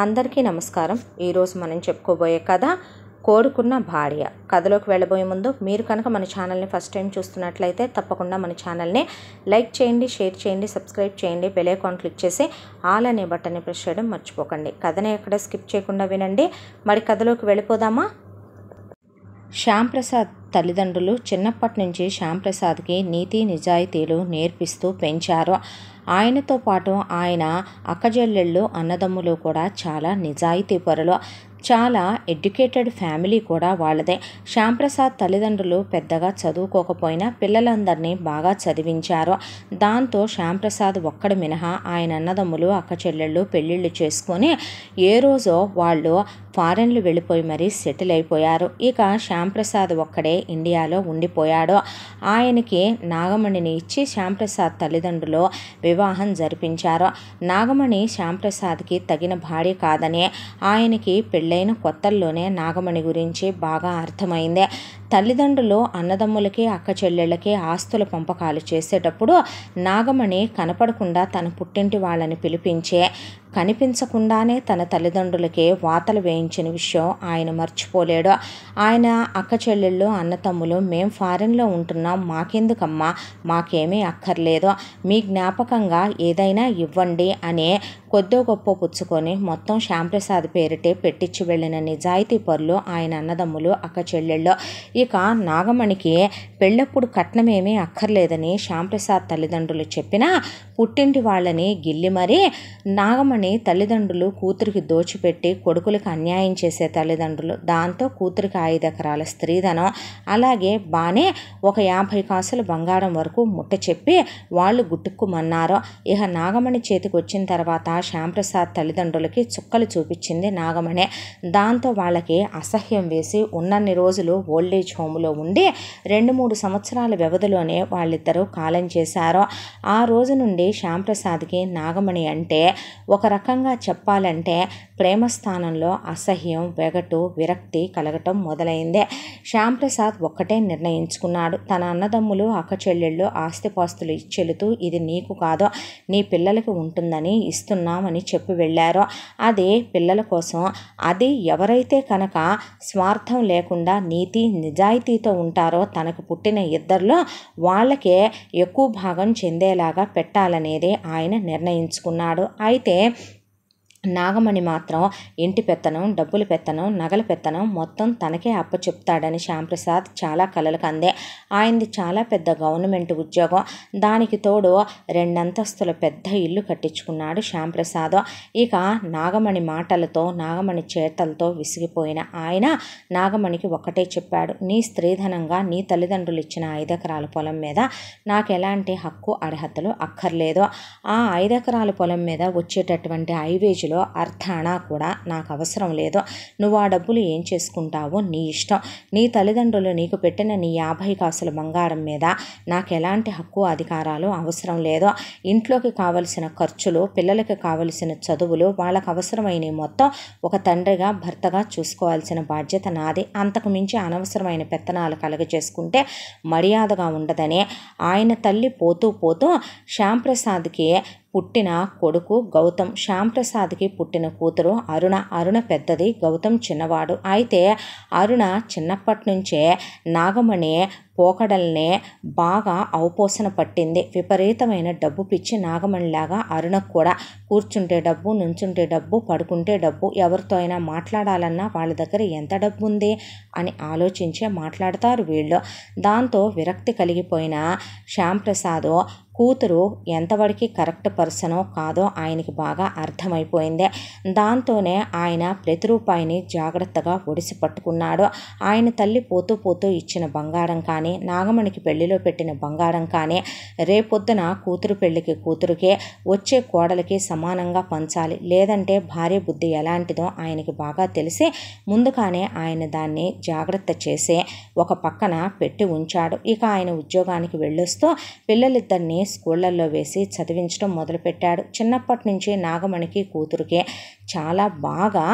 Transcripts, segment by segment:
అందరికీ నమస్కారం ఈరోజు మనం చెప్పుకోబోయే కథ కోరుకున్న భార్య కథలోకి వెళ్ళబోయే ముందు మీరు కనుక మన ఛానల్ని ఫస్ట్ టైం చూస్తున్నట్లయితే తప్పకుండా మన ఛానల్ని లైక్ చేయండి షేర్ చేయండి సబ్స్క్రైబ్ చేయండి బెల్ ఐకాన్ క్లిక్ చేసి ఆల్ అనే బటన్ని ప్రెస్ చేయడం మర్చిపోకండి కథని ఎక్కడ స్కిప్ చేయకుండా వినండి మరి కథలోకి వెళ్ళిపోదామా శ్యాంప్రసాద్ తల్లిదండ్రులు చిన్నప్పటి నుంచి శ్యాంప్రసాద్కి నీతి నిజాయితీలు నేర్పిస్తూ పెంచారు ఆయనతో పాటు ఆయన అక్కజెల్లెళ్ళు అన్నదమ్ములు కూడా చాలా నిజాయితీ పరులు చాలా ఎడ్యుకేటెడ్ ఫ్యామిలీ కూడా వాళ్ళదే శ్యాంప్రసాద్ తల్లిదండ్రులు పెద్దగా చదువుకోకపోయినా పిల్లలందరినీ బాగా చదివించారు దాంతో శ్యాంప్రసాద్ ఒక్కడ మినహా ఆయన అన్నదమ్ములు అక్క చెల్లెళ్ళు పెళ్ళిళ్ళు చేసుకొని ఏ రోజో వాళ్ళు ఫారెన్లు వెళ్ళిపోయి మరీ సెటిల్ అయిపోయారు ఇక శ్యాంప్రసాద్ ఒక్కడే ఇండియాలో ఉండిపోయాడు ఆయనకి నాగమణిని ఇచ్చి శ్యాంప్రసాద్ తల్లిదండ్రులు వివాహం జరిపించారు నాగమణి శ్యాంప్రసాద్కి తగిన భార్య కాదని ఆయనకి పెళ్లి పెళ్ళైన కొత్తల్లోనే నాగమణి గురించి బాగా అర్థమైంది తల్లిదండ్రులు అన్నదమ్ములకి అక్క చెల్లెళ్ళకి ఆస్తుల పంపకాలు చేసేటప్పుడు నాగమణి కనపడకుండా తన పుట్టింటి వాళ్ళని పిలిపించే కనిపించకుండానే తన తల్లిదండ్రులకి వాతలు వేయించిన విషయం ఆయన మర్చిపోలేడు ఆయన అక్క చెల్లెళ్ళు అన్నతమ్ములు మేం ఫారెన్లో ఉంటున్నాం మాకెందుకమ్మా మాకేమీ అక్కర్లేదు మీ జ్ఞాపకంగా ఏదైనా ఇవ్వండి అనే కొద్దో గొప్ప పుచ్చుకొని మొత్తం శ్యాంప్రసాద్ పేరిటే పెట్టించి వెళ్ళిన నిజాయితీ పరులు ఆయన అన్నదమ్ములు అక్క చెల్లెళ్ళు ఇక నాగమణికి పెళ్ళప్పుడు కట్నమేమీ అక్కర్లేదని శ్యాంప్రసాద్ తల్లిదండ్రులు చెప్పినా పుట్టింటి వాళ్ళని గిల్లి మరీ నాగమణి తల్లిదండ్రులు కూతురికి దోచిపెట్టి కొడుకులకు అన్యాయం చేసే తల్లిదండ్రులు దాంతో కూతురికి ఐదు ఎకరాల స్త్రీధనం అలాగే బాగానే ఒక యాభై కాసులు బంగారం వరకు ముట్ట చెప్పి వాళ్ళు గుట్టుక్కుమన్నారు ఇక నాగమణి చేతికి వచ్చిన తర్వాత శ్యాంప్రసాద్ తల్లిదండ్రులకి చుక్కలు చూపించింది నాగమణి దాంతో వాళ్ళకి అసహ్యం వేసి ఉన్నన్ని రోజులు ఓల్డేజ్ హోమ్లో ఉండి రెండు మూడు సంవత్సరాల వ్యవధిలోనే వాళ్ళిద్దరూ కాలం చేశారు ఆ రోజు నుండి శ్యాంప్రసాద్కి నాగమణి అంటే ఒక రకంగా చెప్పాలంటే ప్రేమ స్థానంలో అసహ్యం వెగటు విరక్తి కలగటం మొదలైందే శ్యాంప్రసాద్ ఒక్కటే నిర్ణయించుకున్నాడు తన అన్నదమ్ములు అక్కచెల్లెళ్ళు ఆస్తిపాస్తులు ఇచ్చెలుతూ ఇది నీకు కాదో నీ పిల్లలకి ఉంటుందని ఇస్తున్నామని చెప్పి వెళ్ళారో అది పిల్లల కోసం అది ఎవరైతే కనుక స్వార్థం లేకుండా నీతి నిజాయితీతో ఉంటారో తనకు పుట్టిన ఇద్దరిలో వాళ్ళకే ఎక్కువ భాగం చెందేలాగా పెట్టాలనేది ఆయన నిర్ణయించుకున్నాడు అయితే నాగమణి మాత్రం ఇంటి పెత్తనం డబ్బుల పెత్తనం నగల పెత్తనం మొత్తం తనకే అప్పచెప్తాడని శ్యాంప్రసాద్ చాలా కలలకు అందే ఆయనది చాలా పెద్ద గవర్నమెంట్ ఉద్యోగం దానికి తోడు రెండంతస్తుల పెద్ద ఇల్లు కట్టించుకున్నాడు శ్యాంప్రసాద్ ఇక నాగమణి మాటలతో నాగమణి చేతలతో విసిగిపోయిన ఆయన నాగమణికి ఒక్కటే చెప్పాడు నీ స్త్రీధనంగా నీ తల్లిదండ్రులు ఇచ్చిన ఐదెకరాల పొలం మీద నాకు ఎలాంటి హక్కు అర్హతలు అక్కర్లేదు ఆ ఐదెకరాల పొలం మీద వచ్చేటటువంటి ఐవేజీలు ఇంగ్లీష్లో అర్థానా కూడా నాకు అవసరం లేదు నువ్వు ఆ డబ్బులు ఏం చేసుకుంటావో నీ ఇష్టం నీ తల్లిదండ్రులు నీకు పెట్టిన నీ యాభై కాసుల బంగారం మీద నాకు ఎలాంటి హక్కు అధికారాలు అవసరం లేదు ఇంట్లోకి కావలసిన ఖర్చులు పిల్లలకి కావలసిన చదువులు వాళ్ళకు అవసరమైన మొత్తం ఒక తండ్రిగా భర్తగా చూసుకోవాల్సిన బాధ్యత నాది అంతకు మించి అనవసరమైన పెత్తనాలు చేసుకుంటే మర్యాదగా ఉండదని ఆయన తల్లి పోతూ పోతూ శ్యాంప్రసాద్కి పుట్టిన కొడుకు గౌతమ్ శ్యాంప్రసాద్కి పుట్టిన కూతురు అరుణ అరుణ పెద్దది గౌతమ్ చిన్నవాడు అయితే అరుణ చిన్నప్పటి నుంచే నాగమణి పోకడల్నే బాగా అవపోసన పట్టింది విపరీతమైన డబ్బు పిచ్చి నాగమణిలాగా అరుణకు కూడా కూర్చుంటే డబ్బు నుంచుంటే డబ్బు పడుకుంటే డబ్బు ఎవరితో అయినా మాట్లాడాలన్నా వాళ్ళ దగ్గర ఎంత డబ్బు ఉంది అని ఆలోచించే మాట్లాడతారు వీళ్ళు దాంతో విరక్తి కలిగిపోయిన శ్యాంప్రసాద్ కూతురు ఎంతవరకు కరెక్ట్ పర్సనో కాదో ఆయనకి బాగా అర్థమైపోయింది దాంతోనే ఆయన ప్రతి రూపాయిని జాగ్రత్తగా ఒడిసి పట్టుకున్నాడు ఆయన తల్లి పోతూ పోతూ ఇచ్చిన బంగారం కానీ నాగమణికి పెళ్లిలో పెట్టిన బంగారం కానీ రేపొద్దున కూతురు పెళ్లికి కూతురుకే వచ్చే కోడలికి సమానంగా పంచాలి లేదంటే భార్య బుద్ధి ఎలాంటిదో ఆయనకి బాగా తెలిసి ముందుగానే ఆయన దాన్ని జాగ్రత్త చేసి ఒక పక్కన పెట్టి ఉంచాడు ఇక ఆయన ఉద్యోగానికి వెళ్ళొస్తూ పిల్లలిద్దరిని నాగమణిని స్కూళ్లలో వేసి చదివించడం మొదలుపెట్టాడు చిన్నప్పటి నుంచి నాగమణికి కూతురికే చాలా బాగా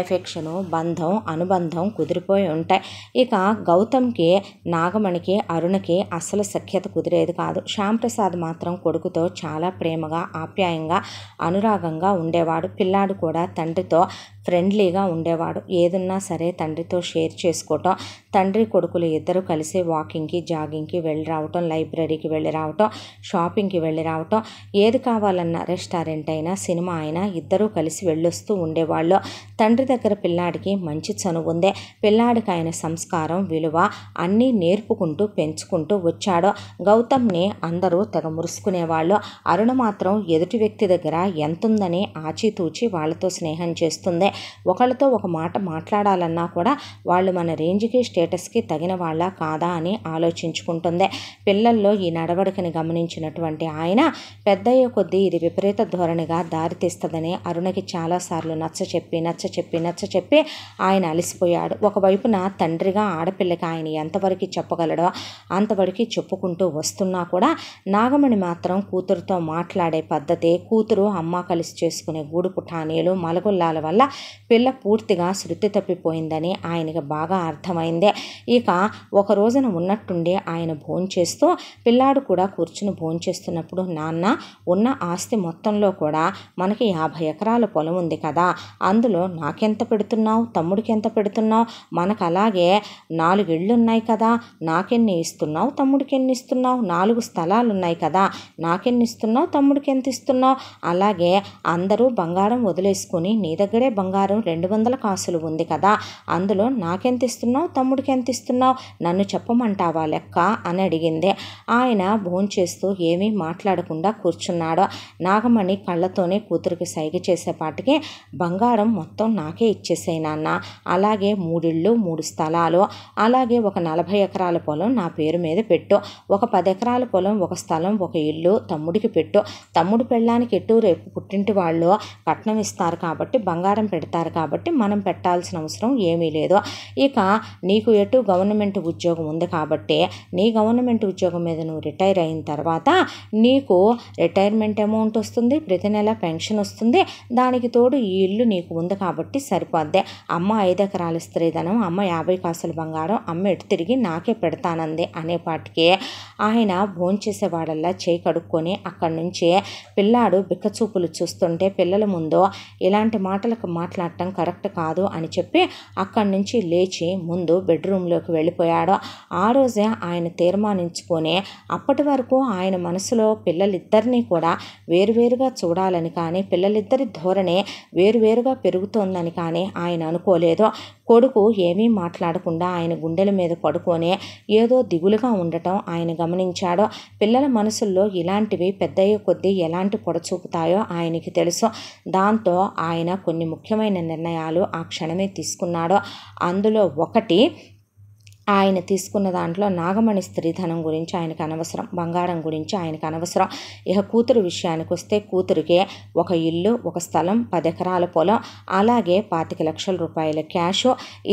ఎఫెక్షను బంధం అనుబంధం కుదిరిపోయి ఉంటాయి ఇక గౌతమ్కి నాగమణికి అరుణకి అసలు సఖ్యత కుదిరేది కాదు శ్యాంప్రసాద్ మాత్రం కొడుకుతో చాలా ప్రేమగా ఆప్యాయంగా అనురాగంగా ఉండేవాడు పిల్లాడు కూడా తండ్రితో ఫ్రెండ్లీగా ఉండేవాడు ఏదున్నా సరే తండ్రితో షేర్ చేసుకోవటం తండ్రి కొడుకులు ఇద్దరు కలిసి వాకింగ్కి జాగింగ్కి వెళ్ళి రావటం లైబ్రరీకి వెళ్ళి రావటం షాపింగ్కి వెళ్ళి రావటం ఏది కావాలన్నా రెస్టారెంట్ అయినా సినిమా అయినా ఇద్దరూ కలిసి వెళ్ళొస్తూ ఉండేవాళ్ళు తండ్రి దగ్గర పిల్లాడికి మంచి చనువు ఉందే పిల్లాడికి ఆయన సంస్కారం విలువ అన్నీ నేర్పుకుంటూ పెంచుకుంటూ వచ్చాడు గౌతమ్ని అందరూ తెగ మురుసుకునేవాళ్ళు అరుణ మాత్రం ఎదుటి వ్యక్తి దగ్గర ఎంతుందని ఆచితూచి వాళ్ళతో స్నేహం చేస్తుంది ఒకళ్ళతో ఒక మాట మాట్లాడాలన్నా కూడా వాళ్ళు మన రేంజ్కి స్టేటస్కి తగిన వాళ్ళ కాదా అని ఆలోచించుకుంటుంది పిల్లల్లో ఈ నడవడికని గమనించినటువంటి ఆయన పెద్దయ్య కొద్దీ ఇది విపరీత ధోరణిగా దారితీస్తుందని అరుణకి చాలాసార్లు నచ్చ చెప్పి నచ్చ చెప్పి నచ్చ చెప్పి ఆయన అలసిపోయాడు ఒకవైపున తండ్రిగా ఆడపిల్లకి ఆయన ఎంతవరకు చెప్పగలడో అంతవరకు చెప్పుకుంటూ వస్తున్నా కూడా నాగమణి మాత్రం కూతురుతో మాట్లాడే పద్ధతి కూతురు అమ్మ కలిసి చేసుకునే గూడు పుఠానీలు మలగుల్లాల వల్ల పిల్ల పూర్తిగా శృతి తప్పిపోయిందని ఆయనకి బాగా అర్థమైందే ఇక ఒక రోజున ఉన్నట్టుండే ఆయన భోంచేస్తూ పిల్లాడు కూడా కూర్చుని భోంచేస్తున్నప్పుడు నాన్న ఉన్న ఆస్తి మొత్తంలో కూడా మనకి యాభై ఎకరాల పొలం ఉంది కదా అందులో నాకెంత పెడుతున్నావు తమ్ముడికి ఎంత పెడుతున్నావు మనకు అలాగే నాలుగు ఇళ్ళు ఉన్నాయి కదా నాకెన్ని ఇస్తున్నావు తమ్ముడికి ఎన్ని ఇస్తున్నావు నాలుగు స్థలాలు ఉన్నాయి కదా నాకెన్ని ఇస్తున్నావు తమ్ముడికి ఎంత ఇస్తున్నావు అలాగే అందరూ బంగారం వదిలేసుకుని నీ దగ్గరే బంగారం బంగారం రెండు వందల కాసులు ఉంది కదా అందులో నాకెంత ఇస్తున్నావు తమ్ముడికి ఎంత ఇస్తున్నావు నన్ను చెప్పమంటావా లెక్క అని అడిగింది ఆయన భోంచేస్తూ ఏమీ మాట్లాడకుండా కూర్చున్నాడు నాగమణి కళ్ళతోనే కూతురికి సైగ చేసేపాటికి బంగారం మొత్తం నాకే ఇచ్చేసే నాన్న అలాగే మూడిళ్ళు మూడు స్థలాలు అలాగే ఒక నలభై ఎకరాల పొలం నా పేరు మీద పెట్టు ఒక పది ఎకరాల పొలం ఒక స్థలం ఒక ఇల్లు తమ్ముడికి పెట్టు తమ్ముడు పెళ్ళానికి ఎటు రేపు పుట్టింటి వాళ్ళు కట్నం ఇస్తారు కాబట్టి బంగారం పెడతారు కాబట్టి మనం పెట్టాల్సిన అవసరం ఏమీ లేదు ఇక నీకు ఎటు గవర్నమెంట్ ఉద్యోగం ఉంది కాబట్టి నీ గవర్నమెంట్ ఉద్యోగం మీద నువ్వు రిటైర్ అయిన తర్వాత నీకు రిటైర్మెంట్ అమౌంట్ వస్తుంది ప్రతి నెల పెన్షన్ వస్తుంది దానికి తోడు ఈ ఇల్లు నీకు ఉంది కాబట్టి సరిపోద్ది అమ్మ ఐదు ఎకరాల స్త్రీధనం అమ్మ యాభై కాసుల బంగారం అమ్మ ఎటు తిరిగి నాకే పెడతానంది అనేపాటికి ఆయన భోంచేసేవాడల్లా చేయి కడుక్కొని అక్కడి నుంచి పిల్లాడు బిక్కచూపులు చూస్తుంటే పిల్లల ముందు ఇలాంటి మాటలకు మాట మాట్లాడటం కరెక్ట్ కాదు అని చెప్పి అక్కడి నుంచి లేచి ముందు బెడ్రూమ్లోకి వెళ్ళిపోయాడు ఆ రోజే ఆయన తీర్మానించుకొని అప్పటి వరకు ఆయన మనసులో పిల్లలిద్దరినీ కూడా వేరువేరుగా చూడాలని కానీ పిల్లలిద్దరి ధోరణి వేరువేరుగా పెరుగుతోందని కానీ ఆయన అనుకోలేదు కొడుకు ఏమీ మాట్లాడకుండా ఆయన గుండెల మీద పడుకొని ఏదో దిగులుగా ఉండటం ఆయన గమనించాడు పిల్లల మనసుల్లో ఇలాంటివి పెద్దయ్యే కొద్దీ ఎలాంటి పొడచూపుతాయో ఆయనకి తెలుసు దాంతో ఆయన కొన్ని ముఖ్యమైన ముఖ్యమైన నిర్ణయాలు ఆ క్షణమే తీసుకున్నాడో అందులో ఒకటి ఆయన తీసుకున్న దాంట్లో నాగమణి స్త్రీ ధనం గురించి ఆయనకు అనవసరం బంగారం గురించి ఆయనకు అనవసరం ఇక కూతురు విషయానికి వస్తే కూతురికే ఒక ఇల్లు ఒక స్థలం పది ఎకరాల పొలం అలాగే పాతిక లక్షల రూపాయల క్యాష్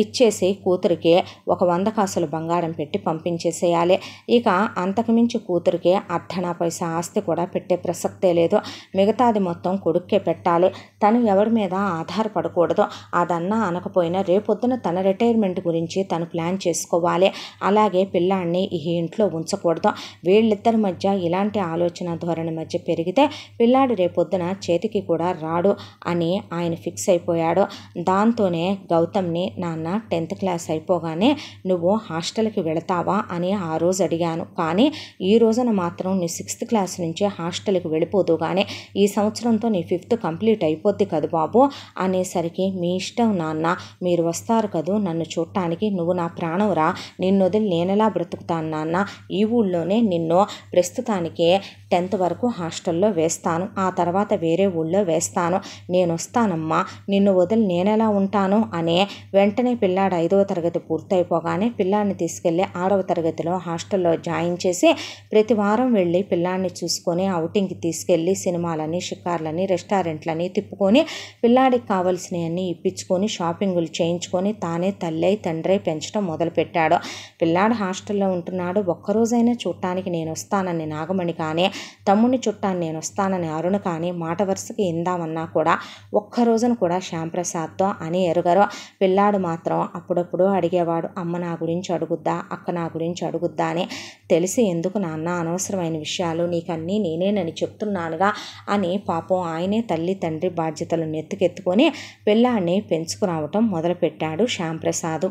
ఇచ్చేసి కూతురికే ఒక వంద కాసులు బంగారం పెట్టి పంపించేసేయాలి ఇక అంతకుమించి కూతురికే అర్ధనా పైసా ఆస్తి కూడా పెట్టే ప్రసక్తే లేదు మిగతాది మొత్తం కొడుక్కే పెట్టాలి తను ఎవరి మీద ఆధారపడకూడదు అదన్నా అనకపోయినా రేపొద్దున తన రిటైర్మెంట్ గురించి తను ప్లాన్ చేసుకో చేసుకోవాలి అలాగే పిల్లాన్ని ఈ ఇంట్లో ఉంచకూడదు వీళ్ళిద్దరి మధ్య ఇలాంటి ఆలోచన ధోరణి మధ్య పెరిగితే పిల్లాడు రేపొద్దున చేతికి కూడా రాడు అని ఆయన ఫిక్స్ అయిపోయాడు దాంతోనే గౌతమ్ని నాన్న టెన్త్ క్లాస్ అయిపోగానే నువ్వు హాస్టల్కి వెళతావా అని ఆ రోజు అడిగాను కానీ ఈ రోజున మాత్రం నీ సిక్స్త్ క్లాస్ నుంచి హాస్టల్కి వెళ్ళిపోదు కానీ ఈ సంవత్సరంతో నీ ఫిఫ్త్ కంప్లీట్ అయిపోద్ది కదా బాబు అనేసరికి మీ ఇష్టం నాన్న మీరు వస్తారు కదూ నన్ను చూడటానికి నువ్వు నా ప్రాణం రా నిన్ను వదిలి నేనెలా బ్రతుకుతాను నాన్న ఈ ఊళ్ళోనే నిన్ను ప్రస్తుతానికే టెన్త్ వరకు హాస్టల్లో వేస్తాను ఆ తర్వాత వేరే ఊళ్ళో వేస్తాను నేను వస్తానమ్మా నిన్ను వదిలి నేనెలా ఉంటాను అనే వెంటనే పిల్లాడు ఐదవ తరగతి పూర్తయిపోగానే పిల్లాడిని తీసుకెళ్ళి ఆరవ తరగతిలో హాస్టల్లో జాయిన్ చేసి ప్రతి వారం వెళ్ళి పిల్లాడిని చూసుకొని అవుటింగ్కి తీసుకెళ్ళి సినిమాలని షికార్లని రెస్టారెంట్లని తిప్పుకొని పిల్లాడికి కావలసినవన్నీ ఇప్పించుకొని షాపింగులు చేయించుకొని తానే తల్లై తండ్రి పెంచడం మొదలుపెట్టాడు పెట్టాడు పిల్లాడు హాస్టల్లో ఉంటున్నాడు ఒక్కరోజైనా చూడటానికి నేను వస్తానని నాగమణి కానీ తమ్ముడిని చుట్టాన్ని నేను వస్తానని అరుణ కానీ మాట వరుసకి ఇందామన్నా కూడా ఒక్కరోజును కూడా శ్యాంప్రసాద్తో అని ఎరుగరు పిల్లాడు మాత్రం అప్పుడప్పుడు అడిగేవాడు అమ్మ నా గురించి అడుగుద్దా అక్క నా గురించి అడుగుద్దా అని తెలిసి ఎందుకు నాన్న అనవసరమైన విషయాలు నీకన్నీ నేనేనని చెప్తున్నానుగా అని పాపం ఆయనే తల్లి తండ్రి బాధ్యతలను ఎత్తుకెత్తుకొని పిల్లాడిని పెంచుకురావటం మొదలుపెట్టాడు శ్యాంప్రసాద్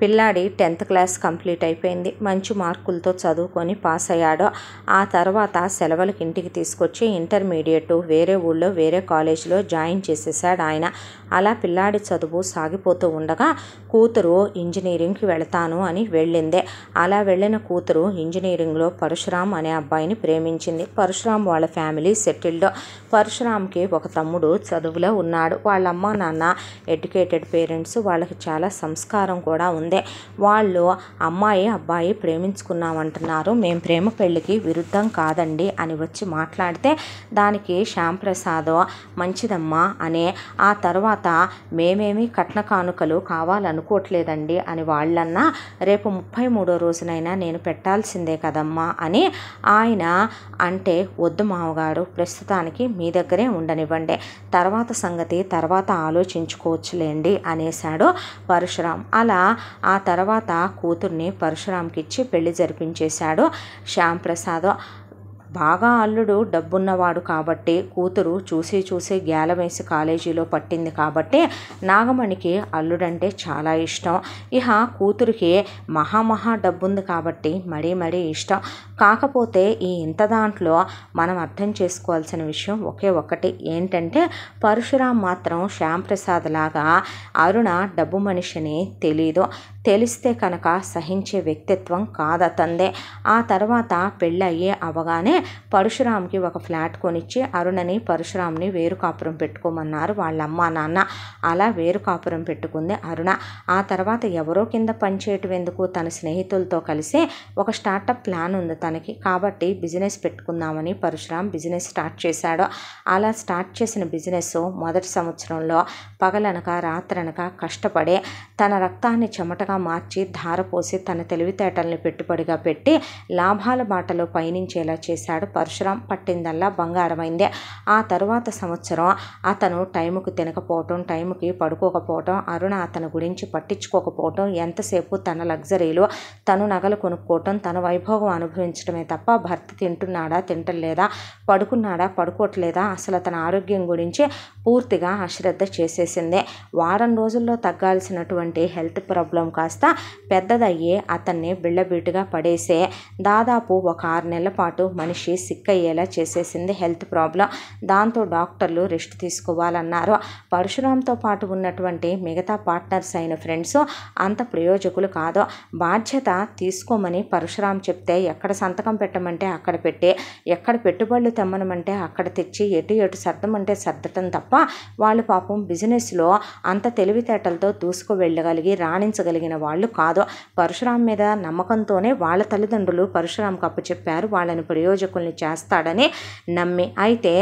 పిల్లాడి టెన్త్ క్లాస్ కంప్లీట్ అయిపోయింది మంచి మార్కులతో చదువుకొని పాస్ అయ్యాడు ఆ తర్వాత సెలవులకి ఇంటికి తీసుకొచ్చి ఇంటర్మీడియట్ వేరే ఊళ్ళో వేరే కాలేజీలో జాయిన్ చేసేసాడు ఆయన అలా పిల్లాడి చదువు సాగిపోతూ ఉండగా కూతురు ఇంజనీరింగ్కి వెళతాను అని వెళ్ళిందే అలా వెళ్ళిన కూతురు ఇంజనీరింగ్లో పరశురామ్ అనే అబ్బాయిని ప్రేమించింది పరశురామ్ వాళ్ళ ఫ్యామిలీ సెటిల్డ్ పరశురామ్కి ఒక తమ్ముడు చదువులో ఉన్నాడు వాళ్ళమ్మ నాన్న ఎడ్యుకేటెడ్ పేరెంట్స్ వాళ్ళకి చాలా సంస్కారం కూడా ఉంది ఉంది వాళ్ళు అమ్మాయి అబ్బాయి ప్రేమించుకున్నామంటున్నారు మేము ప్రేమ పెళ్ళికి విరుద్ధం కాదండి అని వచ్చి మాట్లాడితే దానికి శ్యాంప్రసాద్ మంచిదమ్మా అనే ఆ తర్వాత మేమేమి కట్న కానుకలు కావాలనుకోవట్లేదండి అని వాళ్ళన్నా రేపు ముప్పై మూడో రోజునైనా నేను పెట్టాల్సిందే కదమ్మా అని ఆయన అంటే వద్దు మామగారు ప్రస్తుతానికి మీ దగ్గరే ఉండనివ్వండి తర్వాత సంగతి తర్వాత ఆలోచించుకోవచ్చులేండి అనేశాడు పరశురాం అలా ఆ తర్వాత కూతుర్ని పరశురామ్కి ఇచ్చి పెళ్లి జరిపించేశాడు శ్యాంప్రసాద్ బాగా అల్లుడు డబ్బున్నవాడు కాబట్టి కూతురు చూసి చూసి వేసి కాలేజీలో పట్టింది కాబట్టి నాగమణికి అల్లుడంటే చాలా ఇష్టం ఇహ కూతురికి మహామహా డబ్బుంది కాబట్టి మరీ మరీ ఇష్టం కాకపోతే ఈ ఇంత దాంట్లో మనం అర్థం చేసుకోవాల్సిన విషయం ఒకే ఒకటి ఏంటంటే పరశురాం మాత్రం శ్యాంప్రసాద్ లాగా అరుణ డబ్బు మనిషిని తెలీదు తెలిస్తే కనుక సహించే వ్యక్తిత్వం కాదతందే ఆ తర్వాత పెళ్ళయ్యే అవగానే పరశురామ్కి ఒక ఫ్లాట్ కొనిచ్చి అరుణని పరశురామ్ని వేరు కాపురం పెట్టుకోమన్నారు వాళ్ళ నాన్న అలా వేరు కాపురం పెట్టుకుంది అరుణ ఆ తర్వాత ఎవరో కింద పనిచేయటం ఎందుకు తన స్నేహితులతో కలిసి ఒక స్టార్టప్ ప్లాన్ ఉంది తనకి కాబట్టి బిజినెస్ పెట్టుకుందామని పరశురామ్ బిజినెస్ స్టార్ట్ చేశాడు అలా స్టార్ట్ చేసిన బిజినెస్ మొదటి సంవత్సరంలో పగలనక రాత్రనక కష్టపడే తన రక్తాన్ని చెమటగా పంటగా మార్చి ధారపోసి తన తెలివితేటల్ని పెట్టుబడిగా పెట్టి లాభాల బాటలో పయనించేలా చేశాడు పరశురాం పట్టిందల్లా బంగారమైందే ఆ తరువాత సంవత్సరం అతను టైముకు తినకపోవటం టైముకి పడుకోకపోవటం అరుణ అతని గురించి పట్టించుకోకపోవటం ఎంతసేపు తన లగ్జరీలు తను నగలు కొనుక్కోవటం తన వైభోగం అనుభవించడమే తప్ప భర్త తింటున్నాడా తింటలేదా పడుకున్నాడా పడుకోవట్లేదా అసలు అతని ఆరోగ్యం గురించి పూర్తిగా అశ్రద్ధ చేసేసిందే వారం రోజుల్లో తగ్గాల్సినటువంటి హెల్త్ ప్రాబ్లం కాస్త పెద్దదయ్యే అతన్ని బిళ్ళబీటుగా పడేసే దాదాపు ఒక ఆరు నెలల పాటు మనిషి సిక్కయ్యేలా అయ్యేలా చేసేసింది హెల్త్ ప్రాబ్లం దాంతో డాక్టర్లు రెస్ట్ తీసుకోవాలన్నారు పరశురామ్తో పాటు ఉన్నటువంటి మిగతా పార్ట్నర్స్ అయిన ఫ్రెండ్స్ అంత ప్రయోజకులు కాదు బాధ్యత తీసుకోమని పరశురామ్ చెప్తే ఎక్కడ సంతకం పెట్టమంటే అక్కడ పెట్టి ఎక్కడ పెట్టుబడులు తెమ్మనమంటే అక్కడ తెచ్చి ఎటు ఎటు సర్దమంటే సర్దటం తప్ప వాళ్ళు పాపం బిజినెస్లో అంత తెలివితేటలతో దూసుకు వెళ్ళగలిగి రాణించగలిగిన కలిగిన వాళ్ళు కాదు పరశురాం మీద నమ్మకంతోనే వాళ్ళ తల్లిదండ్రులు పరశురాంకు అప్పచెప్పారు చెప్పారు వాళ్ళని ప్రయోజకుల్ని చేస్తాడని నమ్మి అయితే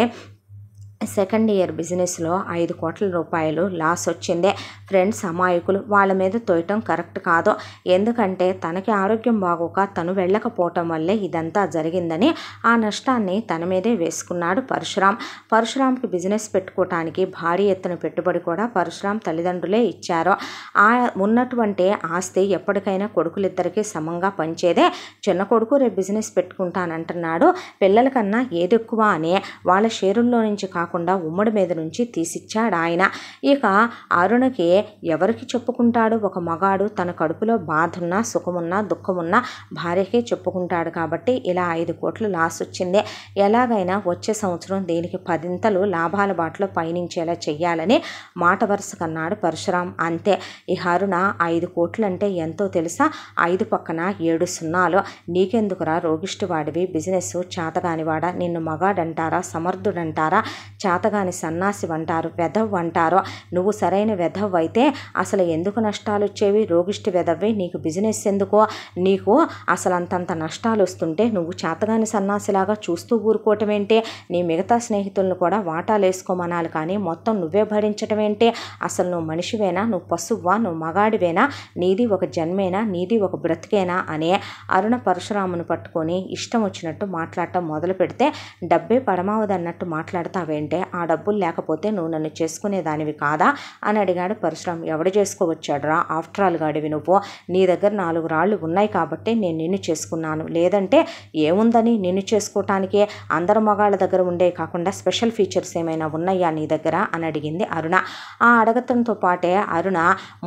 సెకండ్ ఇయర్ బిజినెస్లో ఐదు కోట్ల రూపాయలు లాస్ వచ్చిందే ఫ్రెండ్స్ అమాయకులు వాళ్ళ మీద తోయటం కరెక్ట్ కాదు ఎందుకంటే తనకి ఆరోగ్యం బాగోక తను వెళ్ళకపోవటం వల్లే ఇదంతా జరిగిందని ఆ నష్టాన్ని తన మీదే వేసుకున్నాడు పరశురామ్ పరశురామ్కి బిజినెస్ పెట్టుకోవటానికి భారీ ఎత్తున పెట్టుబడి కూడా పరశురామ్ తల్లిదండ్రులే ఇచ్చారు ఆ ఉన్నటువంటి ఆస్తి ఎప్పటికైనా కొడుకులిద్దరికీ సమంగా పంచేదే చిన్న కొడుకు రేపు బిజినెస్ పెట్టుకుంటానంటున్నాడు పిల్లలకన్నా ఎక్కువ అని వాళ్ళ షేరుల్లో నుంచి కాకుండా కాకుండా ఉమ్మడి మీద నుంచి తీసిచ్చాడు ఆయన ఇక అరుణకి ఎవరికి చెప్పుకుంటాడు ఒక మగాడు తన కడుపులో బాధున్నా సుఖమున్నా దుఃఖమున్నా భార్యకే చెప్పుకుంటాడు కాబట్టి ఇలా ఐదు కోట్లు లాస్ వచ్చింది ఎలాగైనా వచ్చే సంవత్సరం దీనికి పదింతలు లాభాల బాటలో పయనించేలా చెయ్యాలని మాట కన్నాడు పరశురాం అంతే ఈ అరుణ ఐదు కోట్లంటే ఎంతో తెలుసా ఐదు పక్కన ఏడు సున్నాలు నీకెందుకురా రోగిష్టివాడివి బిజినెస్ చేతగానివాడా నిన్ను మగాడంటారా సమర్థుడంటారా చేతగాని సన్నాసి అంటారు వెధవ్ అంటారు నువ్వు సరైన వెధవ్ అయితే అసలు ఎందుకు నష్టాలు వచ్చేవి రోగిష్టి వెధవ్వి నీకు బిజినెస్ ఎందుకో నీకు అసలు అంతంత నష్టాలు వస్తుంటే నువ్వు చేతగాని సన్నాసిలాగా చూస్తూ ఊరుకోవటం ఏంటి నీ మిగతా స్నేహితులను కూడా వాటాలు వేసుకోమనాలి కానీ మొత్తం నువ్వే భరించటం ఏంటి అసలు నువ్వు మనిషివేనా నువ్వు పశువువా నువ్వు మగాడివేనా నీది ఒక జన్మేనా నీది ఒక బ్రతికేనా అనే అరుణ పరశురామును పట్టుకొని ఇష్టం వచ్చినట్టు మాట్లాడటం మొదలు పెడితే డబ్బే పడమావదన్నట్టు మాట్లాడతావేంటి ఏంటంటే ఆ డబ్బులు లేకపోతే నువ్వు నన్ను చేసుకునేదానివి కాదా అని అడిగాడు పరశురామ్ ఎవడు చేసుకోవచ్చాడురా ఆఫ్టర్ ఆల్ గాడివి నువ్వు నీ దగ్గర నాలుగు రాళ్ళు ఉన్నాయి కాబట్టి నేను నిన్ను చేసుకున్నాను లేదంటే ఏముందని నిన్ను చేసుకోవటానికే అందరు మగాళ్ళ దగ్గర ఉండే కాకుండా స్పెషల్ ఫీచర్స్ ఏమైనా ఉన్నాయా నీ దగ్గర అని అడిగింది అరుణ ఆ అడగటంతో పాటే అరుణ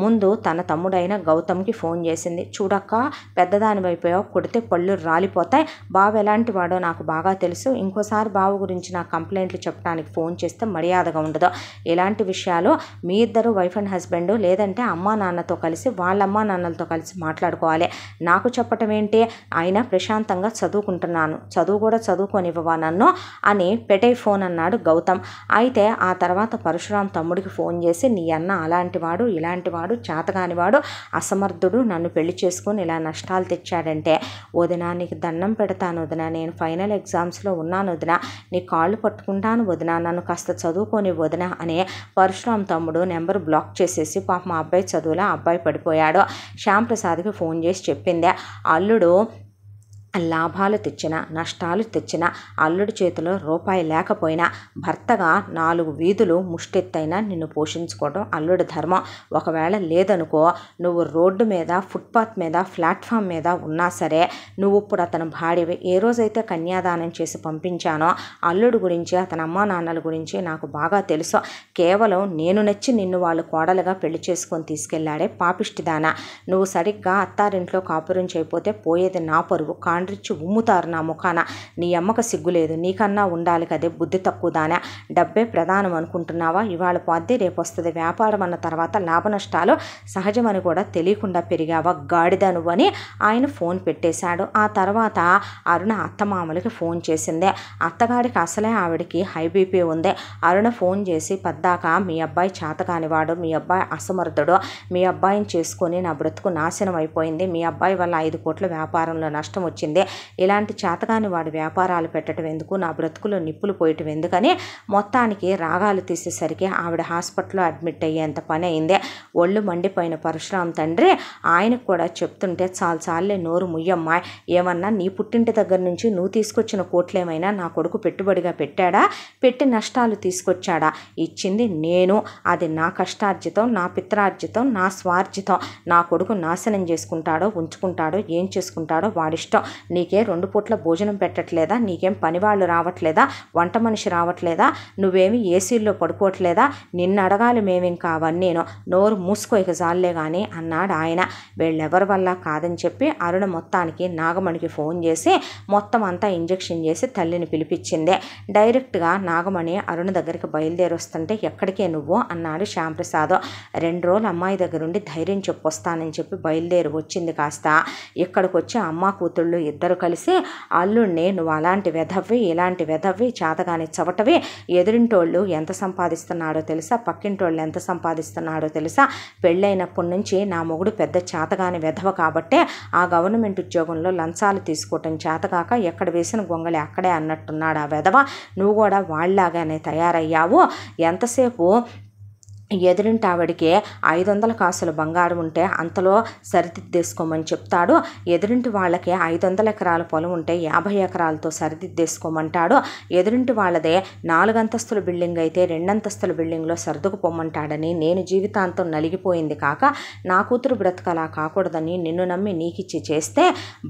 ముందు తన తమ్ముడైన గౌతమ్కి ఫోన్ చేసింది చూడక్క పెద్దదాని వైపు కొడితే పళ్ళు రాలిపోతాయి బావ ఎలాంటి వాడో నాకు బాగా తెలుసు ఇంకోసారి బావ గురించి నా కంప్లైంట్లు చెప్పడానికి ఫోన్ చేస్తే మర్యాదగా ఉండదు ఇలాంటి విషయాలు మీ ఇద్దరు వైఫ్ అండ్ హస్బెండ్ లేదంటే అమ్మా నాన్నతో కలిసి వాళ్ళ అమ్మా నాన్నలతో కలిసి మాట్లాడుకోవాలి నాకు చెప్పటం ఏంటి ఆయన ప్రశాంతంగా చదువుకుంటున్నాను చదువు కూడా చదువుకొనివ్వవా నన్ను అని పెటై ఫోన్ అన్నాడు గౌతమ్ అయితే ఆ తర్వాత పరశురాం తమ్ముడికి ఫోన్ చేసి నీ అన్న అలాంటివాడు ఇలాంటివాడు చేతగానివాడు అసమర్థుడు నన్ను పెళ్లి చేసుకుని ఇలా నష్టాలు తెచ్చాడంటే వదినా నీకు దండం పెడతాను వదినా నేను ఫైనల్ ఎగ్జామ్స్లో ఉన్నాను వదినా నీ కాళ్ళు పట్టుకుంటాను వదినా నన్ను కాస్త చదువుకొని వదిన అని పరశురామ్ తమ్ముడు నెంబర్ బ్లాక్ చేసేసి పాప మా అబ్బాయి చదువులా అబ్బాయి పడిపోయాడు శ్యాంప్రసాద్కి ఫోన్ చేసి చెప్పిందే అల్లుడు లాభాలు తెచ్చినా నష్టాలు తెచ్చినా అల్లుడి చేతిలో రూపాయి లేకపోయినా భర్తగా నాలుగు వీధులు ముష్టెత్తైనా నిన్ను పోషించుకోవడం అల్లుడి ధర్మం ఒకవేళ లేదనుకో నువ్వు రోడ్డు మీద ఫుట్పాత్ మీద ప్లాట్ఫామ్ మీద ఉన్నా సరే నువ్వు ఇప్పుడు అతను భార్యవి ఏ రోజైతే కన్యాదానం చేసి పంపించానో అల్లుడి గురించి అతని అమ్మా నాన్నల గురించి నాకు బాగా తెలుసు కేవలం నేను నచ్చి నిన్ను వాళ్ళు కోడలుగా పెళ్లి చేసుకొని తీసుకెళ్లాడే పాపిష్టిదానా నువ్వు సరిగ్గా అత్తారింట్లో కాపురం చేయపోతే పోయేది నా పరువు కానీ మాండ్రిచ్చి ఉమ్ముతారు నా ముఖాన నీ అమ్మకు సిగ్గులేదు నీకన్నా ఉండాలి కదే బుద్ధి తక్కువదానా డబ్బే ప్రధానం అనుకుంటున్నావా ఇవాళ పోద్ది రేపు వస్తుంది వ్యాపారం అన్న తర్వాత లాభ నష్టాలు సహజమని కూడా తెలియకుండా పెరిగావా గాడిద నువ్వని ఆయన ఫోన్ పెట్టేశాడు ఆ తర్వాత అరుణ అత్తమామలకి ఫోన్ చేసింది అత్తగాడికి అసలే ఆవిడకి హై బీపీ ఉంది అరుణ ఫోన్ చేసి పద్దాక మీ అబ్బాయి చేతకానివాడు మీ అబ్బాయి అసమర్థుడు మీ అబ్బాయిని చేసుకొని నా బ్రతుకు నాశనం అయిపోయింది మీ అబ్బాయి వల్ల ఐదు కోట్ల వ్యాపారంలో నష్టం వచ్చింది వచ్చింది ఇలాంటి చేతగాని వాడు వ్యాపారాలు పెట్టడం ఎందుకు నా బ్రతుకులో నిప్పులు పోయటం ఎందుకని మొత్తానికి రాగాలు తీసేసరికి ఆవిడ హాస్పిటల్లో అడ్మిట్ అయ్యేంత పని అయిందే ఒళ్ళు మండిపోయిన పరశురామ్ తండ్రి ఆయనకు కూడా చెప్తుంటే చాలు చాలే నోరు ముయ్యమ్మా ఏమన్నా నీ పుట్టింటి దగ్గర నుంచి నువ్వు తీసుకొచ్చిన కోట్లేమైనా నా కొడుకు పెట్టుబడిగా పెట్టాడా పెట్టి నష్టాలు తీసుకొచ్చాడా ఇచ్చింది నేను అది నా కష్టార్జితం నా పిత్రార్జితం నా స్వార్జితం నా కొడుకు నాశనం చేసుకుంటాడో ఉంచుకుంటాడో ఏం చేసుకుంటాడో వాడిష్టం నీకే రెండు పూట్ల భోజనం పెట్టట్లేదా నీకేం పనివాళ్ళు రావట్లేదా వంట మనిషి రావట్లేదా నువ్వేమి ఏసీల్లో పడుకోవట్లేదా నిన్ను అడగాలి మేమింకా నేను నోరు మూసుకో ఇక జాలే కానీ అన్నాడు ఆయన వీళ్ళెవరి వల్ల కాదని చెప్పి అరుణ మొత్తానికి నాగమణికి ఫోన్ చేసి మొత్తం అంతా ఇంజెక్షన్ చేసి తల్లిని పిలిపించిందే డైరెక్ట్గా నాగమణి అరుణ దగ్గరికి బయలుదేరి వస్తుంటే ఎక్కడికే నువ్వు అన్నాడు శ్యాంప్రసాద్ రెండు రోజులు అమ్మాయి దగ్గరుండి ధైర్యం చెప్పొస్తానని చెప్పి బయలుదేరి వచ్చింది కాస్త ఇక్కడికి వచ్చి అమ్మ కూతుళ్ళు ఇద్దరు కలిసి అల్లుడిని నువ్వు అలాంటి వెధవ్వి ఇలాంటి వెధవ్వి చేతగాని చవటవి ఎదురింటోళ్ళు ఎంత సంపాదిస్తున్నాడో తెలుసా పక్కింటోళ్ళు ఎంత సంపాదిస్తున్నాడో తెలుసా పెళ్ళైనప్పటి నుంచి నా మొగుడు పెద్ద చేతగాని వెధవ కాబట్టే ఆ గవర్నమెంట్ ఉద్యోగంలో లంచాలు తీసుకోవటం చేతగాక ఎక్కడ వేసిన గొంగళి అక్కడే అన్నట్టున్నాడు ఆ వెధవ నువ్వు కూడా వాళ్ళలాగానే తయారయ్యావు ఎంతసేపు ఎదురింటావిడకి ఐదు వందల కాసుల బంగారం ఉంటే అంతలో సరిదిద్దేసుకోమని చెప్తాడు ఎదురింటి వాళ్ళకి ఐదు వందల ఎకరాల పొలం ఉంటే యాభై ఎకరాలతో సరిదిద్దేసుకోమంటాడు ఎదురింటి వాళ్ళదే నాలుగంతస్తుల బిల్డింగ్ అయితే రెండంతస్తుల బిల్డింగ్లో సర్దుకుపోమంటాడని నేను జీవితాంతం నలిగిపోయింది కాక నా కూతురు బ్రతకలా కాకూడదని నిన్ను నమ్మి నీకిచ్చి చేస్తే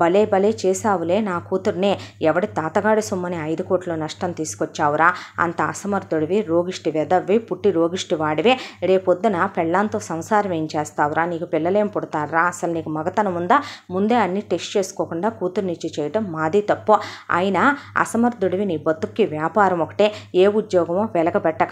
భలే భలే చేశావులే నా కూతుర్నే ఎవడి తాతగాడి సొమ్మని ఐదు కోట్ల నష్టం తీసుకొచ్చావురా అంత అసమర్థుడివి రోగిష్టి వెదవ్వి పుట్టి రోగిష్టి వాడివే రేపొద్దున పెళ్ళాంతో సంసారం ఏం చేస్తావురా నీకు పిల్లలేం పుడతారా అసలు నీకు మగతనం ఉందా ముందే అన్ని టెస్ట్ చేసుకోకుండా కూతుర్నిచ్చి చేయడం మాది తప్పు అయినా అసమర్థుడివి నీ బతుక్కి వ్యాపారం ఒకటే ఏ ఉద్యోగమో వెలగబెట్టక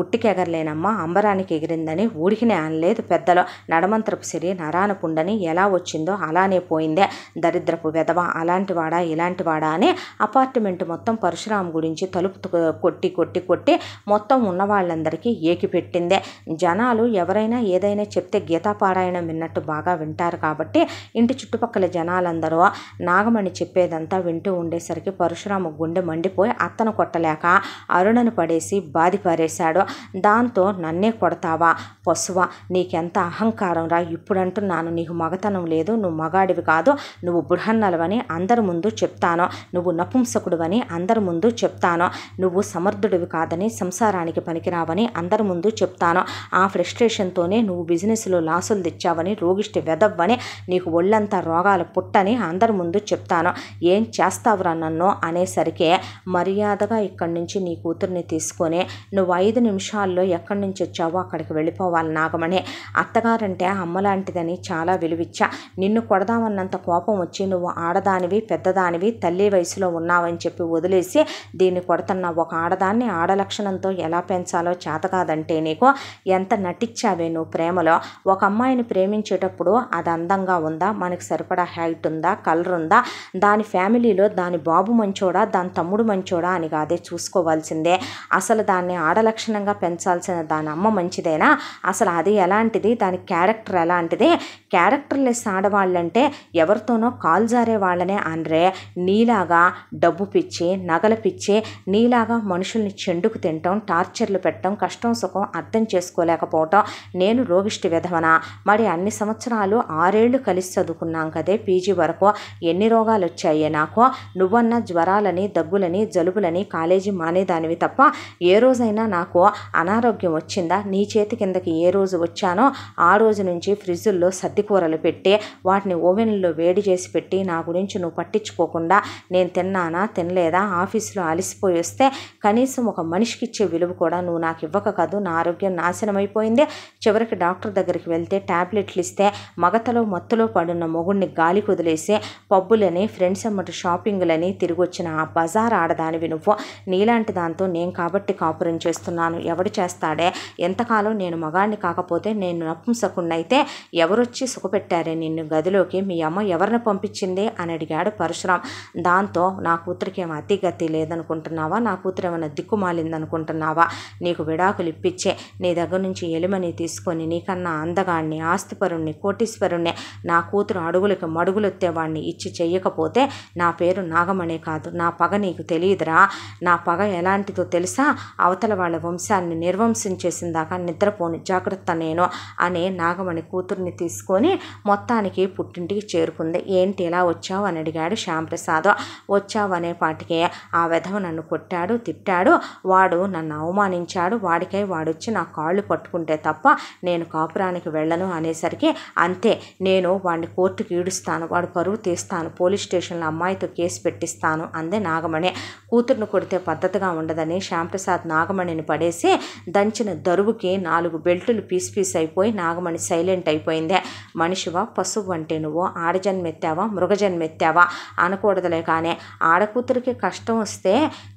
ఉట్టికి ఉట్టికెగరలేనమ్మా అంబరానికి ఎగిరిందని ఊడికినే అనలేదు పెద్దలు నడమంత్రపు సిరి నరానపుండని ఎలా వచ్చిందో అలానే పోయిందే దరిద్రపు వెధవ అలాంటివాడా ఇలాంటివాడా అని అపార్ట్మెంట్ మొత్తం పరశురాం గురించి తలుపు కొట్టి కొట్టి కొట్టి మొత్తం ఉన్న వాళ్ళందరికీ ఏకిపెట్టిందే జనాలు ఎవరైనా ఏదైనా చెప్తే గీతాపారాయణం విన్నట్టు బాగా వింటారు కాబట్టి ఇంటి చుట్టుపక్కల జనాలందరూ నాగమణి చెప్పేదంతా వింటూ ఉండేసరికి పరశురాము గుండె మండిపోయి అత్తను కొట్టలేక అరుణను పడేసి బాధి పారేశాడు దాంతో నన్నే కొడతావా పశువ నీకెంత అహంకారం రా ఇప్పుడంటున్నాను నీకు మగతనం లేదు నువ్వు మగాడివి కాదు నువ్వు బృహన్నలవని అందరి ముందు చెప్తాను నువ్వు నపుంసకుడువని అందరి ముందు చెప్తాను నువ్వు సమర్థుడివి కాదని సంసారానికి పనికిరావని అందరి ముందు చెప్తాను చేస్తున్నానో ఆ ఫ్రస్ట్రేషన్తోనే నువ్వు బిజినెస్లో లాసులు తెచ్చావని రోగిష్టి వెదవ్వని నీకు ఒళ్ళంతా రోగాలు పుట్టని అందరి ముందు చెప్తాను ఏం చేస్తావురా నన్ను అనేసరికి మర్యాదగా ఇక్కడి నుంచి నీ కూతుర్ని తీసుకొని నువ్వు ఐదు నిమిషాల్లో ఎక్కడి నుంచి వచ్చావో అక్కడికి వెళ్ళిపోవాలి నాగమణి అత్తగారంటే అమ్మలాంటిదని చాలా విలువిచ్చా నిన్ను కొడదామన్నంత కోపం వచ్చి నువ్వు ఆడదానివి పెద్దదానివి తల్లి వయసులో ఉన్నావని చెప్పి వదిలేసి దీన్ని కొడుతున్న ఒక ఆడదాన్ని ఆడలక్షణంతో ఎలా పెంచాలో చేత కాదంటే నీకు ఎంత నటించావే నువ్వు ప్రేమలో ఒక అమ్మాయిని ప్రేమించేటప్పుడు అది అందంగా ఉందా మనకు సరిపడా హైట్ ఉందా కలర్ ఉందా దాని ఫ్యామిలీలో దాని బాబు మంచోడా దాని తమ్ముడు మంచోడా అని కాదే చూసుకోవాల్సిందే అసలు దాన్ని ఆడలక్షణంగా పెంచాల్సిన దాని అమ్మ మంచిదేనా అసలు అది ఎలాంటిది దాని క్యారెక్టర్ ఎలాంటిది క్యారెక్టర్లెస్ ఆడవాళ్ళంటే ఎవరితోనో కాల్ జారే వాళ్ళనే అనరే నీలాగా డబ్బు పిచ్చి నగల పిచ్చి నీలాగా మనుషుల్ని చెండుకు తినటం టార్చర్లు పెట్టడం కష్టం సుఖం అర్థం చేసుకోలేకపోవటం నేను రోగిష్టి విధవన మరి అన్ని సంవత్సరాలు ఆరేళ్లు కలిసి చదువుకున్నాం కదే పీజీ వరకు ఎన్ని రోగాలు వచ్చాయే నాకు నువ్వన్న జ్వరాలని దగ్గులని జలుబులని కాలేజీ మానేదానివి తప్ప ఏ రోజైనా నాకు అనారోగ్యం వచ్చిందా నీ చేతి కిందకి ఏ రోజు వచ్చానో ఆ రోజు నుంచి ఫ్రిడ్జుల్లో సర్దికూరలు పెట్టి వాటిని ఓవెన్లో వేడి చేసి పెట్టి నా గురించి నువ్వు పట్టించుకోకుండా నేను తిన్నానా తినలేదా ఆఫీసులో అలసిపోయి వస్తే కనీసం ఒక మనిషికి ఇచ్చే విలువ కూడా నువ్వు నాకు ఇవ్వక కాదు నా ఆరోగ్యం నా నాశనం అయిపోయింది చివరికి డాక్టర్ దగ్గరికి వెళ్తే ట్యాబ్లెట్లు ఇస్తే మగతలో మత్తులో పడున్న మొగుడిని గాలి కుదిలేసి పబ్బులని ఫ్రెండ్స్ అమ్మటి షాపింగ్లని తిరిగి వచ్చిన ఆ బజార్ ఆడదానివి నువ్వు నీలాంటి దాంతో నేను కాబట్టి కాపురం చేస్తున్నాను ఎవడు చేస్తాడే ఎంతకాలం నేను మగాడిని కాకపోతే నేను అయితే ఎవరొచ్చి సుఖపెట్టారే నిన్ను గదిలోకి మీ అమ్మ ఎవరిని పంపించింది అని అడిగాడు పరశురాం దాంతో నా కూతురికి ఏమో అతిగతి లేదనుకుంటున్నావా నా కూతురు ఏమైనా దిక్కుమాలిందనుకుంటున్నావా నీకు విడాకులు ఇప్పించే నీ దగ్గర నుంచి ఎలుమని తీసుకొని నీకన్నా అందగాణ్ణి ఆస్తిపరుణ్ణి కోటీశ్వరుణ్ణి నా కూతురు అడుగులకి మడుగులొత్తేవాణ్ణి ఇచ్చి చెయ్యకపోతే నా పేరు నాగమణి కాదు నా పగ నీకు తెలియదురా నా పగ ఎలాంటిదో తెలుసా అవతల వాళ్ళ వంశాన్ని నిర్వంశం చేసిన దాకా నిద్రపోని జాగ్రత్త నేను అనే నాగమణి కూతుర్ని తీసుకొని మొత్తానికి పుట్టింటికి చేరుకుంది ఏంటి ఎలా వచ్చావు అని అడిగాడు శ్యాంప్రసాద్ వచ్చావు అనే పాటికే ఆ విధవ నన్ను కొట్టాడు తిట్టాడు వాడు నన్ను అవమానించాడు వాడికై వాడొచ్చి నాకు కాళ్ళు పట్టుకుంటే తప్ప నేను కాపురానికి వెళ్ళను అనేసరికి అంతే నేను వాడిని కోర్టుకి ఈడుస్తాను వాడు పరువు తీస్తాను పోలీస్ స్టేషన్లో అమ్మాయితో కేసు పెట్టిస్తాను అందే నాగమణి కూతురును కొడితే పద్ధతిగా ఉండదని శ్యాంప్రసాద్ నాగమణిని పడేసి దంచిన దరువుకి నాలుగు బెల్టులు పీస్ పీస్ అయిపోయి నాగమణి సైలెంట్ అయిపోయిందే మనిషివా పశువు అంటే నువ్వు ఆడజన్మెత్తావా మృగజన్మెత్తావా అనకూడదులే కానీ ఆడకూతురికి కష్టం వస్తే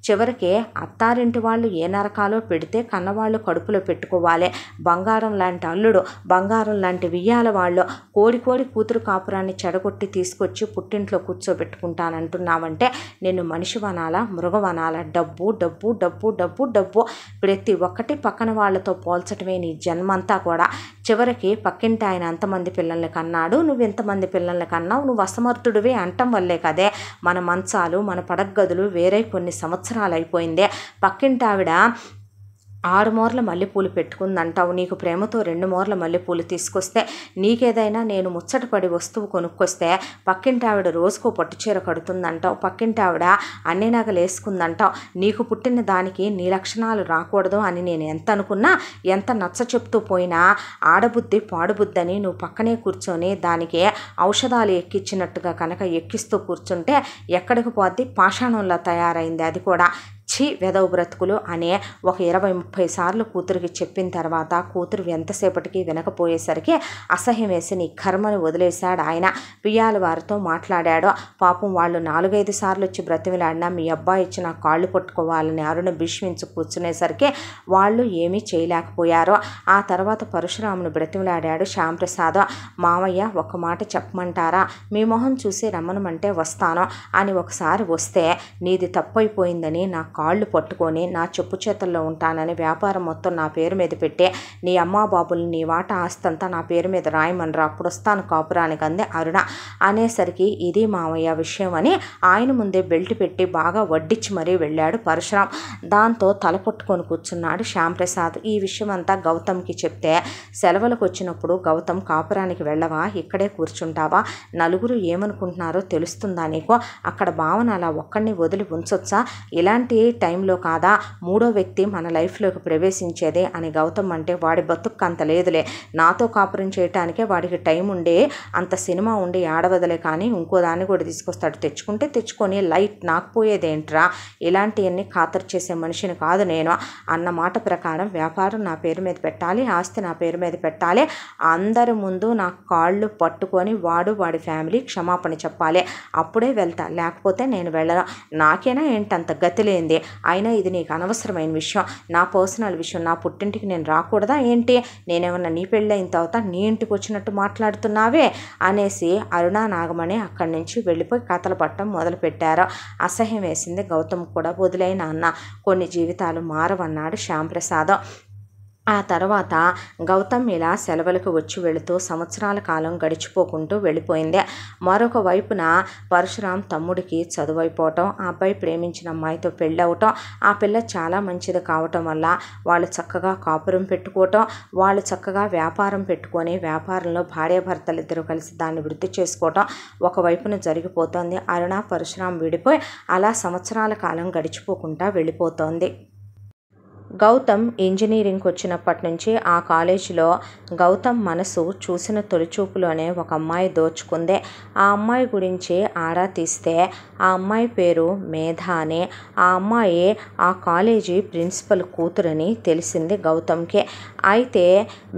చివరికి అత్తారింటి వాళ్ళు ఏ నరకాలో పెడితే కన్నవాళ్ళు కడుపులో పెట్టుకో వాలే బంగారం లాంటి అల్లుడు బంగారం లాంటి వియ్యాల వాళ్ళు కోడి కోడి కూతురు కాపురాన్ని చెడగొట్టి తీసుకొచ్చి పుట్టింట్లో కూర్చోబెట్టుకుంటానంటున్నావంటే నేను మనిషి వనాల మృగవనాల డబ్బు డబ్బు డబ్బు డబ్బు డబ్బు ప్రతి ఒక్కటి పక్కన వాళ్ళతో పోల్చటమే నీ జన్మంతా కూడా చివరికి పక్కింటి ఆయన అంతమంది పిల్లల్ని కన్నాడు నువ్వు ఎంతమంది పిల్లల్ని కన్నావు నువ్వు అసమర్థుడివే అంటం వల్లే కదే మన మంచాలు మన పడగదులు వేరే కొన్ని సంవత్సరాలు అయిపోయిందే పక్కింటి ఆవిడ ఆరు మోర్ల మల్లెపూలు పెట్టుకుందంటావు నీకు ప్రేమతో రెండు మోర్ల మల్లెపూలు తీసుకొస్తే నీకేదైనా నేను ముచ్చటపడి వస్తువు కొనుక్కొస్తే పక్కింటి ఆవిడ రోజుకో పట్టుచీర కడుతుందంటావు పక్కింటి ఆవిడ అన్ని నగలు నీకు పుట్టిన దానికి నీ లక్షణాలు రాకూడదు అని నేను ఎంత అనుకున్నా ఎంత నచ్చ చెప్తూ పోయినా ఆడబుద్ధి పాడుబుద్ధి అని నువ్వు పక్కనే కూర్చొని దానికి ఔషధాలు ఎక్కించినట్టుగా కనుక ఎక్కిస్తూ కూర్చుంటే ఎక్కడికి పోద్ది పాషాణంలా తయారైంది అది కూడా ఛీ వెధవ బ్రతుకులు అనే ఒక ఇరవై ముప్పై సార్లు కూతురికి చెప్పిన తర్వాత కూతురు ఎంతసేపటికి వినకపోయేసరికి అసహ్యం వేసి నీ కర్మను వదిలేశాడు ఆయన పియాల వారితో మాట్లాడాడు పాపం వాళ్ళు నాలుగైదు సార్లు వచ్చి బ్రతిమిలాడినా మీ అబ్బాయి ఇచ్చిన కాళ్ళు పట్టుకోవాలని అరుణ భీష్మించి కూర్చునేసరికి వాళ్ళు ఏమీ చేయలేకపోయారు ఆ తర్వాత పరశురామును బ్రతిమిలాడాడు శ్యాంప్రసాద్ మామయ్య ఒక మాట చెప్పమంటారా మీ మొహం చూసి రమ్మనమంటే వస్తాను అని ఒకసారి వస్తే నీది తప్పైపోయిందని నా కా ఆళ్ళు పట్టుకొని నా చెప్పు చేతుల్లో ఉంటానని వ్యాపారం మొత్తం నా పేరు మీద పెట్టే నీ అమ్మా బాబులు నీ వాట ఆస్తంతా నా పేరు మీద రాయమనరా అప్పుడు వస్తాను కాపురానికి అంది అరుణ అనేసరికి ఇది మామయ్య విషయం అని ఆయన ముందే బెల్ట్ పెట్టి బాగా వడ్డించి మరీ వెళ్ళాడు పరశురాం దాంతో తలపొట్టుకొని కూర్చున్నాడు శ్యాంప్రసాద్ ఈ విషయం అంతా గౌతమ్కి చెప్తే సెలవులకు వచ్చినప్పుడు గౌతమ్ కాపురానికి వెళ్ళవా ఇక్కడే కూర్చుంటావా నలుగురు ఏమనుకుంటున్నారో తెలుస్తుందా నీకు అక్కడ భావన అలా ఒక్కడిని వదిలి ఉంచొచ్చా ఇలాంటి టైంలో కాదా మూడో వ్యక్తి మన లైఫ్లోకి ప్రవేశించేదే అని గౌతమ్ అంటే వాడి బతుకు అంత లేదులే నాతో కాపురం చేయటానికే వాడికి టైం ఉండే అంత సినిమా ఉండి ఆడవదలే కానీ ఇంకో దాన్ని కూడా తీసుకొస్తాడు తెచ్చుకుంటే తెచ్చుకొని లైట్ నాకు పోయేదేంట్రా ఇలాంటివన్నీ ఖాతరు చేసే మనిషిని కాదు నేను అన్న మాట ప్రకారం వ్యాపారం నా పేరు మీద పెట్టాలి ఆస్తి నా పేరు మీద పెట్టాలి అందరి ముందు నా కాళ్ళు పట్టుకొని వాడు వాడి ఫ్యామిలీ క్షమాపణ చెప్పాలి అప్పుడే వెళ్తా లేకపోతే నేను వెళ్ళను నాకేనా ఏంటంత గతి లేనిది జరిగింది అయినా ఇది నీకు అనవసరమైన విషయం నా పర్సనల్ విషయం నా పుట్టింటికి నేను రాకూడదా ఏంటి నేనేమన్నా నీ పెళ్ళి అయిన తర్వాత నీ ఇంటికి వచ్చినట్టు మాట్లాడుతున్నావే అనేసి అరుణ నాగమణి అక్కడి నుంచి వెళ్ళిపోయి కథలు పట్టడం మొదలుపెట్టారు అసహ్యం వేసింది గౌతమ్ కూడా వదిలైన అన్న కొన్ని జీవితాలు మారవన్నాడు శ్యాంప్రసాదం ఆ తర్వాత గౌతమ్ ఇలా సెలవులకు వచ్చి వెళుతూ సంవత్సరాల కాలం గడిచిపోకుంటూ వెళ్ళిపోయింది మరొక వైపున పరశురాం తమ్ముడికి చదువైపోవటం ఆ అబ్బాయి ప్రేమించిన అమ్మాయితో పెళ్ళవటం ఆ పిల్ల చాలా మంచిది కావటం వల్ల వాళ్ళు చక్కగా కాపురం పెట్టుకోవటం వాళ్ళు చక్కగా వ్యాపారం పెట్టుకొని వ్యాపారంలో భార్యాభర్తలు ఇద్దరు కలిసి దాన్ని వృద్ధి చేసుకోవటం ఒకవైపున జరిగిపోతోంది అరుణ పరశురాం విడిపోయి అలా సంవత్సరాల కాలం గడిచిపోకుండా వెళ్ళిపోతోంది గౌతమ్ ఇంజనీరింగ్కి వచ్చినప్పటి నుంచి ఆ కాలేజీలో గౌతమ్ మనసు చూసిన తొలిచూపులోనే ఒక అమ్మాయి దోచుకుందే ఆ అమ్మాయి గురించి ఆరా తీస్తే ఆ అమ్మాయి పేరు మేధ అనే ఆ అమ్మాయి ఆ కాలేజీ ప్రిన్సిపల్ కూతురని తెలిసింది గౌతమ్కే అయితే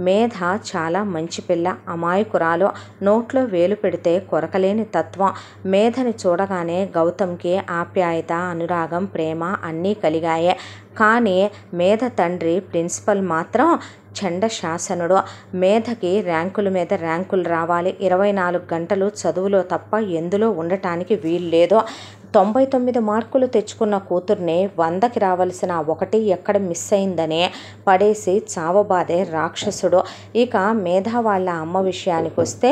మేధ చాలా మంచి పిల్ల అమాయకురాలు నోట్లో వేలు పెడితే కొరకలేని తత్వం మేధని చూడగానే గౌతమ్కి ఆప్యాయత అనురాగం ప్రేమ అన్నీ కలిగాయి కానీ మేధ తండ్రి ప్రిన్సిపల్ మాత్రం చండ శాసనుడు మేధకి ర్యాంకుల మీద ర్యాంకులు రావాలి ఇరవై నాలుగు గంటలు చదువులో తప్ప ఎందులో ఉండటానికి వీల్లేదు తొంభై తొమ్మిది మార్కులు తెచ్చుకున్న కూతుర్ని వందకి రావలసిన ఒకటి ఎక్కడ మిస్ అయిందని పడేసి చావబాదే రాక్షసుడు ఇక మేధా వాళ్ళ అమ్మ విషయానికి వస్తే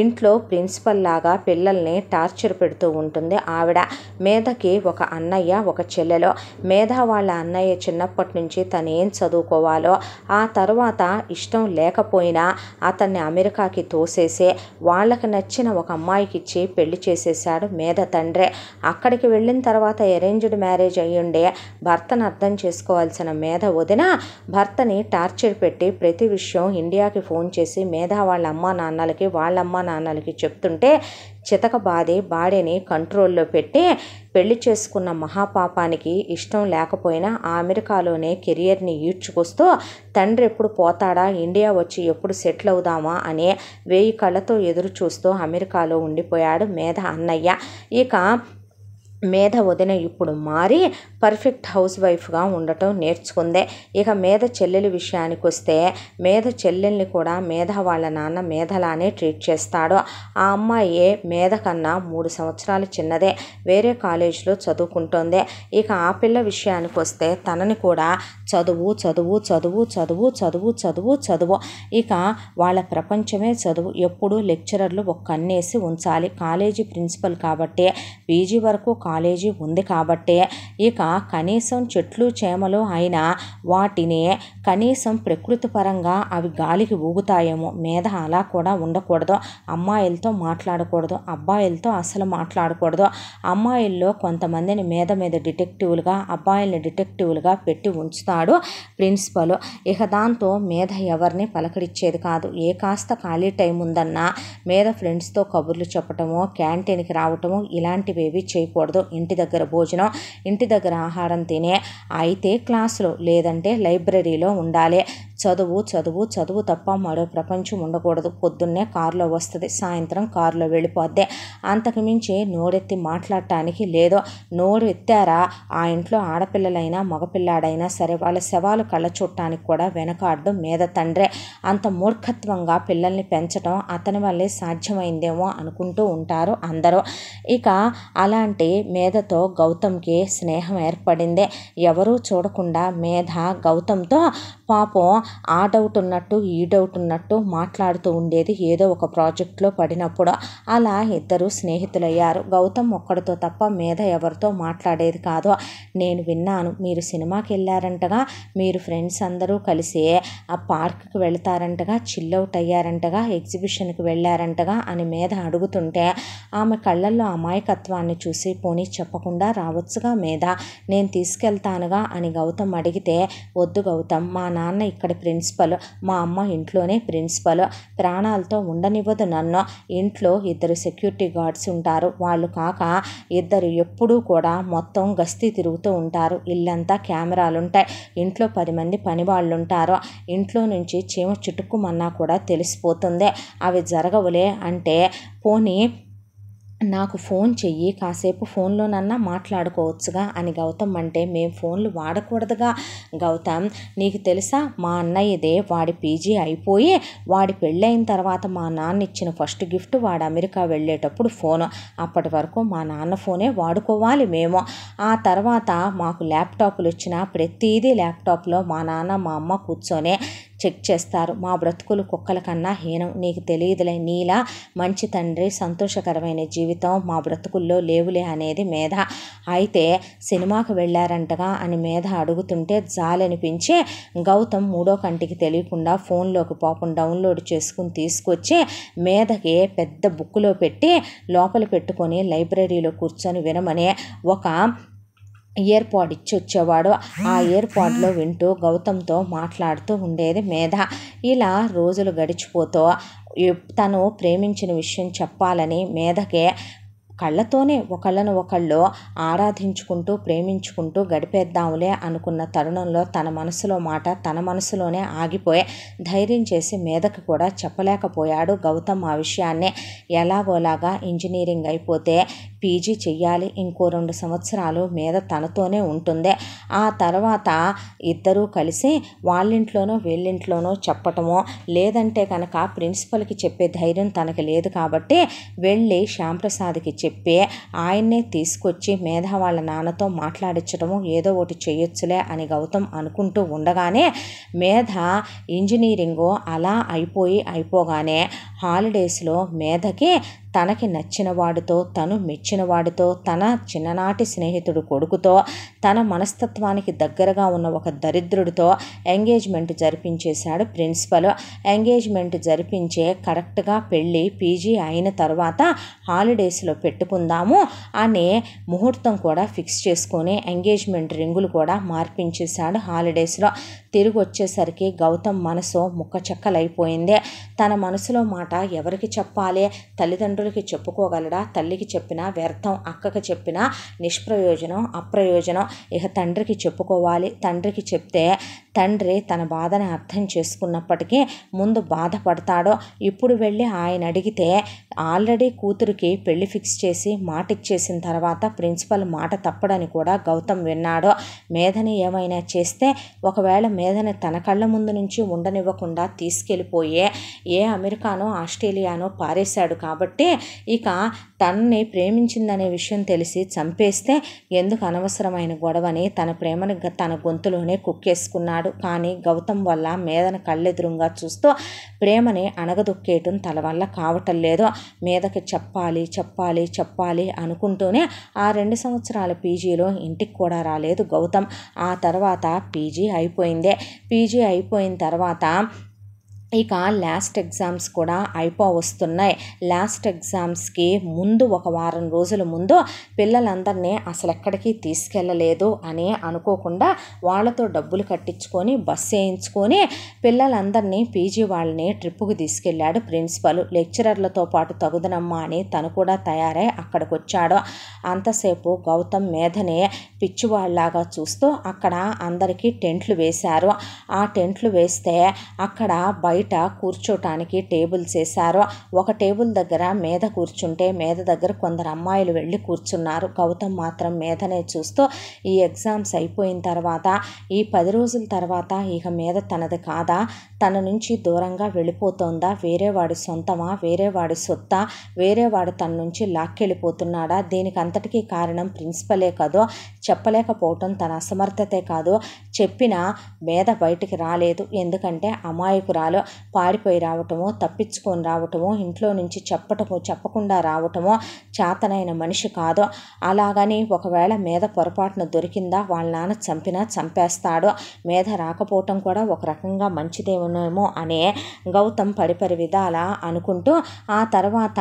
ఇంట్లో ప్రిన్సిపల్ లాగా పిల్లల్ని టార్చర్ పెడుతూ ఉంటుంది ఆవిడ మేధకి ఒక అన్నయ్య ఒక చెల్లెలు మేధా వాళ్ళ అన్నయ్య చిన్నప్పటి నుంచి తనేం చదువుకోవాలో ఆ తర్వాత ఇష్టం లేకపోయినా అతన్ని అమెరికాకి తోసేసి వాళ్ళకి నచ్చిన ఒక అమ్మాయికి ఇచ్చి పెళ్లి చేసేశాడు మేధ తండ్రే అక్కడికి వెళ్ళిన తర్వాత అరేంజ్డ్ మ్యారేజ్ అయ్యుండే భర్తను అర్థం చేసుకోవాల్సిన మేధ వదిన భర్తని టార్చర్ పెట్టి ప్రతి విషయం ఇండియాకి ఫోన్ చేసి మేధ వాళ్ళ అమ్మా నాన్నలకి వాళ్ళ నాన్నలకి చెప్తుంటే చితక బాధి బాడీని కంట్రోల్లో పెట్టి పెళ్లి చేసుకున్న మహాపాపానికి ఇష్టం లేకపోయినా ఆ అమెరికాలోనే కెరియర్ని ఈడ్చుకొస్తూ తండ్రి ఎప్పుడు పోతాడా ఇండియా వచ్చి ఎప్పుడు సెటిల్ అవుదామా అనే వేయి కళ్ళతో ఎదురు చూస్తూ అమెరికాలో ఉండిపోయాడు మేధ అన్నయ్య ఇక మేధ వదిన ఇప్పుడు మారి పర్ఫెక్ట్ హౌస్ వైఫ్గా ఉండటం నేర్చుకుందే ఇక మేధ చెల్లెలి విషయానికి వస్తే మేధ చెల్లెల్ని కూడా మేధ వాళ్ళ నాన్న మేధలానే ట్రీట్ చేస్తాడు ఆ అమ్మాయి మేధ కన్నా మూడు సంవత్సరాలు చిన్నదే వేరే కాలేజీలో చదువుకుంటుంది ఇక ఆ పిల్ల విషయానికి వస్తే తనని కూడా చదువు చదువు చదువు చదువు చదువు చదువు చదువు ఇక వాళ్ళ ప్రపంచమే చదువు ఎప్పుడు లెక్చరర్లు ఒక్కన్నేసి ఉంచాలి కాలేజీ ప్రిన్సిపల్ కాబట్టి పీజీ వరకు కాలేజీ ఉంది కాబట్టే ఇక కనీసం చెట్లు చేమలు అయినా వాటిని కనీసం ప్రకృతి పరంగా అవి గాలికి ఊగుతాయేమో మీద అలా కూడా ఉండకూడదు అమ్మాయిలతో మాట్లాడకూడదు అబ్బాయిలతో అసలు మాట్లాడకూడదు అమ్మాయిల్లో కొంతమందిని మీద మీద డిటెక్టివ్లుగా అబ్బాయిల్ని డిటెక్టివ్లుగా పెట్టి ఉంచుతాడు ప్రిన్సిపల్ ఇక దాంతో మీద ఎవరిని పలకరిచ్చేది కాదు ఏ కాస్త ఖాళీ టైం ఉందన్నా మీద ఫ్రెండ్స్తో కబుర్లు చెప్పటము క్యాంటీన్కి రావటము ఇలాంటివేవి చేయకూడదు అందరూ ఇంటి దగ్గర భోజనం ఇంటి దగ్గర ఆహారం తినే అయితే క్లాసులో లేదంటే లైబ్రరీలో ఉండాలి చదువు చదువు చదువు తప్ప మరో ప్రపంచం ఉండకూడదు పొద్దున్నే కారులో వస్తుంది సాయంత్రం కారులో వెళ్ళిపోద్దే అంతకుమించి నోరెత్తి మాట్లాడటానికి లేదో నోరు ఎత్తారా ఆ ఇంట్లో ఆడపిల్లలైనా మగపిల్లాడైనా సరే వాళ్ళ శవాలు కళ్ళ చూడటానికి కూడా వెనకాడడం మీద తండ్రే అంత మూర్ఖత్వంగా పిల్లల్ని పెంచడం అతని వల్లే సాధ్యమైందేమో అనుకుంటూ ఉంటారు అందరూ ఇక అలాంటి మేధతో గౌతమ్కి స్నేహం ఏర్పడిందే ఎవరూ చూడకుండా మేధ గౌతమ్తో పాపం ఆ డౌట్ ఉన్నట్టు ఈ డౌట్ ఉన్నట్టు మాట్లాడుతూ ఉండేది ఏదో ఒక ప్రాజెక్ట్లో పడినప్పుడు అలా ఇద్దరు స్నేహితులయ్యారు గౌతమ్ ఒక్కడితో తప్ప మీద ఎవరితో మాట్లాడేది కాదు నేను విన్నాను మీరు సినిమాకి వెళ్ళారంటగా మీరు ఫ్రెండ్స్ అందరూ కలిసి ఆ పార్క్కి వెళ్తారంటగా చిల్అవుట్ అయ్యారంటగా ఎగ్జిబిషన్కి వెళ్ళారంటగా అని మీద అడుగుతుంటే ఆమె కళ్ళల్లో అమాయకత్వాన్ని చూసి పోనీ చెప్పకుండా రావచ్చుగా మీద నేను తీసుకెళ్తానుగా అని గౌతమ్ అడిగితే వద్దు గౌతమ్ మా నాన్న ఇక్కడ ప్రిన్సిపల్ మా అమ్మ ఇంట్లోనే ప్రిన్సిపల్ ప్రాణాలతో ఉండనివ్వదు నన్ను ఇంట్లో ఇద్దరు సెక్యూరిటీ గార్డ్స్ ఉంటారు వాళ్ళు కాక ఇద్దరు ఎప్పుడూ కూడా మొత్తం గస్తీ తిరుగుతూ ఉంటారు ఇల్లంతా కెమెరాలు ఉంటాయి ఇంట్లో పది మంది పనివాళ్ళు ఉంటారు ఇంట్లో నుంచి చీమ చుట్టుకుమన్నా కూడా తెలిసిపోతుంది అవి జరగవులే అంటే పోనీ నాకు ఫోన్ చెయ్యి కాసేపు ఫోన్లోనన్నా మాట్లాడుకోవచ్చుగా అని గౌతమ్ అంటే మేము ఫోన్లు వాడకూడదుగా గౌతమ్ నీకు తెలుసా మా అన్నయ్యదే వాడి పీజీ అయిపోయి వాడి పెళ్ళైన తర్వాత మా నాన్న ఇచ్చిన ఫస్ట్ గిఫ్ట్ వాడు అమెరికా వెళ్ళేటప్పుడు ఫోను అప్పటి వరకు మా నాన్న ఫోనే వాడుకోవాలి మేము ఆ తర్వాత మాకు ల్యాప్టాప్లు వచ్చిన ప్రతిదీ ల్యాప్టాప్లో మా నాన్న మా అమ్మ కూర్చొని చెక్ చేస్తారు మా బ్రతుకులు కుక్కల కన్నా హీనం నీకు తెలియదులే నీలా మంచి తండ్రి సంతోషకరమైన జీవితం మా బ్రతుకుల్లో లేవులే అనేది మేధ అయితే సినిమాకు వెళ్ళారంటగా అని మేధ అడుగుతుంటే జాలనిపించి గౌతమ్ మూడో కంటికి తెలియకుండా ఫోన్లోకి పాపం డౌన్లోడ్ చేసుకుని తీసుకొచ్చి మేధకి పెద్ద బుక్లో పెట్టి లోపల పెట్టుకొని లైబ్రరీలో కూర్చొని వినమనే ఒక ఇయర్ పాడ్ ఇచ్చి వచ్చేవాడు ఆ ఇయర్ పాడ్లో వింటూ గౌతమ్తో మాట్లాడుతూ ఉండేది మేధ ఇలా రోజులు గడిచిపోతూ తను ప్రేమించిన విషయం చెప్పాలని మేధకే కళ్ళతోనే ఒకళ్ళను ఒకళ్ళు ఆరాధించుకుంటూ ప్రేమించుకుంటూ గడిపేద్దాంలే అనుకున్న తరుణంలో తన మనసులో మాట తన మనసులోనే ఆగిపోయి ధైర్యం చేసి మీదకు కూడా చెప్పలేకపోయాడు గౌతమ్ ఆ విషయాన్ని ఎలాగోలాగా ఇంజనీరింగ్ అయిపోతే పీజీ చెయ్యాలి ఇంకో రెండు సంవత్సరాలు మీద తనతోనే ఉంటుంది ఆ తర్వాత ఇద్దరూ కలిసి వాళ్ళింట్లోనో వీళ్ళింట్లోనో చెప్పటమో లేదంటే కనుక ప్రిన్సిపల్కి చెప్పే ధైర్యం తనకి లేదు కాబట్టి వెళ్ళి శ్యాంప్రసాద్కి చెప్పి చెప్పి ఆయన్నే తీసుకొచ్చి మేధ వాళ్ళ నాన్నతో మాట్లాడించడము ఏదో ఒకటి చేయొచ్చులే అని గౌతమ్ అనుకుంటూ ఉండగానే మేధ ఇంజనీరింగు అలా అయిపోయి అయిపోగానే హాలిడేస్లో మేధకి తనకి నచ్చిన వాడితో తను మెచ్చిన వాడితో తన చిన్ననాటి స్నేహితుడు కొడుకుతో తన మనస్తత్వానికి దగ్గరగా ఉన్న ఒక దరిద్రుడితో ఎంగేజ్మెంట్ జరిపించేశాడు ప్రిన్సిపల్ ఎంగేజ్మెంట్ జరిపించే కరెక్ట్గా పెళ్ళి పీజీ అయిన తర్వాత హాలిడేస్లో పెట్టుకుందాము అనే ముహూర్తం కూడా ఫిక్స్ చేసుకొని ఎంగేజ్మెంట్ రింగులు కూడా మార్పించేశాడు హాలిడేస్లో తిరిగి వచ్చేసరికి గౌతమ్ మనసు ముక్కచెక్కలైపోయింది తన మనసులో మాట ఎవరికి చెప్పాలి తల్లిదండ్రులకి చెప్పుకోగలడా తల్లికి చెప్పినా వ్యర్థం అక్కకి చెప్పినా నిష్ప్రయోజనం అప్రయోజనం ఇక తండ్రికి చెప్పుకోవాలి తండ్రికి చెప్తే తండ్రి తన బాధను అర్థం చేసుకున్నప్పటికీ ముందు బాధపడతాడో ఇప్పుడు వెళ్ళి ఆయన అడిగితే ఆల్రెడీ కూతురికి పెళ్లి ఫిక్స్ చేసి మాట ఇచ్చేసిన తర్వాత ప్రిన్సిపల్ మాట తప్పడని కూడా గౌతమ్ విన్నాడో మేధని ఏమైనా చేస్తే ఒకవేళ మేధని తన కళ్ళ ముందు నుంచి ఉండనివ్వకుండా తీసుకెళ్ళిపోయే ఏ అమెరికానో ఆస్ట్రేలియానో పారేశాడు కాబట్టి ఇక తనని ప్రేమించిందనే విషయం తెలిసి చంపేస్తే ఎందుకు అనవసరమైన గొడవని తన ప్రేమను తన గొంతులోనే కుక్కేసుకున్నాడు కానీ గౌతమ్ వల్ల మేధన కళ్ళెదురుగా చూస్తూ ప్రేమని అణగదొక్కేయటం తన వల్ల కావటం లేదు మీదకి చెప్పాలి చెప్పాలి చెప్పాలి అనుకుంటూనే ఆ రెండు సంవత్సరాల పీజీలో ఇంటికి కూడా రాలేదు గౌతమ్ ఆ తర్వాత పీజీ అయిపోయిందే పీజీ అయిపోయిన తర్వాత ఇక లాస్ట్ ఎగ్జామ్స్ కూడా అయిపో వస్తున్నాయి లాస్ట్ ఎగ్జామ్స్కి ముందు ఒక వారం రోజుల ముందు పిల్లలందరినీ అసలు ఎక్కడికి తీసుకెళ్ళలేదు అని అనుకోకుండా వాళ్ళతో డబ్బులు కట్టించుకొని బస్ వేయించుకొని పిల్లలందరినీ పీజీ వాళ్ళని ట్రిప్పుకి తీసుకెళ్ళాడు ప్రిన్సిపల్ లెక్చరర్లతో పాటు తగుదనమ్మ అని తను కూడా తయారై అక్కడికి వచ్చాడు అంతసేపు గౌతమ్ మేధని పిచ్చివాళ్ళలాగా చూస్తూ అక్కడ అందరికీ టెంట్లు వేశారు ఆ టెంట్లు వేస్తే అక్కడ బయట బయట కూర్చోటానికి టేబుల్స్ వేశారు ఒక టేబుల్ దగ్గర మీద కూర్చుంటే మీద దగ్గర కొందరు అమ్మాయిలు వెళ్ళి కూర్చున్నారు గౌతమ్ మాత్రం మీదనే చూస్తూ ఈ ఎగ్జామ్స్ అయిపోయిన తర్వాత ఈ పది రోజుల తర్వాత ఇక మీద తనది కాదా తన నుంచి దూరంగా వెళ్ళిపోతుందా వేరే వాడి సొంతమా వేరే వాడి సొత్త వేరే వాడు తన నుంచి లాక్కెళ్ళిపోతున్నాడా దీనికి అంతటికీ కారణం ప్రిన్సిపలే కదో చెప్పలేకపోవటం తన అసమర్థతే కాదు చెప్పిన మీద బయటికి రాలేదు ఎందుకంటే అమాయకురాలు పారిపోయి రావటము తప్పించుకొని రావటము ఇంట్లో నుంచి చెప్పటము చెప్పకుండా రావటము చేతనైన మనిషి కాదు అలాగని ఒకవేళ మీద పొరపాటున దొరికిందా వాళ్ళ నాన్న చంపినా చంపేస్తాడు మీద రాకపోవటం కూడా ఒక రకంగా మంచిదేమోనేమో అనే గౌతమ్ పడిపరి విధాల అనుకుంటూ ఆ తర్వాత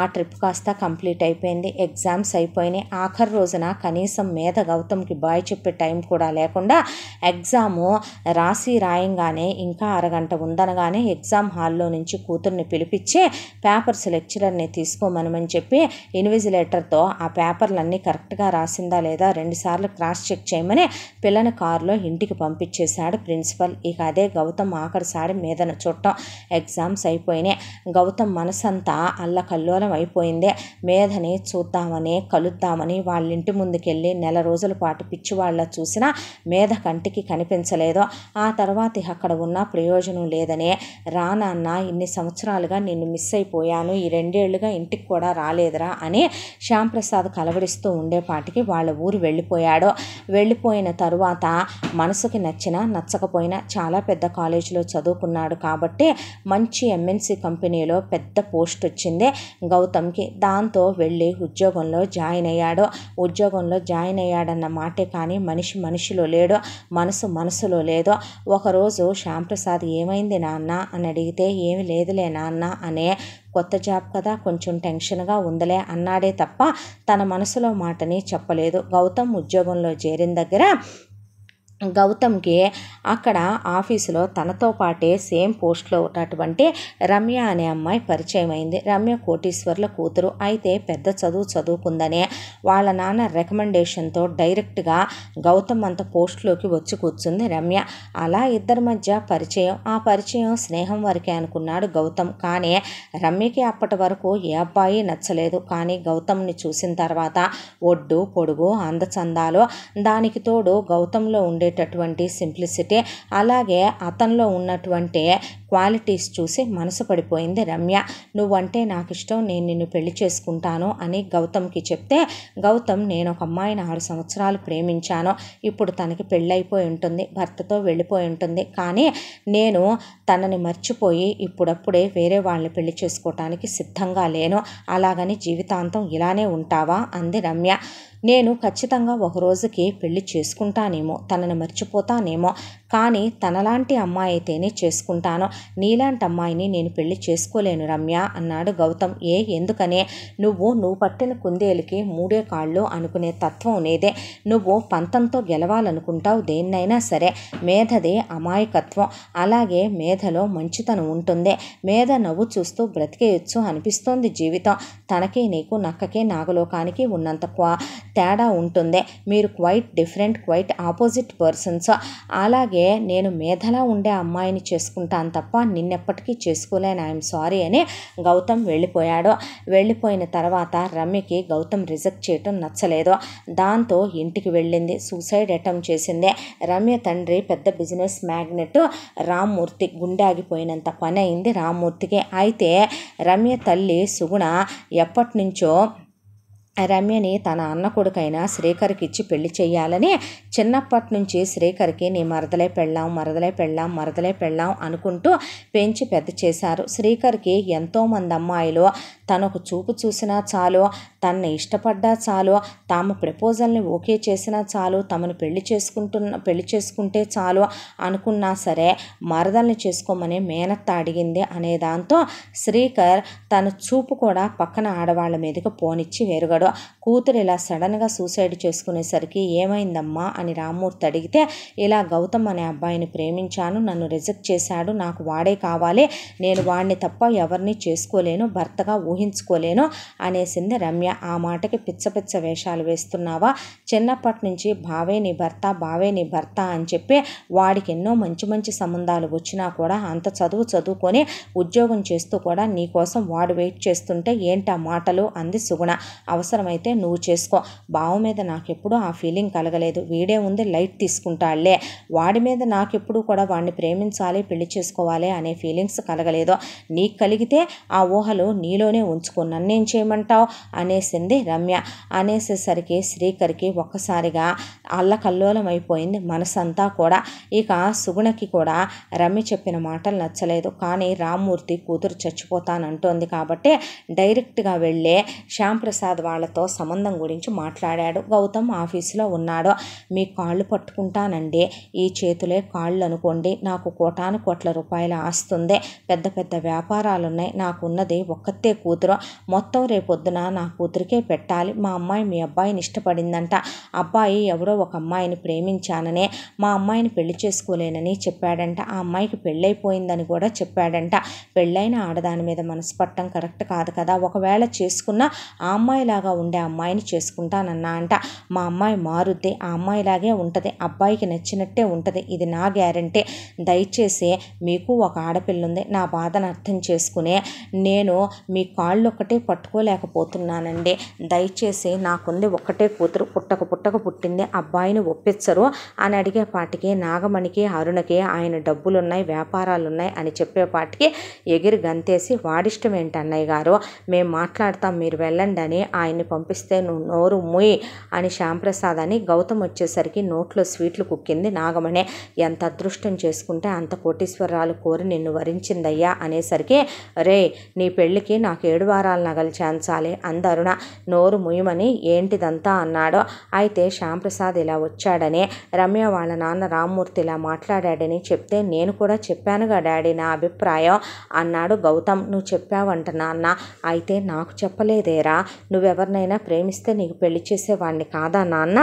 ఆ ట్రిప్ కాస్త కంప్లీట్ అయిపోయింది ఎగ్జామ్స్ అయిపోయినాయి ఆఖరి రోజున కనీసం మీద గౌతమ్కి బాయ్ చెప్పే టైం కూడా లేకుండా ఎగ్జాము రాసి రాయంగానే ఇంకా అరగంట ఉందనగానే ఎగ్జామ్ హాల్లో నుంచి కూతుర్ని పిలిపించే పేపర్స్ లెక్చరర్ని తీసుకోమనమని చెప్పి ఇన్విజిలేటర్తో ఆ పేపర్లన్నీ కరెక్ట్గా రాసిందా లేదా రెండుసార్లు క్రాస్ చెక్ చేయమని పిల్లని కారులో ఇంటికి పంపించేశాడు ప్రిన్సిపల్ ఇక అదే గౌతమ్ ఆఖరిసారి మీదన చుట్టం ఎగ్జామ్స్ అయిపోయినాయి గౌతమ్ మనసంతా అల్లకల్లోలం అయిపోయిందే మీదని చూద్దామని కలుద్దామని వాళ్ళ ఇంటి ముందుకెళ్ళి నెల రోజుల పాటు పిచ్చివాళ్ల చూసినా మేధ కంటికి కనిపించలేదో ఆ తర్వాత అక్కడ ఉన్న ప్రయోజనం లేదనే రానాన్న ఇన్ని సంవత్సరాలుగా నిన్ను మిస్ అయిపోయాను ఈ రెండేళ్లుగా ఇంటికి కూడా రాలేదురా అని శ్యాంప్రసాద్ కలవరిస్తూ ఉండేపాటికి వాళ్ళ ఊరు వెళ్ళిపోయాడు వెళ్ళిపోయిన తరువాత మనసుకి నచ్చినా నచ్చకపోయినా చాలా పెద్ద కాలేజీలో చదువుకున్నాడు కాబట్టి మంచి ఎంఎన్సి కంపెనీలో పెద్ద పోస్ట్ వచ్చింది గౌతమ్కి దాంతో వెళ్ళి ఉద్యోగంలో జాయిన్ అయ్యాడు ఉద్యోగంలో జాయిన్ అయ్యాడు అయ్యాడన్న మాటే కానీ మనిషి మనిషిలో లేడో మనసు మనసులో లేదో ఒకరోజు శ్యాంప్రసాద్ ఏమైంది నాన్న అని అడిగితే ఏమి లేదులే నాన్న అనే కొత్త జాబ్ కదా కొంచెం టెన్షన్గా ఉందలే అన్నాడే తప్ప తన మనసులో మాటని చెప్పలేదు గౌతమ్ ఉద్యోగంలో చేరిన దగ్గర గౌతమ్కి అక్కడ ఆఫీసులో తనతో పాటే సేమ్ పోస్ట్లో ఉన్నటువంటి రమ్య అనే అమ్మాయి పరిచయం అయింది రమ్య కోటీశ్వర్ల కూతురు అయితే పెద్ద చదువు చదువుకుందనే వాళ్ళ నాన్న రికమెండేషన్తో డైరెక్ట్గా గౌతమ్ అంత పోస్ట్లోకి వచ్చి కూర్చుంది రమ్య అలా ఇద్దరి మధ్య పరిచయం ఆ పరిచయం స్నేహం వరకే అనుకున్నాడు గౌతమ్ కానీ రమ్యకి అప్పటి వరకు ఏ అబ్బాయి నచ్చలేదు కానీ గౌతమ్ని చూసిన తర్వాత ఒడ్డు పొడుగు అందచందాలు దానికి తోడు గౌతమ్లో ఉండే ఉండేటటువంటి సింప్లిసిటీ అలాగే అతనిలో ఉన్నటువంటి క్వాలిటీస్ చూసి మనసు పడిపోయింది రమ్య నువ్వంటే నాకు ఇష్టం నేను నిన్ను పెళ్లి చేసుకుంటాను అని గౌతమ్కి చెప్తే గౌతమ్ నేను ఒక అమ్మాయిని ఆరు సంవత్సరాలు ప్రేమించాను ఇప్పుడు తనకి పెళ్ళైపోయి ఉంటుంది భర్తతో వెళ్ళిపోయి ఉంటుంది కానీ నేను తనని మర్చిపోయి ఇప్పుడప్పుడే వేరే వాళ్ళని పెళ్లి చేసుకోవటానికి సిద్ధంగా లేను అలాగని జీవితాంతం ఇలానే ఉంటావా అంది రమ్య నేను ఖచ్చితంగా ఒకరోజుకి పెళ్లి చేసుకుంటానేమో తనని మర్చిపోతానేమో కానీ తనలాంటి అమ్మాయి అయితేనే చేసుకుంటాను నీలాంటి అమ్మాయిని నేను పెళ్లి చేసుకోలేను రమ్య అన్నాడు గౌతమ్ ఏ ఎందుకనే నువ్వు నువ్వు పట్టిన కుందేలుకి మూడే కాళ్ళు అనుకునే తత్వం నీదే నువ్వు పంతంతో గెలవాలనుకుంటావు దేన్నైనా సరే మేధదే అమాయకత్వం అలాగే మేధలో మంచితనం ఉంటుంది మేధ నవ్వు చూస్తూ బ్రతికేయచ్చు అనిపిస్తోంది జీవితం తనకే నీకు నక్కకే నాగలోకానికి ఉన్నంత తేడా ఉంటుంది మీరు quite different quite opposite persons అలాగే అలాగే నేను మేధలా ఉండే అమ్మాయిని చేసుకుంటాను తప్ప నిన్నెప్పటికీ చేసుకోలేను ఐఎమ్ సారీ అని గౌతమ్ వెళ్ళిపోయాడు వెళ్ళిపోయిన తర్వాత రమ్యకి గౌతమ్ రిజెక్ట్ చేయటం నచ్చలేదు దాంతో ఇంటికి వెళ్ళింది సూసైడ్ అటెంప్ట్ చేసింది రమ్య తండ్రి పెద్ద బిజినెస్ మ్యాగ్నెట్ రామ్మూర్తి గుండె ఆగిపోయినంత పని అయింది రామ్మూర్తికి అయితే రమ్య తల్లి సుగుణ ఎప్పటి నుంచో రమ్యని తన అన్న కొడుకైన శ్రీకర్కి ఇచ్చి పెళ్లి చేయాలని చిన్నప్పటి నుంచి శ్రీకర్కి నీ మరదలే పెళ్ళాం మరదలే పెళ్ళాం మరదలే పెళ్ళాం అనుకుంటూ పెంచి పెద్ద చేశారు శ్రీకర్కి ఎంతోమంది అమ్మాయిలు తనకు చూపు చూసినా చాలు తనని ఇష్టపడ్డా చాలు తాము ప్రపోజల్ని ఓకే చేసినా చాలు తమను పెళ్లి చేసుకుంటున్న పెళ్లి చేసుకుంటే చాలు అనుకున్నా సరే మరదల్ని చేసుకోమని మేనత్త అడిగింది అనే దాంతో శ్రీకర్ తన చూపు కూడా పక్కన ఆడవాళ్ళ మీదకి పోనిచ్చి వేరుగడు 个 కూతురు ఇలా సడన్గా సూసైడ్ చేసుకునేసరికి ఏమైందమ్మా అని రామ్మూర్తి అడిగితే ఇలా గౌతమ్ అనే అబ్బాయిని ప్రేమించాను నన్ను రిజెక్ట్ చేశాడు నాకు వాడే కావాలి నేను వాడిని తప్ప ఎవరిని చేసుకోలేను భర్తగా ఊహించుకోలేను అనేసింది రమ్య ఆ మాటకి పిచ్చ పిచ్చ వేషాలు వేస్తున్నావా చిన్నప్పటి నుంచి బావే నీ భర్త బావే నీ భర్త అని చెప్పి వాడికి ఎన్నో మంచి మంచి సంబంధాలు వచ్చినా కూడా అంత చదువు చదువుకొని ఉద్యోగం చేస్తూ కూడా నీకోసం వాడు వెయిట్ చేస్తుంటే ఏంటి ఆ మాటలు అంది సుగుణ అవసరమైతే నువ్వు చేసుకో బావ మీద నాకు ఎప్పుడూ ఆ ఫీలింగ్ కలగలేదు వీడే ఉంది లైట్ తీసుకుంటాళ్లే వాడి మీద నాకెప్పుడు కూడా వాడిని ప్రేమించాలి పెళ్లి చేసుకోవాలి అనే ఫీలింగ్స్ కలగలేదు నీకు కలిగితే ఆ ఊహలు నీలోనే ఉంచుకో నన్నేం చేయమంటావు అనేసింది రమ్య అనేసేసరికి శ్రీకర్కి ఒక్కసారిగా అల్లకల్లోలం అయిపోయింది మనసంతా కూడా ఇక సుగుణకి కూడా రమ్య చెప్పిన మాటలు నచ్చలేదు కానీ రామ్మూర్తి కూతురు చచ్చిపోతానంటోంది కాబట్టి డైరెక్ట్గా వెళ్ళే శ్యాంప్రసాద్ వాళ్ళతో సమ సంబంధం గురించి మాట్లాడాడు గౌతమ్ ఆఫీసులో ఉన్నాడు మీ కాళ్ళు పట్టుకుంటానండి ఈ చేతులే కాళ్ళు అనుకోండి నాకు కోటాను కోట్ల రూపాయల ఆస్తుంది పెద్ద పెద్ద వ్యాపారాలున్నాయి నాకున్నది ఒక్కతే కూతురు మొత్తం రేపొద్దున నా కూతురికే పెట్టాలి మా అమ్మాయి మీ అబ్బాయిని ఇష్టపడిందంట అబ్బాయి ఎవరో ఒక అమ్మాయిని ప్రేమించాననే మా అమ్మాయిని పెళ్లి చేసుకోలేనని చెప్పాడంట ఆ అమ్మాయికి పెళ్ళైపోయిందని కూడా చెప్పాడంట పెళ్ళైన ఆడదాని మీద మనసు పట్టడం కరెక్ట్ కాదు కదా ఒకవేళ చేసుకున్న ఆ అమ్మాయిలాగా ఉండే అమ్మాయిని చేసుకుంటానన్నా అంట మా అమ్మాయి మారుద్ది ఆ అమ్మాయిలాగే ఉంటుంది అబ్బాయికి నచ్చినట్టే ఉంటుంది ఇది నా గ్యారంటీ దయచేసి మీకు ఒక ఆడపిల్ల ఉంది నా బాధను అర్థం చేసుకునే నేను మీ కాళ్ళు ఒక్కటే పట్టుకోలేకపోతున్నానండి దయచేసి నాకుంది ఒక్కటే కూతురు పుట్టక పుట్టక పుట్టింది అబ్బాయిని ఒప్పించరు అని అడిగే పాటికి నాగమణికి అరుణకి ఆయన డబ్బులున్నాయి వ్యాపారాలున్నాయి అని చెప్పే పాటికి ఎగిరి గంతేసి వాడిష్టం ఏంటన్నయ్య గారు మేము మాట్లాడతాం మీరు వెళ్ళండి అని ఆయన్ని పంపి ఇస్తే నువ్వు నోరు ముయ్ అని శ్యాంప్రసాద్ అని గౌతమ్ వచ్చేసరికి నోట్లో స్వీట్లు కుక్కింది నాగమణి ఎంత అదృష్టం చేసుకుంటే అంత కోటీశ్వరరాలు కోరి నిన్ను వరించిందయ్యా అనేసరికి రే నీ పెళ్ళికి నాకు ఏడు వారాల నగలు చేంచాలి అందరుణ నోరు ముయమని ఏంటిదంతా అన్నాడో అయితే శ్యాంప్రసాద్ ఇలా వచ్చాడని రమ్య వాళ్ళ నాన్న రామ్మూర్తి ఇలా మాట్లాడాడని చెప్తే నేను కూడా చెప్పానుగా డాడీ నా అభిప్రాయం అన్నాడు గౌతమ్ నువ్వు చెప్పావంట నాన్న అయితే నాకు చెప్పలేదేరా నువ్వెవరినైనా ప్రేమిస్తే నీకు పెళ్లి చేసేవాడిని కాదా నాన్న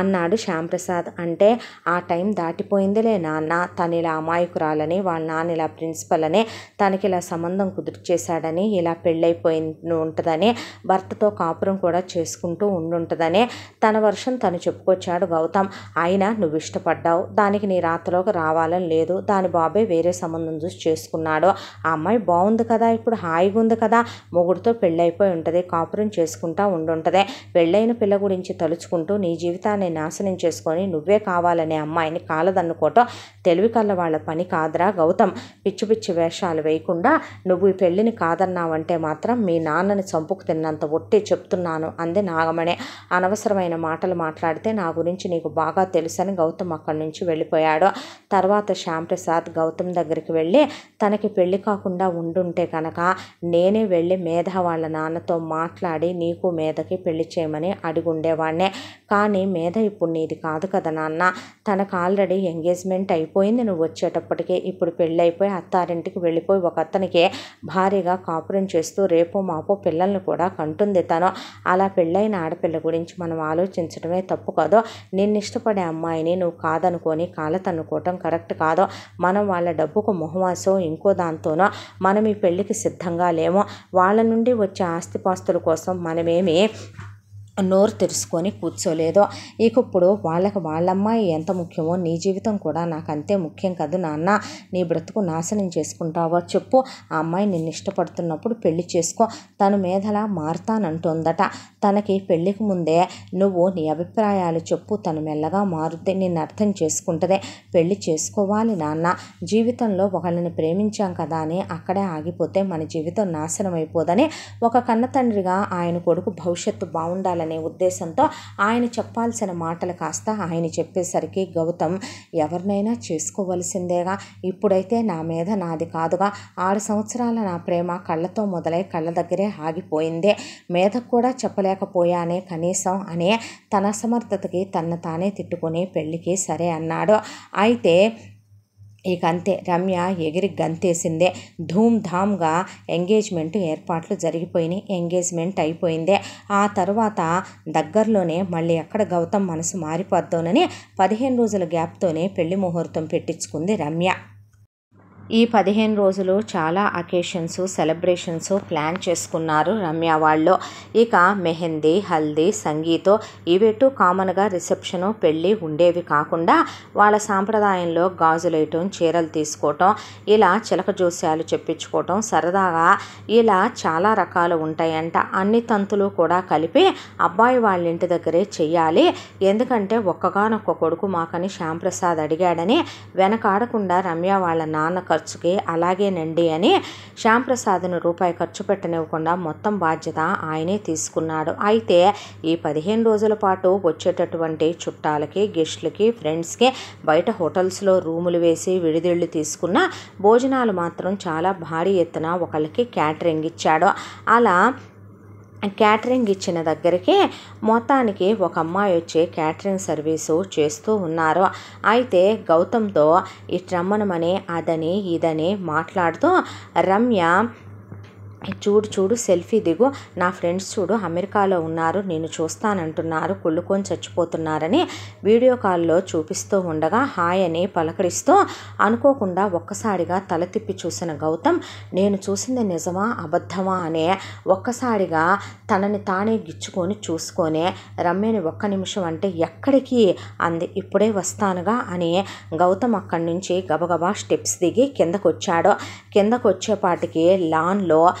అన్నాడు శ్యాంప్రసాద్ అంటే ఆ టైం దాటిపోయిందిలే నాన్న తను ఇలా అమాయకురాలని వాళ్ళ నాన్న ఇలా ప్రిన్సిపల్ అని తనకి ఇలా సంబంధం కుదుర్చేశాడని ఇలా పెళ్ళైపోయి ఉంటుందని భర్తతో కాపురం కూడా చేసుకుంటూ ఉండుంటుందని తన వర్షం తను చెప్పుకొచ్చాడు గౌతమ్ అయినా నువ్వు ఇష్టపడ్డావు దానికి నీ రాత్రిలోకి రావాలని లేదు దాని బాబే వేరే సంబంధం చూసి చేసుకున్నాడు ఆ అమ్మాయి బాగుంది కదా ఇప్పుడు హాయిగా ఉంది కదా మొగుడితో పెళ్ళైపోయి ఉంటుంది కాపురం చేసుకుంటా ఉండుంటుంది ఉంటుంది పెళ్ళైన పిల్ల గురించి తలుచుకుంటూ నీ జీవితాన్ని నాశనం చేసుకొని నువ్వే కావాలనే అమ్మాయిని కాలదన్నుకోవటం తెలివి కళ్ళ వాళ్ళ పని కాదురా గౌతమ్ పిచ్చి పిచ్చి వేషాలు వేయకుండా నువ్వు ఈ పెళ్ళిని కాదన్నావంటే మాత్రం మీ నాన్నని చంపుకు తిన్నంత ఒట్టి చెప్తున్నాను అంది నాగమణి అనవసరమైన మాటలు మాట్లాడితే నా గురించి నీకు బాగా తెలుసని గౌతమ్ అక్కడి నుంచి వెళ్ళిపోయాడు తర్వాత శ్యాంప్రసాద్ గౌతమ్ దగ్గరికి వెళ్ళి తనకి పెళ్లి కాకుండా ఉండుంటే కనుక నేనే వెళ్ళి మేధ వాళ్ళ నాన్నతో మాట్లాడి నీకు మేధకి పెళ్లి చేయమని అడుగుండేవాడినే కానీ మీద ఇప్పుడు నీది కాదు కదా నాన్న తనకు ఆల్రెడీ ఎంగేజ్మెంట్ అయిపోయింది నువ్వు వచ్చేటప్పటికే ఇప్పుడు పెళ్ళి అయిపోయి అత్తారింటికి వెళ్ళిపోయి ఒక అతనికి భారీగా కాపురం చేస్తూ రేపో మాపో పిల్లల్ని కూడా కంటుంది తను అలా పెళ్ళైన ఆడపిల్ల గురించి మనం ఆలోచించడమే తప్పు కాదు నిన్ను ఇష్టపడే అమ్మాయిని నువ్వు కాదనుకొని కాలతన్నుకోవటం కరెక్ట్ కాదు మనం వాళ్ళ డబ్బుకు మొహమాసం ఇంకో దాంతోనో మనం ఈ పెళ్ళికి సిద్ధంగా లేము వాళ్ళ నుండి వచ్చే ఆస్తిపాస్తుల కోసం మనమేమి నోరు తెరుచుకొని కూర్చోలేదో ఇకప్పుడు వాళ్ళకి వాళ్ళమ్మాయి ఎంత ముఖ్యమో నీ జీవితం కూడా నాకు అంతే ముఖ్యం కదా నాన్న నీ బ్రతుకు నాశనం చేసుకుంటావో చెప్పు ఆ అమ్మాయి నిన్ను ఇష్టపడుతున్నప్పుడు పెళ్లి చేసుకో తను మీదలా మారుతానంటుందట తనకి పెళ్ళికి ముందే నువ్వు నీ అభిప్రాయాలు చెప్పు తను మెల్లగా మారుద్ది నిన్ను అర్థం చేసుకుంటదే పెళ్ళి చేసుకోవాలి నాన్న జీవితంలో ఒకళ్ళని ప్రేమించాం కదా అని అక్కడే ఆగిపోతే మన జీవితం నాశనం అయిపోదని ఒక కన్న తండ్రిగా ఆయన కొడుకు భవిష్యత్తు బాగుండాలనే ఉద్దేశంతో ఆయన చెప్పాల్సిన మాటలు కాస్త ఆయన చెప్పేసరికి గౌతమ్ ఎవరినైనా చేసుకోవలసిందేగా ఇప్పుడైతే నా మీద నాది కాదుగా ఆరు సంవత్సరాల నా ప్రేమ కళ్ళతో మొదలై కళ్ళ దగ్గరే ఆగిపోయిందే మీద కూడా చెప్పలే చేసుకోలేకపోయానే కనీసం అనే తన సమర్థతకి తన తానే తిట్టుకొని పెళ్ళికి సరే అన్నాడు అయితే ఇక అంతే రమ్య ఎగిరి గంతేసిందే ధామ్గా ఎంగేజ్మెంట్ ఏర్పాట్లు జరిగిపోయినాయి ఎంగేజ్మెంట్ అయిపోయిందే ఆ తర్వాత దగ్గరలోనే మళ్ళీ ఎక్కడ గౌతమ్ మనసు మారిపోద్దోనని పదిహేను రోజుల గ్యాప్తోనే పెళ్లి ముహూర్తం పెట్టించుకుంది రమ్య ఈ పదిహేను రోజులు చాలా అకేషన్స్ సెలబ్రేషన్స్ ప్లాన్ చేసుకున్నారు రమ్య వాళ్ళు ఇక మెహందీ హల్దీ సంగీతం ఇవేటు కామన్గా రిసెప్షన్ పెళ్ళి ఉండేవి కాకుండా వాళ్ళ సాంప్రదాయంలో గాజులు వేయటం చీరలు తీసుకోవటం ఇలా చిలక జోస్యాలు చెప్పించుకోవటం సరదాగా ఇలా చాలా రకాలు ఉంటాయంట అన్ని తంతులు కూడా కలిపి అబ్బాయి వాళ్ళ ఇంటి దగ్గరే చెయ్యాలి ఎందుకంటే ఒక్కగానొక్క కొడుకు మాకని శ్యాంప్రసాద్ అడిగాడని వెనకాడకుండా రమ్య వాళ్ళ నాన్న ఖర్చుకి అలాగేనండి అని శ్యాంప్రసాద్ను రూపాయి ఖర్చు పెట్టనివ్వకుండా మొత్తం బాధ్యత ఆయనే తీసుకున్నాడు అయితే ఈ పదిహేను రోజుల పాటు వచ్చేటటువంటి చుట్టాలకి గెస్ట్లకి ఫ్రెండ్స్కి బయట హోటల్స్లో రూములు వేసి విడిదిళ్ళు తీసుకున్న భోజనాలు మాత్రం చాలా భారీ ఎత్తున ఒకళ్ళకి క్యాటరింగ్ ఇచ్చాడు అలా క్యాటరింగ్ ఇచ్చిన దగ్గరికి మొత్తానికి ఒక అమ్మాయి వచ్చి క్యాటరింగ్ సర్వీసు చేస్తూ ఉన్నారు అయితే గౌతమ్తో ఇట్రమ్మనమని అదని ఇదని మాట్లాడుతూ రమ్య చూడు చూడు సెల్ఫీ దిగు నా ఫ్రెండ్స్ చూడు అమెరికాలో ఉన్నారు నేను చూస్తానంటున్నారు కొల్లుకొని చచ్చిపోతున్నారని వీడియో కాల్లో చూపిస్తూ ఉండగా హాయ్ అని పలకరిస్తూ అనుకోకుండా ఒక్కసారిగా తల తిప్పి చూసిన గౌతమ్ నేను చూసింది నిజమా అబద్ధమా అనే ఒక్కసారిగా తనని తానే గిచ్చుకొని చూసుకొని రమ్యని ఒక్క నిమిషం అంటే ఎక్కడికి అంది ఇప్పుడే వస్తానుగా అని గౌతమ్ అక్కడి నుంచి గబగబా స్టెప్స్ దిగి కిందకొచ్చాడు కిందకొచ్చేపాటికి లాన్లో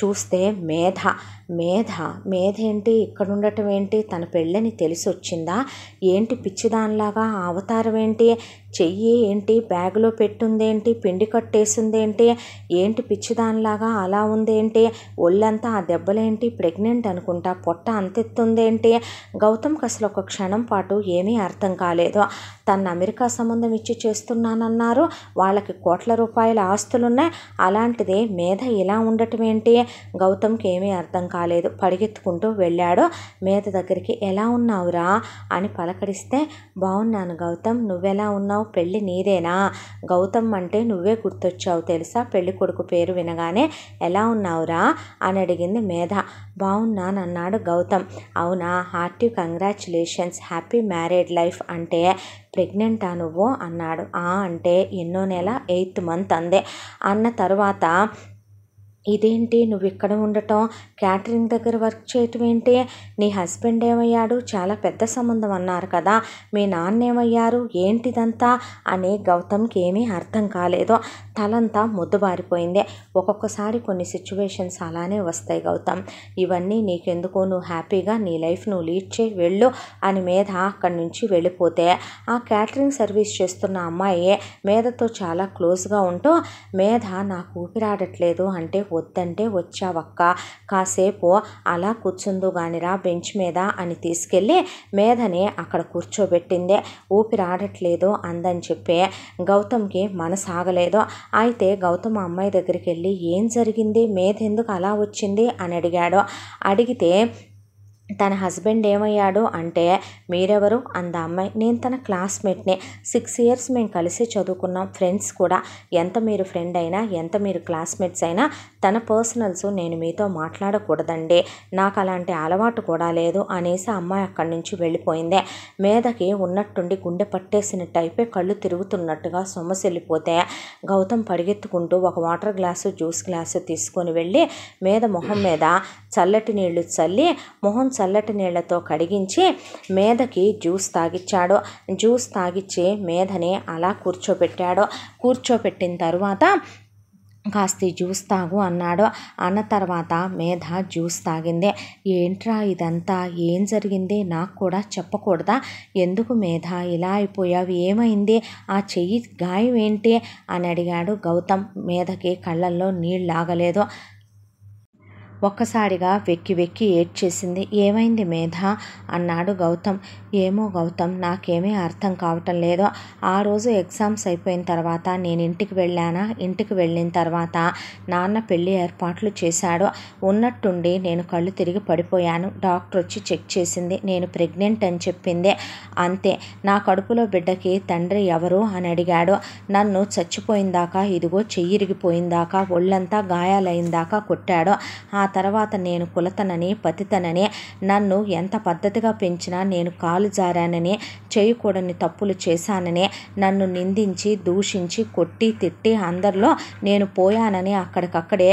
చూస్తే మేధ మేధ మేధ ఏంటి ఇక్కడ ఉండటం ఏంటి తన పెళ్ళని తెలిసి వచ్చిందా ఏంటి పిచ్చిదానిలాగా అవతారం ఏంటి చెయ్యి ఏంటి బ్యాగులో పెట్టుందేంటి పిండి కట్టేసిందేంటి ఏంటి పిచ్చిదానిలాగా అలా ఉందేంటి ఒళ్ళంతా ఆ దెబ్బలేంటి ప్రెగ్నెంట్ అనుకుంటా పొట్ట అంతెత్తుందేంటి గౌతమ్కి అసలు ఒక క్షణం పాటు ఏమీ అర్థం కాలేదు తను అమెరికా సంబంధం ఇచ్చి చేస్తున్నానన్నారు వాళ్ళకి కోట్ల రూపాయల ఆస్తులున్నాయి అలాంటిదే మేధ ఇలా ఉండటం ఏంటి గౌతమ్కి ఏమీ అర్థం కాలేదు పరిగెత్తుకుంటూ వెళ్ళాడు మేత దగ్గరికి ఎలా ఉన్నావురా అని పలకరిస్తే బాగున్నాను గౌతమ్ నువ్వెలా ఉన్నావు పెళ్ళి నీదేనా గౌతమ్ అంటే నువ్వే గుర్తొచ్చావు తెలుసా పెళ్ళి కొడుకు పేరు వినగానే ఎలా ఉన్నావురా అని అడిగింది మేధ బాగున్నానన్నాడు గౌతమ్ అవునా hearty congratulations happy married life అంటే ప్రెగ్నెంటా నువ్వు అన్నాడు ఆ అంటే ఎన్నో నెల ఎయిత్ మంత్ అందే అన్న తర్వాత ఇదేంటి నువ్వు ఇక్కడ ఉండటం క్యాటరింగ్ దగ్గర వర్క్ చేయటం ఏంటి నీ హస్బెండ్ ఏమయ్యాడు చాలా పెద్ద సంబంధం అన్నారు కదా మీ నాన్న ఏమయ్యారు ఏంటిదంతా అని గౌతమ్కి ఏమీ అర్థం కాలేదు తలంతా ముద్దుబారిపోయింది ఒక్కొక్కసారి కొన్ని సిచ్యువేషన్స్ అలానే వస్తాయి గౌతమ్ ఇవన్నీ నీకెందుకు నువ్వు హ్యాపీగా నీ లైఫ్ నువ్వు లీడ్ చేయి వెళ్ళు అని మీద అక్కడి నుంచి వెళ్ళిపోతే ఆ క్యాటరింగ్ సర్వీస్ చేస్తున్న అమ్మాయి మేధతో చాలా క్లోజ్గా ఉంటూ మేధ నాకు ఊపిరాడట్లేదు అంటే వద్దంటే వచ్చావక్క కాసేపు అలా కూర్చుందు గానిరా బెంచ్ మీద అని తీసుకెళ్ళి మేధని అక్కడ కూర్చోబెట్టిందే ఊపిరాడట్లేదు అందని చెప్పి గౌతమ్కి మనసాగలేదు అయితే గౌతమ్ అమ్మాయి దగ్గరికి వెళ్ళి ఏం జరిగింది ఎందుకు అలా వచ్చింది అని అడిగాడు అడిగితే తన హస్బెండ్ ఏమయ్యాడు అంటే మీరెవరు అంద అమ్మాయి నేను తన క్లాస్మేట్ని సిక్స్ ఇయర్స్ మేము కలిసి చదువుకున్నాం ఫ్రెండ్స్ కూడా ఎంత మీరు ఫ్రెండ్ అయినా ఎంత మీరు క్లాస్మేట్స్ అయినా తన పర్సనల్స్ నేను మీతో మాట్లాడకూడదండి నాకు అలాంటి అలవాటు కూడా లేదు అనేసి అమ్మాయి అక్కడి నుంచి వెళ్ళిపోయిందే మీదకి ఉన్నట్టుండి గుండె పట్టేసినట్టు అయిపోయి కళ్ళు తిరుగుతున్నట్టుగా సొమ్మసెళ్ళిపోతే గౌతమ్ పరిగెత్తుకుంటూ ఒక వాటర్ గ్లాసు జ్యూస్ గ్లాసు తీసుకొని వెళ్ళి మీద మొహం మీద చల్లటి నీళ్లు చల్లి మొహం చల్లటి నీళ్లతో కడిగించి మేధకి జ్యూస్ తాగిచ్చాడు జ్యూస్ తాగిచ్చి మేధని అలా కూర్చోబెట్టాడు కూర్చోబెట్టిన తర్వాత కాస్త జ్యూస్ తాగు అన్నాడు అన్న తర్వాత మేధ జ్యూస్ తాగింది ఏంట్రా ఇదంతా ఏం జరిగింది నాకు కూడా చెప్పకూడదా ఎందుకు మేధ ఇలా అయిపోయావు ఏమైంది ఆ చెయ్యి గాయం ఏంటి అని అడిగాడు గౌతమ్ మేధకి కళ్ళల్లో నీళ్ళు లాగలేదు ఒక్కసారిగా వెక్కి వెక్కి ఏడ్చేసింది ఏమైంది మేధ అన్నాడు గౌతమ్ ఏమో గౌతమ్ నాకేమీ అర్థం కావటం లేదు ఆ రోజు ఎగ్జామ్స్ అయిపోయిన తర్వాత నేను ఇంటికి వెళ్ళానా ఇంటికి వెళ్ళిన తర్వాత నాన్న పెళ్లి ఏర్పాట్లు చేశాడు ఉన్నట్టుండి నేను కళ్ళు తిరిగి పడిపోయాను డాక్టర్ వచ్చి చెక్ చేసింది నేను ప్రెగ్నెంట్ అని చెప్పింది అంతే నా కడుపులో బిడ్డకి తండ్రి ఎవరు అని అడిగాడు నన్ను చచ్చిపోయిందాకా ఇదిగో చెయ్యిరిగిపోయిందాకా ఒళ్ళంతా గాయాలైందాకా కొట్టాడు ఆ తర్వాత నేను కులతనని పతితనని నన్ను ఎంత పద్ధతిగా పెంచినా నేను కాలు జారానని చేయకూడని తప్పులు చేశానని నన్ను నిందించి దూషించి కొట్టి తిట్టి అందరిలో నేను పోయానని అక్కడికక్కడే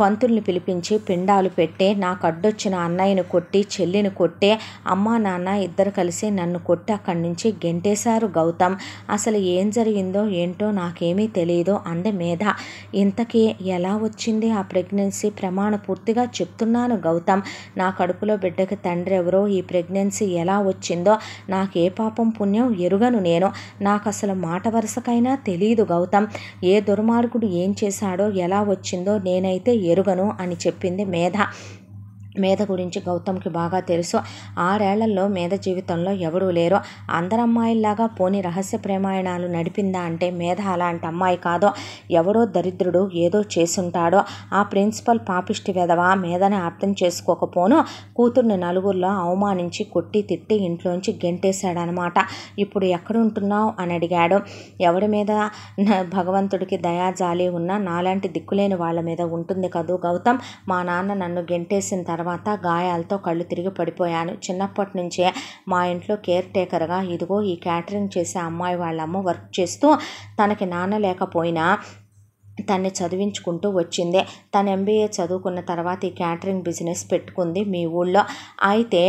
పంతుల్ని పిలిపించి పిండాలు పెట్టే నా కడ్డొచ్చిన అన్నయ్యను కొట్టి చెల్లిని కొట్టే అమ్మా నాన్న ఇద్దరు కలిసి నన్ను కొట్టి అక్కడి నుంచి గెంటేశారు గౌతమ్ అసలు ఏం జరిగిందో ఏంటో నాకేమీ తెలియదు అంది మీద ఇంతకీ ఎలా వచ్చింది ఆ ప్రెగ్నెన్సీ ప్రమాణ పూర్తిగా చెప్తున్నాను గౌతమ్ నా కడుపులో బిడ్డకి తండ్రి ఎవరో ఈ ప్రెగ్నెన్సీ ఎలా వచ్చిందో నాకే పాపం పుణ్యం ఎరుగను నేను నాకు అసలు మాట వరుసకైనా తెలియదు గౌతమ్ ఏ దుర్మార్గుడు ఏం చేశాడో ఎలా వచ్చిందో నేనైతే ఎరుగను అని చెప్పింది మేధ మేధ గురించి గౌతమ్కి బాగా తెలుసు ఆరేళ్లలో మేధ జీవితంలో ఎవరూ లేరు అందరమ్మాయిల్లాగా పోని రహస్య ప్రేమాయణాలు నడిపిందా అంటే మేధ అలాంటి అమ్మాయి కాదో ఎవరో దరిద్రుడు ఏదో చేసుంటాడో ఆ ప్రిన్సిపల్ పాపిష్టి వెధవ మేధని అర్థం చేసుకోకపోను కూతుర్ని నలుగురిలో అవమానించి కొట్టి తిట్టి ఇంట్లోంచి గెంటేశాడనమాట ఇప్పుడు ఎక్కడుంటున్నావు అని అడిగాడు ఎవడి మీద భగవంతుడికి దయాజాలి ఉన్నా నాలాంటి దిక్కులేని వాళ్ళ మీద ఉంటుంది కదూ గౌతమ్ మా నాన్న నన్ను గెంటేసిన తర్వాత తర్వాత గాయాలతో కళ్ళు తిరిగి పడిపోయాను చిన్నప్పటి నుంచే మా ఇంట్లో కేర్ టేకర్గా ఇదిగో ఈ క్యాటరింగ్ చేసే అమ్మాయి వాళ్ళ అమ్మ వర్క్ చేస్తూ తనకి నాన్న లేకపోయినా తన్ని చదివించుకుంటూ వచ్చింది తన ఎంబీఏ చదువుకున్న తర్వాత ఈ క్యాటరింగ్ బిజినెస్ పెట్టుకుంది మీ ఊళ్ళో అయితే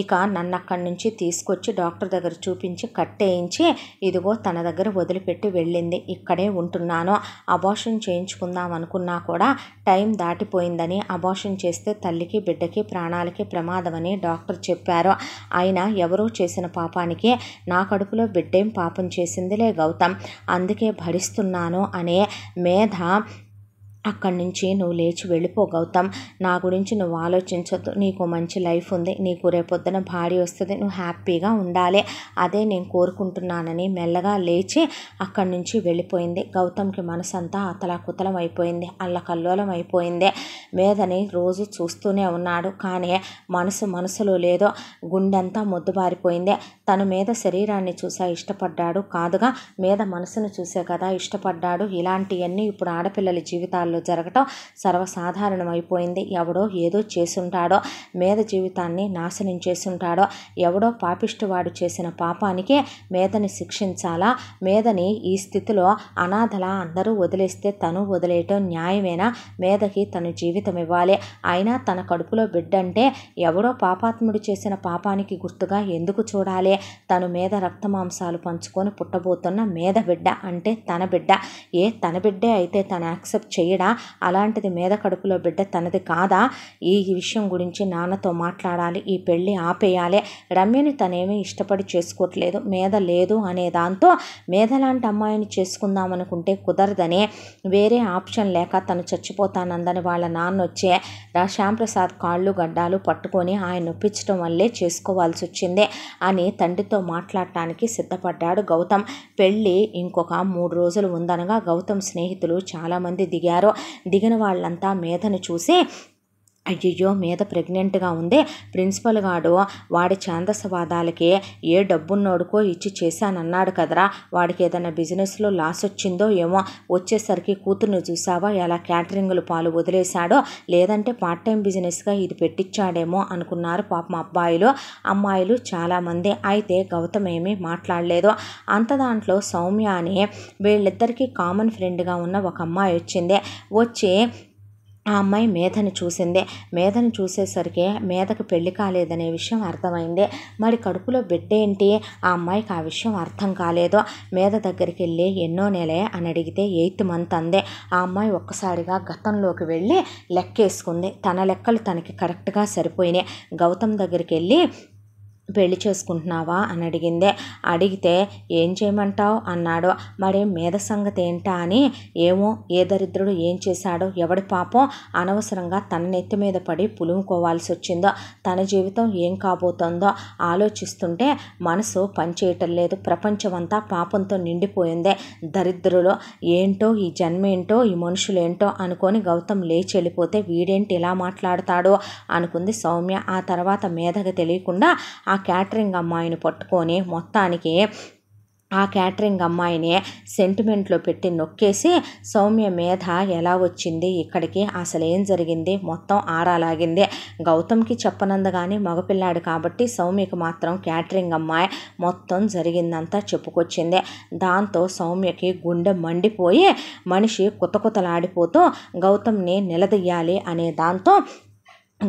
ఇక నన్ను అక్కడి నుంచి తీసుకొచ్చి డాక్టర్ దగ్గర చూపించి కట్టేయించి ఇదిగో తన దగ్గర వదిలిపెట్టి వెళ్ళింది ఇక్కడే ఉంటున్నాను అబార్షన్ చేయించుకుందాం అనుకున్నా కూడా టైం దాటిపోయిందని అబార్షన్ చేస్తే తల్లికి బిడ్డకి ప్రాణాలకి ప్రమాదమని డాక్టర్ చెప్పారు అయినా ఎవరో చేసిన పాపానికి నా కడుపులో బిడ్డేం పాపం చేసిందిలే గౌతమ్ అందుకే భరిస్తున్నాను అనే మేధ धाम అక్కడి నుంచి నువ్వు లేచి వెళ్ళిపో గౌతమ్ నా గురించి నువ్వు ఆలోచించొద్దు నీకు మంచి లైఫ్ ఉంది నీకు రేపొద్దున భారీ వస్తుంది నువ్వు హ్యాపీగా ఉండాలి అదే నేను కోరుకుంటున్నానని మెల్లగా లేచి అక్కడి నుంచి వెళ్ళిపోయింది గౌతమ్కి మనసంతా అతలాకుతలం అయిపోయింది అల్లకల్లోలం అయిపోయింది మీదని రోజు చూస్తూనే ఉన్నాడు కానీ మనసు మనసులో లేదో గుండెంతా మొద్దుబారిపోయింది తన మీద శరీరాన్ని చూసా ఇష్టపడ్డాడు కాదుగా మీద మనసును చూసే కదా ఇష్టపడ్డాడు ఇలాంటివన్నీ ఇప్పుడు ఆడపిల్లల జీవితాల్లో కుటుంబాల్లో జరగటం సర్వసాధారణమైపోయింది ఎవడో ఏదో చేసుంటాడో మేధ జీవితాన్ని నాశనం చేసుంటాడో ఎవడో పాపిష్టివాడు చేసిన పాపానికే మేధని శిక్షించాలా మేధని ఈ స్థితిలో అనాథలా అందరూ వదిలేస్తే తను వదిలేయటం న్యాయమేనా మేధకి తను జీవితం ఇవ్వాలి అయినా తన కడుపులో బిడ్డంటే ఎవడో పాపాత్ముడు చేసిన పాపానికి గుర్తుగా ఎందుకు చూడాలి తను మీద రక్తమాంసాలు పంచుకొని పుట్టబోతున్న మేద బిడ్డ అంటే తన బిడ్డ ఏ తన బిడ్డే అయితే తను యాక్సెప్ట్ చేయడం తేడా అలాంటిది మీద కడుపులో బిడ్డ తనది కాదా ఈ విషయం గురించి నాన్నతో మాట్లాడాలి ఈ పెళ్ళి ఆపేయాలి రమ్యని తనేమీ ఇష్టపడి చేసుకోవట్లేదు మీద లేదు అనే దాంతో మీద లాంటి అమ్మాయిని చేసుకుందామనుకుంటే కుదరదని వేరే ఆప్షన్ లేక తను చచ్చిపోతానందని వాళ్ళ నాన్న వచ్చే శ్యాంప్రసాద్ కాళ్ళు గడ్డాలు పట్టుకొని ఆయన నొప్పించడం వల్లే చేసుకోవాల్సి వచ్చింది అని తండ్రితో మాట్లాడటానికి సిద్ధపడ్డాడు గౌతమ్ పెళ్ళి ఇంకొక మూడు రోజులు ఉందనగా గౌతమ్ స్నేహితులు చాలామంది దిగారు దిగిన వాళ్ళంతా మేధను చూసి అయ్యయ్యో మీద ప్రెగ్నెంట్గా ఉందే ప్రిన్సిపల్ గాడు వాడి ఛాందసవాదాలకి ఏ డబ్బున్నోడుకో ఇచ్చి చేశానన్నాడు కదరా వాడికి ఏదైనా బిజినెస్లో లాస్ వచ్చిందో ఏమో వచ్చేసరికి కూతుర్ని చూసావా ఎలా క్యాటరింగులు పాలు వదిలేశాడో లేదంటే పార్ట్ టైం బిజినెస్గా ఇది పెట్టించాడేమో అనుకున్నారు పాపం అబ్బాయిలు అమ్మాయిలు చాలామంది అయితే గౌతమ్ ఏమీ మాట్లాడలేదు అంత దాంట్లో సౌమ్య అని వీళ్ళిద్దరికీ కామన్ ఫ్రెండ్గా ఉన్న ఒక అమ్మాయి వచ్చింది వచ్చి ఆ అమ్మాయి మేధని చూసింది మేధని చూసేసరికి మేధకు పెళ్లి కాలేదనే విషయం అర్థమైంది మరి కడుపులో బిడ్డేంటి ఆ అమ్మాయికి ఆ విషయం అర్థం కాలేదు మేధ దగ్గరికి వెళ్ళి ఎన్నో నెలే అని అడిగితే ఎయిత్ మంత్ అందే ఆ అమ్మాయి ఒక్కసారిగా గతంలోకి వెళ్ళి లెక్కేసుకుంది తన లెక్కలు తనకి కరెక్ట్గా సరిపోయినాయి గౌతమ్ దగ్గరికి వెళ్ళి పెళ్లి చేసుకుంటున్నావా అని అడిగింది అడిగితే ఏం చేయమంటావు అన్నాడు మరి మీద సంగతి ఏంటా అని ఏమో ఏ దరిద్రుడు ఏం చేశాడో ఎవడి పాపం అనవసరంగా తన నెత్తి మీద పడి పులుముకోవాల్సి వచ్చిందో తన జీవితం ఏం కాబోతోందో ఆలోచిస్తుంటే మనసు పనిచేయటం లేదు ప్రపంచమంతా పాపంతో నిండిపోయిందే దరిద్రులు ఏంటో ఈ జన్మ ఏంటో ఈ మనుషులేంటో అనుకొని గౌతమ్ లేచి వెళ్ళిపోతే వీడేంటి ఇలా మాట్లాడతాడో అనుకుంది సౌమ్య ఆ తర్వాత మేధగా తెలియకుండా ఆ క్యాటరింగ్ అమ్మాయిని పట్టుకొని మొత్తానికి ఆ క్యాటరింగ్ అమ్మాయిని సెంటిమెంట్లో పెట్టి నొక్కేసి సౌమ్య మీద ఎలా వచ్చింది ఇక్కడికి అసలు ఏం జరిగింది మొత్తం ఆరాలాగింది గౌతమ్కి చెప్పనందుగాని మగపిల్లాడు కాబట్టి సౌమ్యకి మాత్రం క్యాటరింగ్ అమ్మాయి మొత్తం జరిగిందంతా చెప్పుకొచ్చింది దాంతో సౌమ్యకి గుండె మండిపోయి మనిషి కుతకుతలాడిపోతూ గౌతమ్ని నిలదీయాలి అనే దాంతో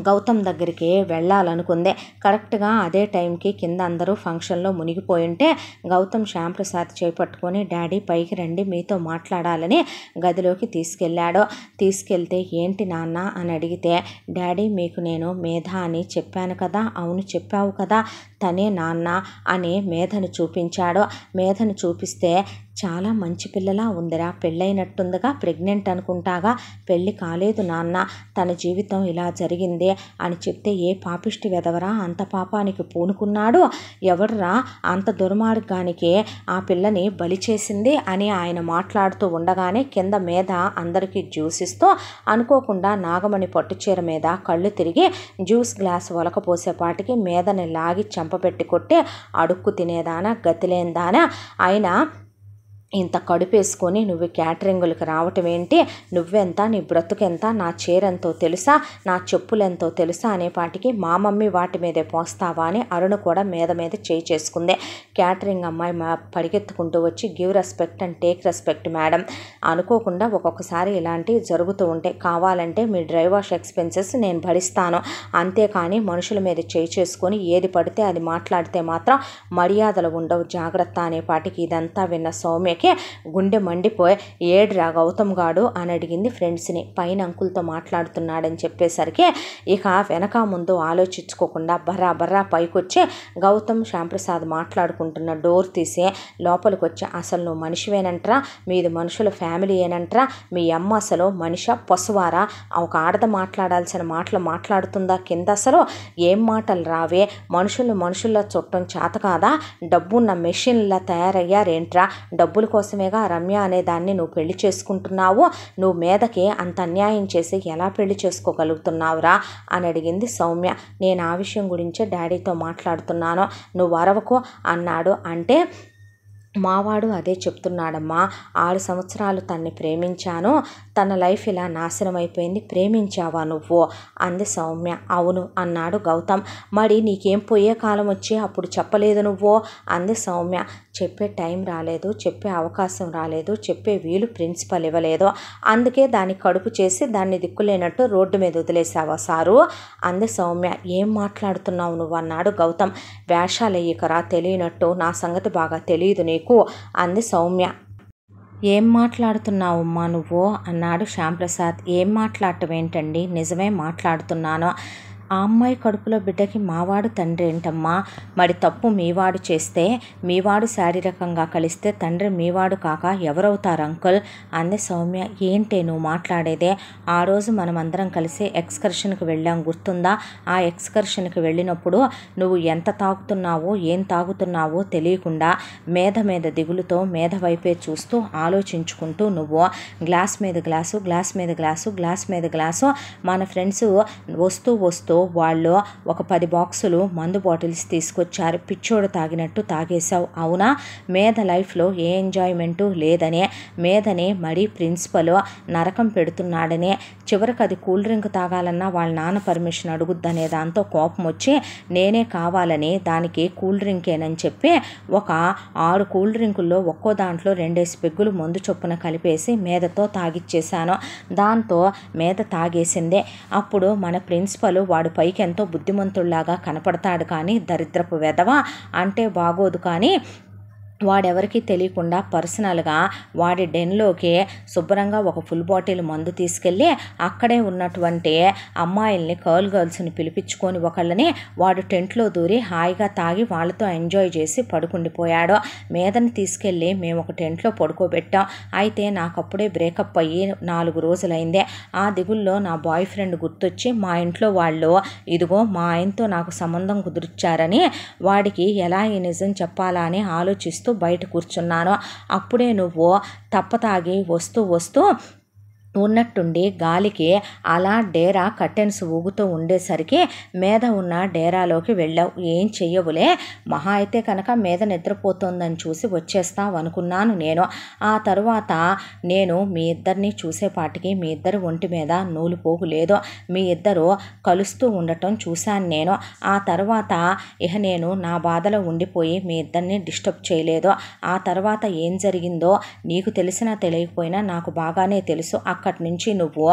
గౌతమ్ దగ్గరికి వెళ్ళాలనుకుంది కరెక్ట్గా అదే టైంకి కింద అందరూ ఫంక్షన్లో మునిగిపోయి ఉంటే గౌతమ్ శ్యాంప్రసాద్ చేపట్టుకొని డాడీ పైకి రండి మీతో మాట్లాడాలని గదిలోకి తీసుకెళ్ళాడు తీసుకెళ్తే ఏంటి నాన్న అని అడిగితే డాడీ మీకు నేను మేధా అని చెప్పాను కదా అవును చెప్పావు కదా తనే నాన్న అని మేధను చూపించాడు మేధను చూపిస్తే చాలా మంచి పిల్లలా ఉందిరా పెళ్ళైనట్టుందిగా ప్రెగ్నెంట్ అనుకుంటాగా పెళ్ళి కాలేదు నాన్న తన జీవితం ఇలా జరిగింది అని చెప్తే ఏ పాపిష్టి వెదవరా అంత పాపానికి పూనుకున్నాడు ఎవర్రా అంత దుర్మార్గానికి ఆ పిల్లని బలి చేసింది అని ఆయన మాట్లాడుతూ ఉండగానే కింద మీద అందరికీ జ్యూస్ ఇస్తూ అనుకోకుండా నాగమణి పట్టుచీర మీద కళ్ళు తిరిగి జ్యూస్ గ్లాస్ ఒలకపోసేపాటికి మీదని లాగి చంప చెంప పెట్టి కొట్టి అడుక్కు తినేదానా గతిలేందానా ఆయన ఇంత కడుపేసుకొని నువ్వు క్యాటరింగులకు రావటం ఏంటి నువ్వెంత నీ బ్రతుకెంత నా చీరెంతో తెలుసా నా చెప్పులెంతో తెలుసా అనేపాటికి మా మమ్మీ వాటి మీదే పోస్తావా అని అరుణ కూడా మీద మీద చేయి చేసుకుంది క్యాటరింగ్ అమ్మాయి మా పరిగెత్తుకుంటూ వచ్చి give respect and take respect madam అనుకోకుండా ఒక్కొక్కసారి ఇలాంటివి జరుగుతూ ఉంటాయి కావాలంటే మీ డ్రైవర్స్ ఎక్స్పెన్సెస్ నేను భరిస్తాను అంతేకాని మనుషుల మీద చేయి చేసుకొని ఏది పడితే అది మాట్లాడితే మాత్రం మర్యాదలు ఉండవు జాగ్రత్త అనేపాటికి ఇదంతా విన్న సౌమ్యకి చూసేసరికి గుండె మండిపోయి ఏడ్రా గౌతమ్ గాడు అని అడిగింది ఫ్రెండ్స్ని పైన అంకుల్తో మాట్లాడుతున్నాడని చెప్పేసరికి ఇక వెనక ముందు ఆలోచించుకోకుండా బర్రా బర్రా పైకొచ్చి గౌతమ్ శ్యాంప్రసాద్ మాట్లాడుకుంటున్న డోర్ తీసి లోపలికి వచ్చి అసలు నువ్వు మనిషివేనంటరా మీది మనుషుల ఫ్యామిలీ ఏనంట్రా మీ అమ్మ అసలు మనిష పశువారా ఒక ఆడద మాట్లాడాల్సిన మాటలు మాట్లాడుతుందా కింద అసలు ఏం మాటలు రావే మనుషులు మనుషుల్లో చుట్టం చేత కాదా డబ్బున్న మెషిన్లా తయారయ్యారేంట్రా డబ్బులు కోసమేగా రమ్య అనే దాన్ని నువ్వు పెళ్లి చేసుకుంటున్నావు నువ్వు మీదకి అంత అన్యాయం చేసి ఎలా పెళ్లి చేసుకోగలుగుతున్నావురా అని అడిగింది సౌమ్య నేను ఆ విషయం గురించే డాడీతో మాట్లాడుతున్నాను నువ్వు అరవకు అన్నాడు అంటే మావాడు అదే చెప్తున్నాడమ్మా ఆరు సంవత్సరాలు తన్ని ప్రేమించాను తన లైఫ్ ఇలా నాశనం అయిపోయింది ప్రేమించావా నువ్వు అంది సౌమ్య అవును అన్నాడు గౌతమ్ మరి నీకేం పోయే కాలం వచ్చి అప్పుడు చెప్పలేదు నువ్వు అంది సౌమ్య చెప్పే టైం రాలేదు చెప్పే అవకాశం రాలేదు చెప్పే వీలు ప్రిన్సిపల్ ఇవ్వలేదు అందుకే దాన్ని కడుపు చేసి దాన్ని దిక్కులేనట్టు రోడ్డు మీద వదిలేసావా సారు అంది సౌమ్య ఏం మాట్లాడుతున్నావు నువ్వు అన్నాడు గౌతమ్ వేషాలయ్యకరా తెలియనట్టు నా సంగతి బాగా తెలియదు నీకు అంది సౌమ్య ఏం మాట్లాడుతున్నావమ్మా నువ్వు అన్నాడు శ్యాంప్రసాద్ ఏం మాట్లాడటం ఏంటండి నిజమే మాట్లాడుతున్నాను ఆ అమ్మాయి కడుపులో బిడ్డకి మావాడు తండ్రి ఏంటమ్మా మరి తప్పు మీవాడు చేస్తే మీవాడు శారీరకంగా కలిస్తే తండ్రి మీవాడు కాక ఎవరవుతారు అంకుల్ అంది సౌమ్య ఏంటే నువ్వు మాట్లాడేదే ఆ రోజు మనమందరం కలిసి ఎక్స్కర్షన్కి వెళ్ళాం గుర్తుందా ఆ ఎక్స్కర్షన్కి వెళ్ళినప్పుడు నువ్వు ఎంత తాగుతున్నావో ఏం తాగుతున్నావో తెలియకుండా మేధ మీద దిగులుతో మేధ వైపే చూస్తూ ఆలోచించుకుంటూ నువ్వు గ్లాస్ మీద గ్లాసు గ్లాస్ మీద గ్లాసు గ్లాస్ మీద గ్లాసు మన ఫ్రెండ్స్ వస్తూ వస్తూ వాళ్ళు ఒక పది బాక్సులు మందు బాటిల్స్ తీసుకొచ్చారు పిచ్చోడు తాగినట్టు తాగేశావు అవునా మేధ లైఫ్లో ఏ ఎంజాయ్మెంటు లేదనే మేధని మరీ ప్రిన్సిపల్ నరకం పెడుతున్నాడనే చివరికి అది కూల్ డ్రింక్ తాగాలన్నా వాళ్ళ నాన్న పర్మిషన్ అడుగుద్దనే దాంతో కోపం వచ్చి నేనే కావాలని దానికి కూల్ డ్రింకేనని చెప్పి ఒక ఆరు కూల్ డ్రింకుల్లో ఒక్కో దాంట్లో రెండేసి పెగ్గులు మందు చొప్పున కలిపేసి మేధతో తాగిచ్చేశాను దాంతో మేధ తాగేసిందే అప్పుడు మన ప్రిన్సిపల్ వాడు పైకి ఎంతో బుద్ధిమంతుడిలాగా కనపడతాడు కానీ దరిద్రపు వెధవ అంటే బాగోదు కానీ వాడెవరికి తెలియకుండా పర్సనల్గా వాడి డెన్లోకి శుభ్రంగా ఒక ఫుల్ బాటిల్ మందు తీసుకెళ్ళి అక్కడే ఉన్నటువంటి అమ్మాయిల్ని కర్ల్ గర్ల్స్ని పిలిపించుకొని ఒకళ్ళని వాడు టెంట్లో దూరి హాయిగా తాగి వాళ్ళతో ఎంజాయ్ చేసి పడుకుండిపోయాడు మీదని తీసుకెళ్ళి మేము ఒక టెంట్లో పడుకోబెట్టాం అయితే నాకు అప్పుడే బ్రేకప్ అయ్యి నాలుగు రోజులైంది ఆ దిగుల్లో నా బాయ్ ఫ్రెండ్ గుర్తొచ్చి మా ఇంట్లో వాళ్ళు ఇదిగో మా ఆయనతో నాకు సంబంధం కుదుర్చారని వాడికి ఎలా ఈ నిజం చెప్పాలా అని ఆలోచిస్తూ బయట కూర్చున్నాను అప్పుడే నువ్వు తప్ప తాగి వస్తూ వస్తూ ఉన్నట్టుండి గాలికి అలా డేరా కర్టెన్స్ ఊగుతూ ఉండేసరికి మీద ఉన్న డేరాలోకి వెళ్ళావు ఏం చెయ్యవులే మహా అయితే కనుక మీద నిద్రపోతుందని చూసి వచ్చేస్తావు అనుకున్నాను నేను ఆ తర్వాత నేను మీ ఇద్దరిని చూసేపాటికి మీ ఇద్దరు ఒంటి మీద నూలు పోగులేదు మీ ఇద్దరు కలుస్తూ ఉండటం చూశాను నేను ఆ తర్వాత ఇహ నేను నా బాధలో ఉండిపోయి మీ ఇద్దరిని డిస్టర్బ్ చేయలేదు ఆ తర్వాత ఏం జరిగిందో నీకు తెలిసినా తెలియకపోయినా నాకు బాగానే తెలుసు అక్కడి నుంచి నువ్వు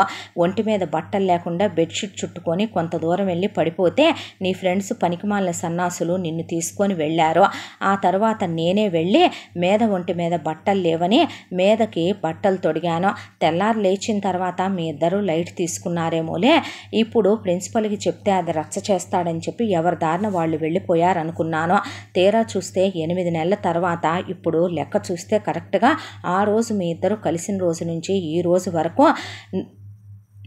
ఒంటి మీద బట్టలు లేకుండా బెడ్షీట్ చుట్టుకొని కొంత దూరం వెళ్ళి పడిపోతే నీ ఫ్రెండ్స్ పనికిమాలిన సన్నాసులు నిన్ను తీసుకొని వెళ్ళారు ఆ తర్వాత నేనే వెళ్ళి మీద ఒంటి మీద బట్టలు లేవని మీదకి బట్టలు తొడిగాను తెల్లారు లేచిన తర్వాత మీ ఇద్దరు లైట్ తీసుకున్నారేమోలే ఇప్పుడు ప్రిన్సిపల్కి చెప్తే అది రచ్చ చేస్తాడని చెప్పి ఎవరి దారిన వాళ్ళు వెళ్ళిపోయారనుకున్నాను తీరా చూస్తే ఎనిమిది నెలల తర్వాత ఇప్పుడు లెక్క చూస్తే కరెక్ట్గా ఆ రోజు మీ ఇద్దరు కలిసిన రోజు నుంచి ఈ రోజు వరకు 哇！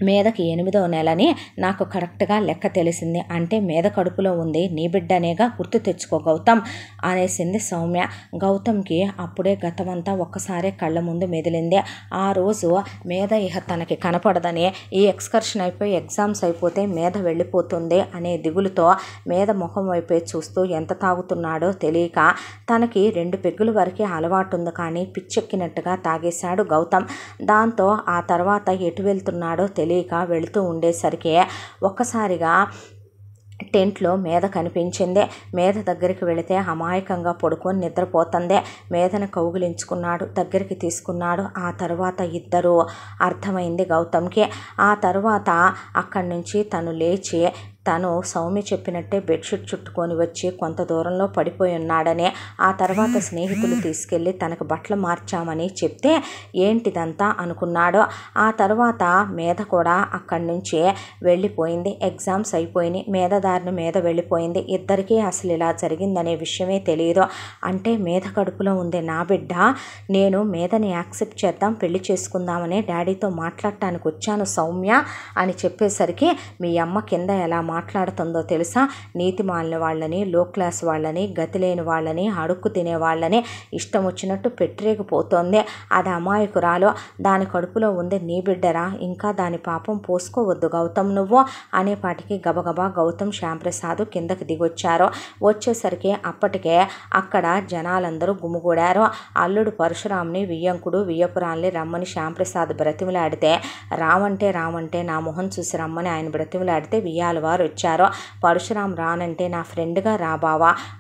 మీదకి ఎనిమిదో నెలని నాకు కరెక్ట్గా లెక్క తెలిసింది అంటే మీద కడుపులో ఉంది నీ బిడ్డనేగా గుర్తు తెచ్చుకో గౌతమ్ అనేసింది సౌమ్య గౌతమ్కి అప్పుడే గతమంతా ఒక్కసారే కళ్ళ ముందు మెదిలింది ఆ రోజు మీద ఇహ తనకి కనపడదని ఈ ఎక్స్కర్షన్ అయిపోయి ఎగ్జామ్స్ అయిపోతే మీద వెళ్ళిపోతుంది అనే దిగులుతో మీద ముఖం వైపే చూస్తూ ఎంత తాగుతున్నాడో తెలియక తనకి రెండు పెగ్గుల వరకే అలవాటు ఉంది కానీ పిచ్చెక్కినట్టుగా తాగేశాడు గౌతమ్ దాంతో ఆ తర్వాత ఎటు వెళ్తున్నాడో తెలియ తెలియక వెళుతూ ఉండేసరికి ఒక్కసారిగా టెంట్లో మేధ కనిపించింది మేధ దగ్గరికి వెళితే అమాయకంగా పడుకొని నిద్రపోతుంది మేధను కౌగిలించుకున్నాడు దగ్గరికి తీసుకున్నాడు ఆ తర్వాత ఇద్దరు అర్థమైంది గౌతమ్కి ఆ తర్వాత అక్కడి నుంచి తను లేచి తను సౌమ్య చెప్పినట్టే బెడ్షీట్ చుట్టుకొని వచ్చి కొంత దూరంలో పడిపోయి ఉన్నాడని ఆ తర్వాత స్నేహితులు తీసుకెళ్ళి తనకు బట్టలు మార్చామని చెప్తే ఏంటిదంతా అనుకున్నాడు ఆ తర్వాత మీద కూడా అక్కడి నుంచే వెళ్ళిపోయింది ఎగ్జామ్స్ అయిపోయినాయి మీద దారిని మీద వెళ్ళిపోయింది ఇద్దరికీ అసలు ఇలా జరిగిందనే విషయమే తెలియదు అంటే మీద కడుపులో ఉండే నా బిడ్డ నేను మీదని యాక్సెప్ట్ చేద్దాం పెళ్లి చేసుకుందామని డాడీతో మాట్లాడటానికి వచ్చాను సౌమ్య అని చెప్పేసరికి మీ అమ్మ కింద ఎలా మాట్లాడుతుందో తెలుసా నీతిమాలిన వాళ్ళని లో క్లాస్ వాళ్ళని గతిలేని వాళ్ళని అడుక్కు తినే వాళ్ళని ఇష్టం వచ్చినట్టు పెట్టరేకపోతోంది అది అమాయకురాలు దాని కడుపులో ఉంది నీ బిడ్డరా ఇంకా దాని పాపం పోసుకోవద్దు గౌతమ్ నువ్వు అనేపాటికి గబగబా గౌతమ్ శ్యాంప్రసాద్ కిందకి దిగొచ్చారు వచ్చేసరికి అప్పటికే అక్కడ జనాలందరూ గుమ్ముగూడారు అల్లుడు పరశురాంని వియ్యంకుడు వియ్యపురాల్ని రమ్మని శ్యాంప్రసాద్ బ్రతిమలాడితే రావంటే రావంటే నా మొహం చూసి రమ్మని ఆయన బ్రతిమలాడితే వియ్యాలవారు ఎవరు వచ్చారో పరశురాం రానంటే నా ఫ్రెండ్గా రా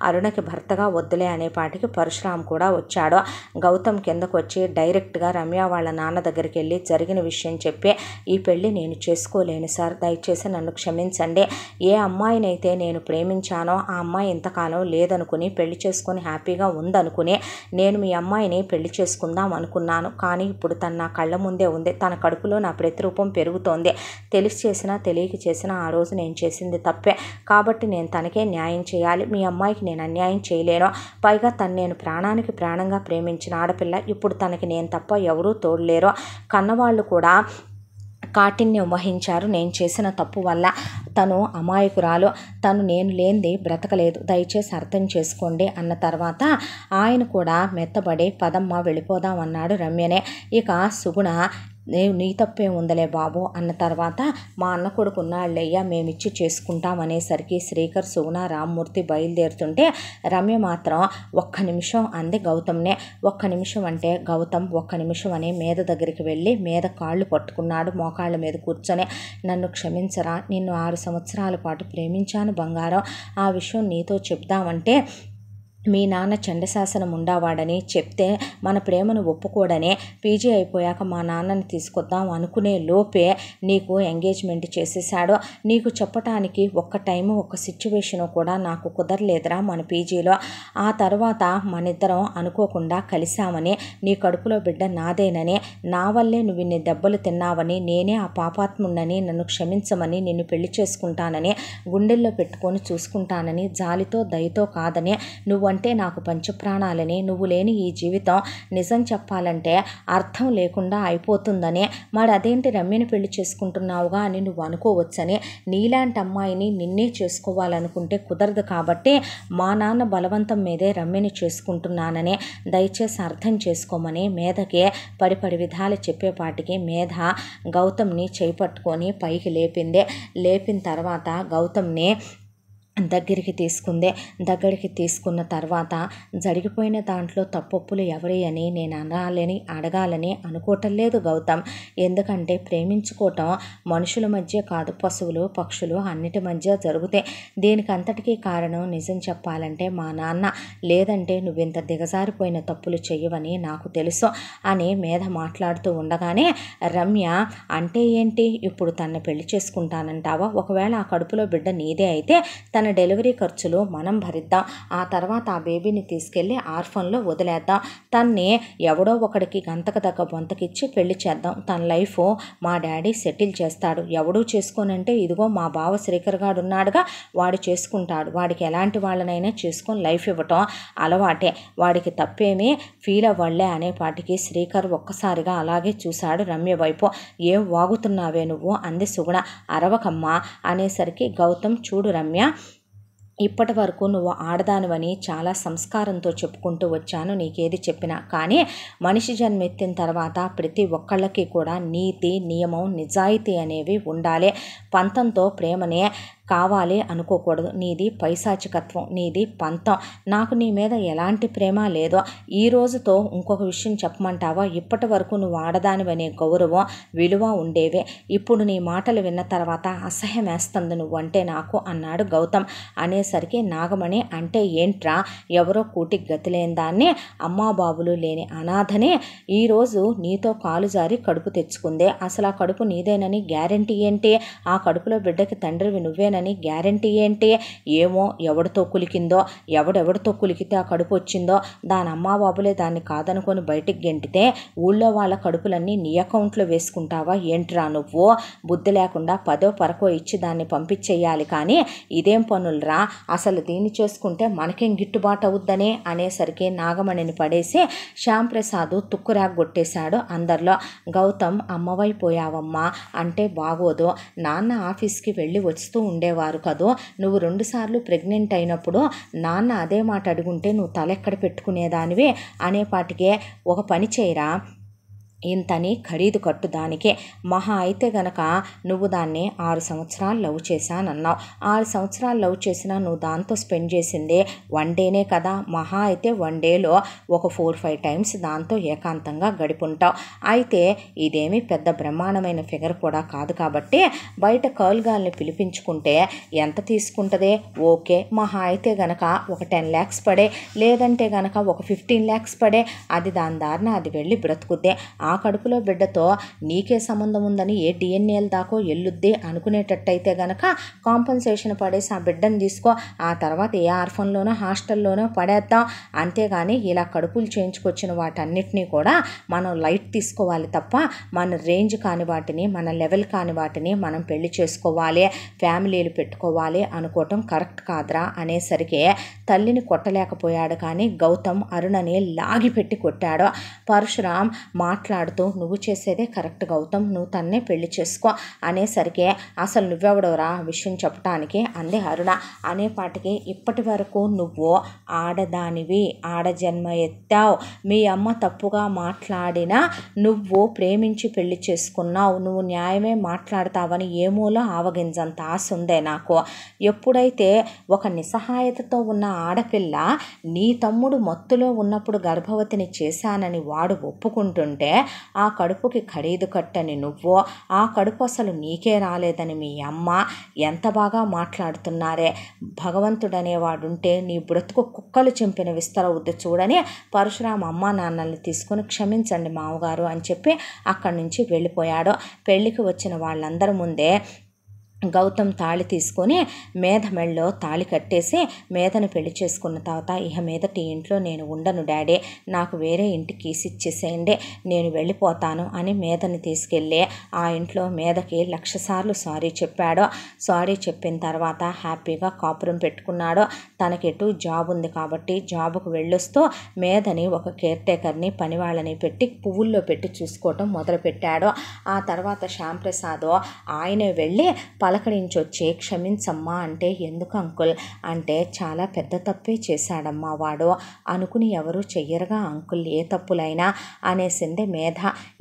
అరుణకి భర్తగా వద్దులే అనే పాటికి పరశురాం కూడా వచ్చాడు గౌతమ్ కిందకు వచ్చి డైరెక్ట్గా రమ్య వాళ్ళ నాన్న దగ్గరికి వెళ్ళి జరిగిన విషయం చెప్పి ఈ పెళ్ళి నేను చేసుకోలేను సార్ దయచేసి నన్ను క్షమించండి ఏ అమ్మాయినైతే నేను ప్రేమించానో ఆ అమ్మాయి ఇంతకాలం లేదనుకుని పెళ్లి చేసుకొని హ్యాపీగా ఉందనుకుని నేను మీ అమ్మాయిని పెళ్లి చేసుకుందాం అనుకున్నాను కానీ ఇప్పుడు తన నా కళ్ళ ముందే ఉంది తన కడుపులో నా ప్రతిరూపం పెరుగుతోంది తెలిసి చేసినా తెలియక చేసినా ఆ రోజు నేను చేసి చేసింది తప్పే కాబట్టి నేను తనకే న్యాయం చేయాలి మీ అమ్మాయికి నేను అన్యాయం చేయలేను పైగా తను నేను ప్రాణానికి ప్రాణంగా ప్రేమించిన ఆడపిల్ల ఇప్పుడు తనకి నేను తప్ప ఎవరూ తోడలేరు కన్నవాళ్ళు కూడా కాఠిన్యం వహించారు నేను చేసిన తప్పు వల్ల తను అమాయకురాలు తను నేను లేనిది బ్రతకలేదు దయచేసి అర్థం చేసుకోండి అన్న తర్వాత ఆయన కూడా మెత్తబడి పదమ్మ వెళ్ళిపోదామన్నాడు రమ్యనే ఇక సుగుణ నీ తప్పే ఉందిలే బాబు అన్న తర్వాత మా అన్న కొడుకు ఉన్నాళ్ళయ్యా మేమిచ్చి చేసుకుంటాం అనేసరికి శ్రీకర్ సుగుణ రామ్మూర్తి బయలుదేరుతుంటే రమ్య మాత్రం ఒక్క నిమిషం అంది గౌతమ్నే ఒక్క నిమిషం అంటే గౌతమ్ ఒక్క నిమిషం అని మీద దగ్గరికి వెళ్ళి మీద కాళ్ళు పట్టుకున్నాడు మోకాళ్ళ మీద కూర్చొని నన్ను క్షమించరా నిన్ను ఆరు సంవత్సరాల పాటు ప్రేమించాను బంగారం ఆ విషయం నీతో చెప్దామంటే మీ నాన్న చండశాసనం ఉండేవాడని చెప్తే మన ప్రేమను ఒప్పుకోడనే పీజీ అయిపోయాక మా నాన్నని తీసుకొద్దాం అనుకునే లోపే నీకు ఎంగేజ్మెంట్ చేసేసాడు నీకు చెప్పటానికి ఒక్క టైము ఒక్క సిచ్యువేషను కూడా నాకు కుదరలేదురా మన పీజీలో ఆ తర్వాత మనిద్దరం అనుకోకుండా కలిశామని నీ కడుపులో బిడ్డ నాదేనని నా వల్లే నువ్వు ఇన్ని దెబ్బలు తిన్నావని నేనే ఆ పాపాత్ముండని నన్ను క్షమించమని నిన్ను పెళ్లి చేసుకుంటానని గుండెల్లో పెట్టుకొని చూసుకుంటానని జాలితో దయతో కాదని నువ్వు నువ్వంటే నాకు పంచప్రాణాలని నువ్వు లేని ఈ జీవితం నిజం చెప్పాలంటే అర్థం లేకుండా అయిపోతుందని మరి అదేంటి రమ్యని పెళ్లి చేసుకుంటున్నావుగా అని నువ్వు అనుకోవచ్చని నీలాంటి అమ్మాయిని నిన్నే చేసుకోవాలనుకుంటే కుదరదు కాబట్టి మా నాన్న బలవంతం మీదే రమ్యని చేసుకుంటున్నానని దయచేసి అర్థం చేసుకోమని మేధకే పడిపడి విధాలు చెప్పేపాటికి మేధ గౌతమ్ని చేపట్టుకొని పైకి లేపిందే లేపిన తర్వాత గౌతమ్ని దగ్గరికి తీసుకుంది దగ్గరికి తీసుకున్న తర్వాత జరిగిపోయిన దాంట్లో తప్పొప్పులు ఎవరి అని నేను అనాలని అడగాలని అనుకోవటం లేదు గౌతమ్ ఎందుకంటే ప్రేమించుకోవటం మనుషుల మధ్య కాదు పశువులు పక్షులు అన్నిటి మధ్య జరుగుతాయి దీనికి అంతటికీ కారణం నిజం చెప్పాలంటే మా నాన్న లేదంటే నువ్వింత దిగజారిపోయిన తప్పులు చెయ్యవని నాకు తెలుసు అని మీద మాట్లాడుతూ ఉండగానే రమ్య అంటే ఏంటి ఇప్పుడు తన పెళ్లి చేసుకుంటానంటావా ఒకవేళ ఆ కడుపులో బిడ్డ నీదే అయితే తన తన డెలివరీ ఖర్చులు మనం భరిద్దాం ఆ తర్వాత ఆ బేబీని తీసుకెళ్ళి ఆర్ఫన్లో వదిలేద్దాం తన్ని ఎవడో ఒకడికి గంతకు తగ్గ బొంతకిచ్చి పెళ్లి చేద్దాం తన లైఫ్ మా డాడీ సెటిల్ చేస్తాడు ఎవడూ చేసుకోనంటే ఇదిగో మా బావ శ్రీకర్ గాడు ఉన్నాడుగా వాడు చేసుకుంటాడు వాడికి ఎలాంటి వాళ్ళనైనా చేసుకొని లైఫ్ ఇవ్వటం అలవాటే వాడికి తప్పేమీ ఫీల్ అవ్వలే అనేపాటికి శ్రీకర్ ఒక్కసారిగా అలాగే చూశాడు రమ్య వైపు ఏం వాగుతున్నావే నువ్వు అంది సుగుణ అరవకమ్మ అనేసరికి గౌతమ్ చూడు రమ్య ఇప్పటి వరకు నువ్వు ఆడదానివని చాలా సంస్కారంతో చెప్పుకుంటూ వచ్చాను నీకేది చెప్పినా కానీ మనిషి జన్మెత్తిన తర్వాత ప్రతి ఒక్కళ్ళకి కూడా నీతి నియమం నిజాయితీ అనేవి ఉండాలి పంతంతో ప్రేమనే కావాలి అనుకోకూడదు నీది పైశాచికత్వం నీది పంతం నాకు నీ మీద ఎలాంటి ప్రేమ లేదో ఈ రోజుతో ఇంకొక విషయం చెప్పమంటావా ఇప్పటి వరకు నువ్వు ఆడదానివనే గౌరవం విలువ ఉండేవే ఇప్పుడు నీ మాటలు విన్న తర్వాత అసహ్యం వేస్తుంది నువ్వంటే నాకు అన్నాడు గౌతమ్ అనేసరికి నాగమణి అంటే ఏంట్రా ఎవరో గతి గతిలేని దాన్ని అమ్మా బాబులు లేని అనాథనే ఈరోజు నీతో కాలు జారి కడుపు తెచ్చుకుందే అసలు ఆ కడుపు నీదేనని గ్యారంటీ ఏంటి ఆ కడుపులో బిడ్డకి తండ్రివి నువ్వే నేనని గ్యారంటీ ఏంటి ఏమో ఎవడితో కులికిందో ఎవడెవడితో కులికితే ఆ కడుపు వచ్చిందో దాని అమ్మా బాబులే దాన్ని కాదనుకొని బయటికి గెంటితే ఊళ్ళో వాళ్ళ కడుపులన్నీ నీ అకౌంట్లో వేసుకుంటావా ఏంట్రా నువ్వు బుద్ధి లేకుండా పదో పరకో ఇచ్చి దాన్ని పంపించేయాలి కానీ ఇదేం పనులరా అసలు దీన్ని చేసుకుంటే మనకేం గిట్టుబాటు అవుద్దనే అనేసరికి నాగమణిని పడేసి శ్యాంప్రసాద్ తుక్కురాగ్ కొట్టేశాడు అందరిలో గౌతమ్ అమ్మవైపోయావమ్మా అంటే బాగోదు నాన్న ఆఫీస్కి వెళ్ళి వస్తూ ఉండే ఉండేవారు కదో నువ్వు రెండుసార్లు ప్రెగ్నెంట్ అయినప్పుడు నాన్న అదే మాట అడుగుంటే నువ్వు తలెక్కడ పెట్టుకునేదానివే అనేపాటికే ఒక పని చేయరా ఇంతని ఖరీదు కట్టు దానికే మహా అయితే గనక నువ్వు దాన్ని ఆరు సంవత్సరాలు లవ్ చేశానన్నావు ఆరు సంవత్సరాలు లవ్ చేసినా నువ్వు దాంతో స్పెండ్ చేసిందే వన్ డేనే కదా మహా అయితే వన్ డేలో ఒక ఫోర్ ఫైవ్ టైమ్స్ దాంతో ఏకాంతంగా గడుపుంటావు అయితే ఇదేమి పెద్ద బ్రహ్మాండమైన ఫిగర్ కూడా కాదు కాబట్టి బయట కర్ల్గాల్ని పిలిపించుకుంటే ఎంత తీసుకుంటుంది ఓకే మహా అయితే గనక ఒక టెన్ ల్యాక్స్ పడే లేదంటే గనక ఒక ఫిఫ్టీన్ ల్యాక్స్ పడే అది దాని దారిన అది వెళ్ళి బ్రతుకుద్దే ఆ ఆ కడుపులో బిడ్డతో నీకే సంబంధం ఉందని ఏ డిఎన్ఏల దాకో ఎల్లుద్ది అనుకునేటట్టయితే గనక కాంపన్సేషన్ పడేసి ఆ బిడ్డను తీసుకో ఆ తర్వాత ఏ ఆర్ఫన్లోనో హాస్టల్లోనో పడేద్దాం అంతేగాని ఇలా కడుపులు చేయించుకొచ్చిన వాటన్నిటినీ కూడా మనం లైట్ తీసుకోవాలి తప్ప మన రేంజ్ కాని వాటిని మన లెవెల్ కాని వాటిని మనం పెళ్లి చేసుకోవాలి ఫ్యామిలీలు పెట్టుకోవాలి అనుకోవటం కరెక్ట్ కాదురా అనేసరికి తల్లిని కొట్టలేకపోయాడు కానీ గౌతమ్ అరుణని లాగిపెట్టి కొట్టాడు పరశురామ్ మాట్లా మాట్లాడుతూ నువ్వు చేసేదే కరెక్ట్ గౌతమ్ నువ్వు తన్నే పెళ్లి చేసుకో అనేసరికి అసలు నువ్వెవడవరా విషయం చెప్పడానికి అంది అరుణ అనేపాటికి ఇప్పటి వరకు నువ్వు ఆడదానివి ఆడజన్మ ఎత్తావు మీ అమ్మ తప్పుగా మాట్లాడినా నువ్వు ప్రేమించి పెళ్లి చేసుకున్నావు నువ్వు న్యాయమే మాట్లాడతావని ఏమోలో ఆవగించంత ఆశ ఉందే నాకు ఎప్పుడైతే ఒక నిస్సహాయతతో ఉన్న ఆడపిల్ల నీ తమ్ముడు మత్తులో ఉన్నప్పుడు గర్భవతిని చేశానని వాడు ఒప్పుకుంటుంటే ఆ కడుపుకి ఖరీదు కట్టని నువ్వు ఆ కడుపు అసలు నీకే రాలేదని మీ అమ్మ ఎంత బాగా మాట్లాడుతున్నారే భగవంతుడు అనేవాడుంటే నీ బ్రతుకు కుక్కలు చంపిన విస్తరవుద్దు చూడని పరశురామ అమ్మ నాన్నల్ని తీసుకుని క్షమించండి మామగారు అని చెప్పి అక్కడి నుంచి వెళ్ళిపోయాడు పెళ్ళికి వచ్చిన వాళ్ళందరి ముందే గౌతమ్ తాళి తీసుకొని మేధ మెళ్ళో తాళి కట్టేసి మేధను పెళ్లి చేసుకున్న తర్వాత ఇహ మీదటి ఇంట్లో నేను ఉండను డాడీ నాకు వేరే ఇంటి కీస్ ఇచ్చేసేయండి నేను వెళ్ళిపోతాను అని మేధని తీసుకెళ్ళి ఆ ఇంట్లో మేధకి లక్షసార్లు సారీ చెప్పాడో సారీ చెప్పిన తర్వాత హ్యాపీగా కాపురం పెట్టుకున్నాడో తనకి జాబ్ ఉంది కాబట్టి జాబుకు వెళ్ళొస్తూ మేధని ఒక కేర్ టేకర్ని పనివాళ్ళని పెట్టి పువ్వుల్లో పెట్టి చూసుకోవటం మొదలుపెట్టాడో ఆ తర్వాత శ్యాంప్రసాద్ ఆయనే వెళ్ళి పల పలకరించొచ్చి క్షమించమ్మా అంటే ఎందుకు అంకుల్ అంటే చాలా పెద్ద తప్పే చేశాడమ్మా వాడు అనుకుని ఎవరు చెయ్యరుగా అంకుల్ ఏ తప్పులైనా అనేసిందే మేధ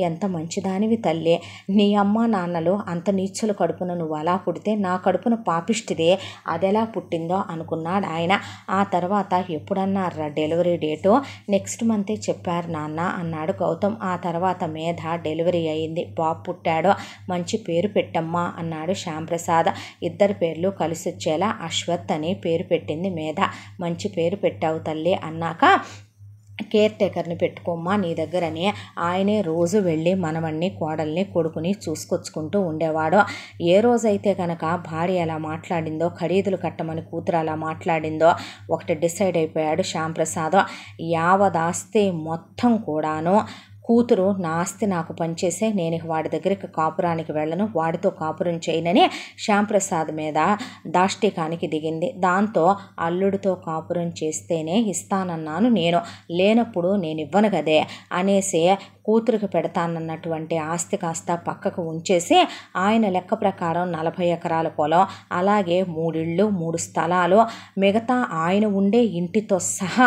ఎంత మంచిదానివి తల్లి నీ అమ్మ నాన్నలు అంత నీచులు కడుపున నువ్వు అలా పుడితే నా కడుపున పాపిష్టిదే అదెలా పుట్టిందో అనుకున్నాడు ఆయన ఆ తర్వాత ఎప్పుడన్నారా డెలివరీ డేటు నెక్స్ట్ మంతే చెప్పారు నాన్న అన్నాడు గౌతమ్ ఆ తర్వాత మేధ డెలివరీ అయింది బాబు పుట్టాడు మంచి పేరు పెట్టమ్మా అన్నాడు శ్యాంప్రసాద్ ప్రసాద ఇద్దరి పేర్లు కలిసొచ్చేలా అశ్వత్ అని పేరు పెట్టింది మేధ మంచి పేరు పెట్టావు తల్లి అన్నాక కేర్ టేకర్ని పెట్టుకోమ్మా నీ దగ్గరనే ఆయనే రోజు వెళ్ళి మనవణ్ణి కోడల్ని కొడుకుని చూసుకొచ్చుకుంటూ ఉండేవాడు ఏ రోజైతే కనుక భార్య ఎలా మాట్లాడిందో ఖరీదులు కట్టమని కూతురు అలా మాట్లాడిందో ఒకటి డిసైడ్ అయిపోయాడు శ్యాంప్రసాద్ యావదాస్తి మొత్తం కూడాను కూతురు నా ఆస్తి నాకు పనిచేసే నేను వాడి దగ్గరికి కాపురానికి వెళ్ళను వాడితో కాపురం చేయనని శ్యాంప్రసాద్ మీద దాష్టికానికి దిగింది దాంతో అల్లుడితో కాపురం చేస్తేనే ఇస్తానన్నాను నేను లేనప్పుడు నేను ఇవ్వను కదే అనేసి కూతురికి పెడతానన్నటువంటి ఆస్తి కాస్త పక్కకు ఉంచేసి ఆయన లెక్క ప్రకారం నలభై ఎకరాల పొలం అలాగే మూడిళ్ళు మూడు స్థలాలు మిగతా ఆయన ఉండే ఇంటితో సహా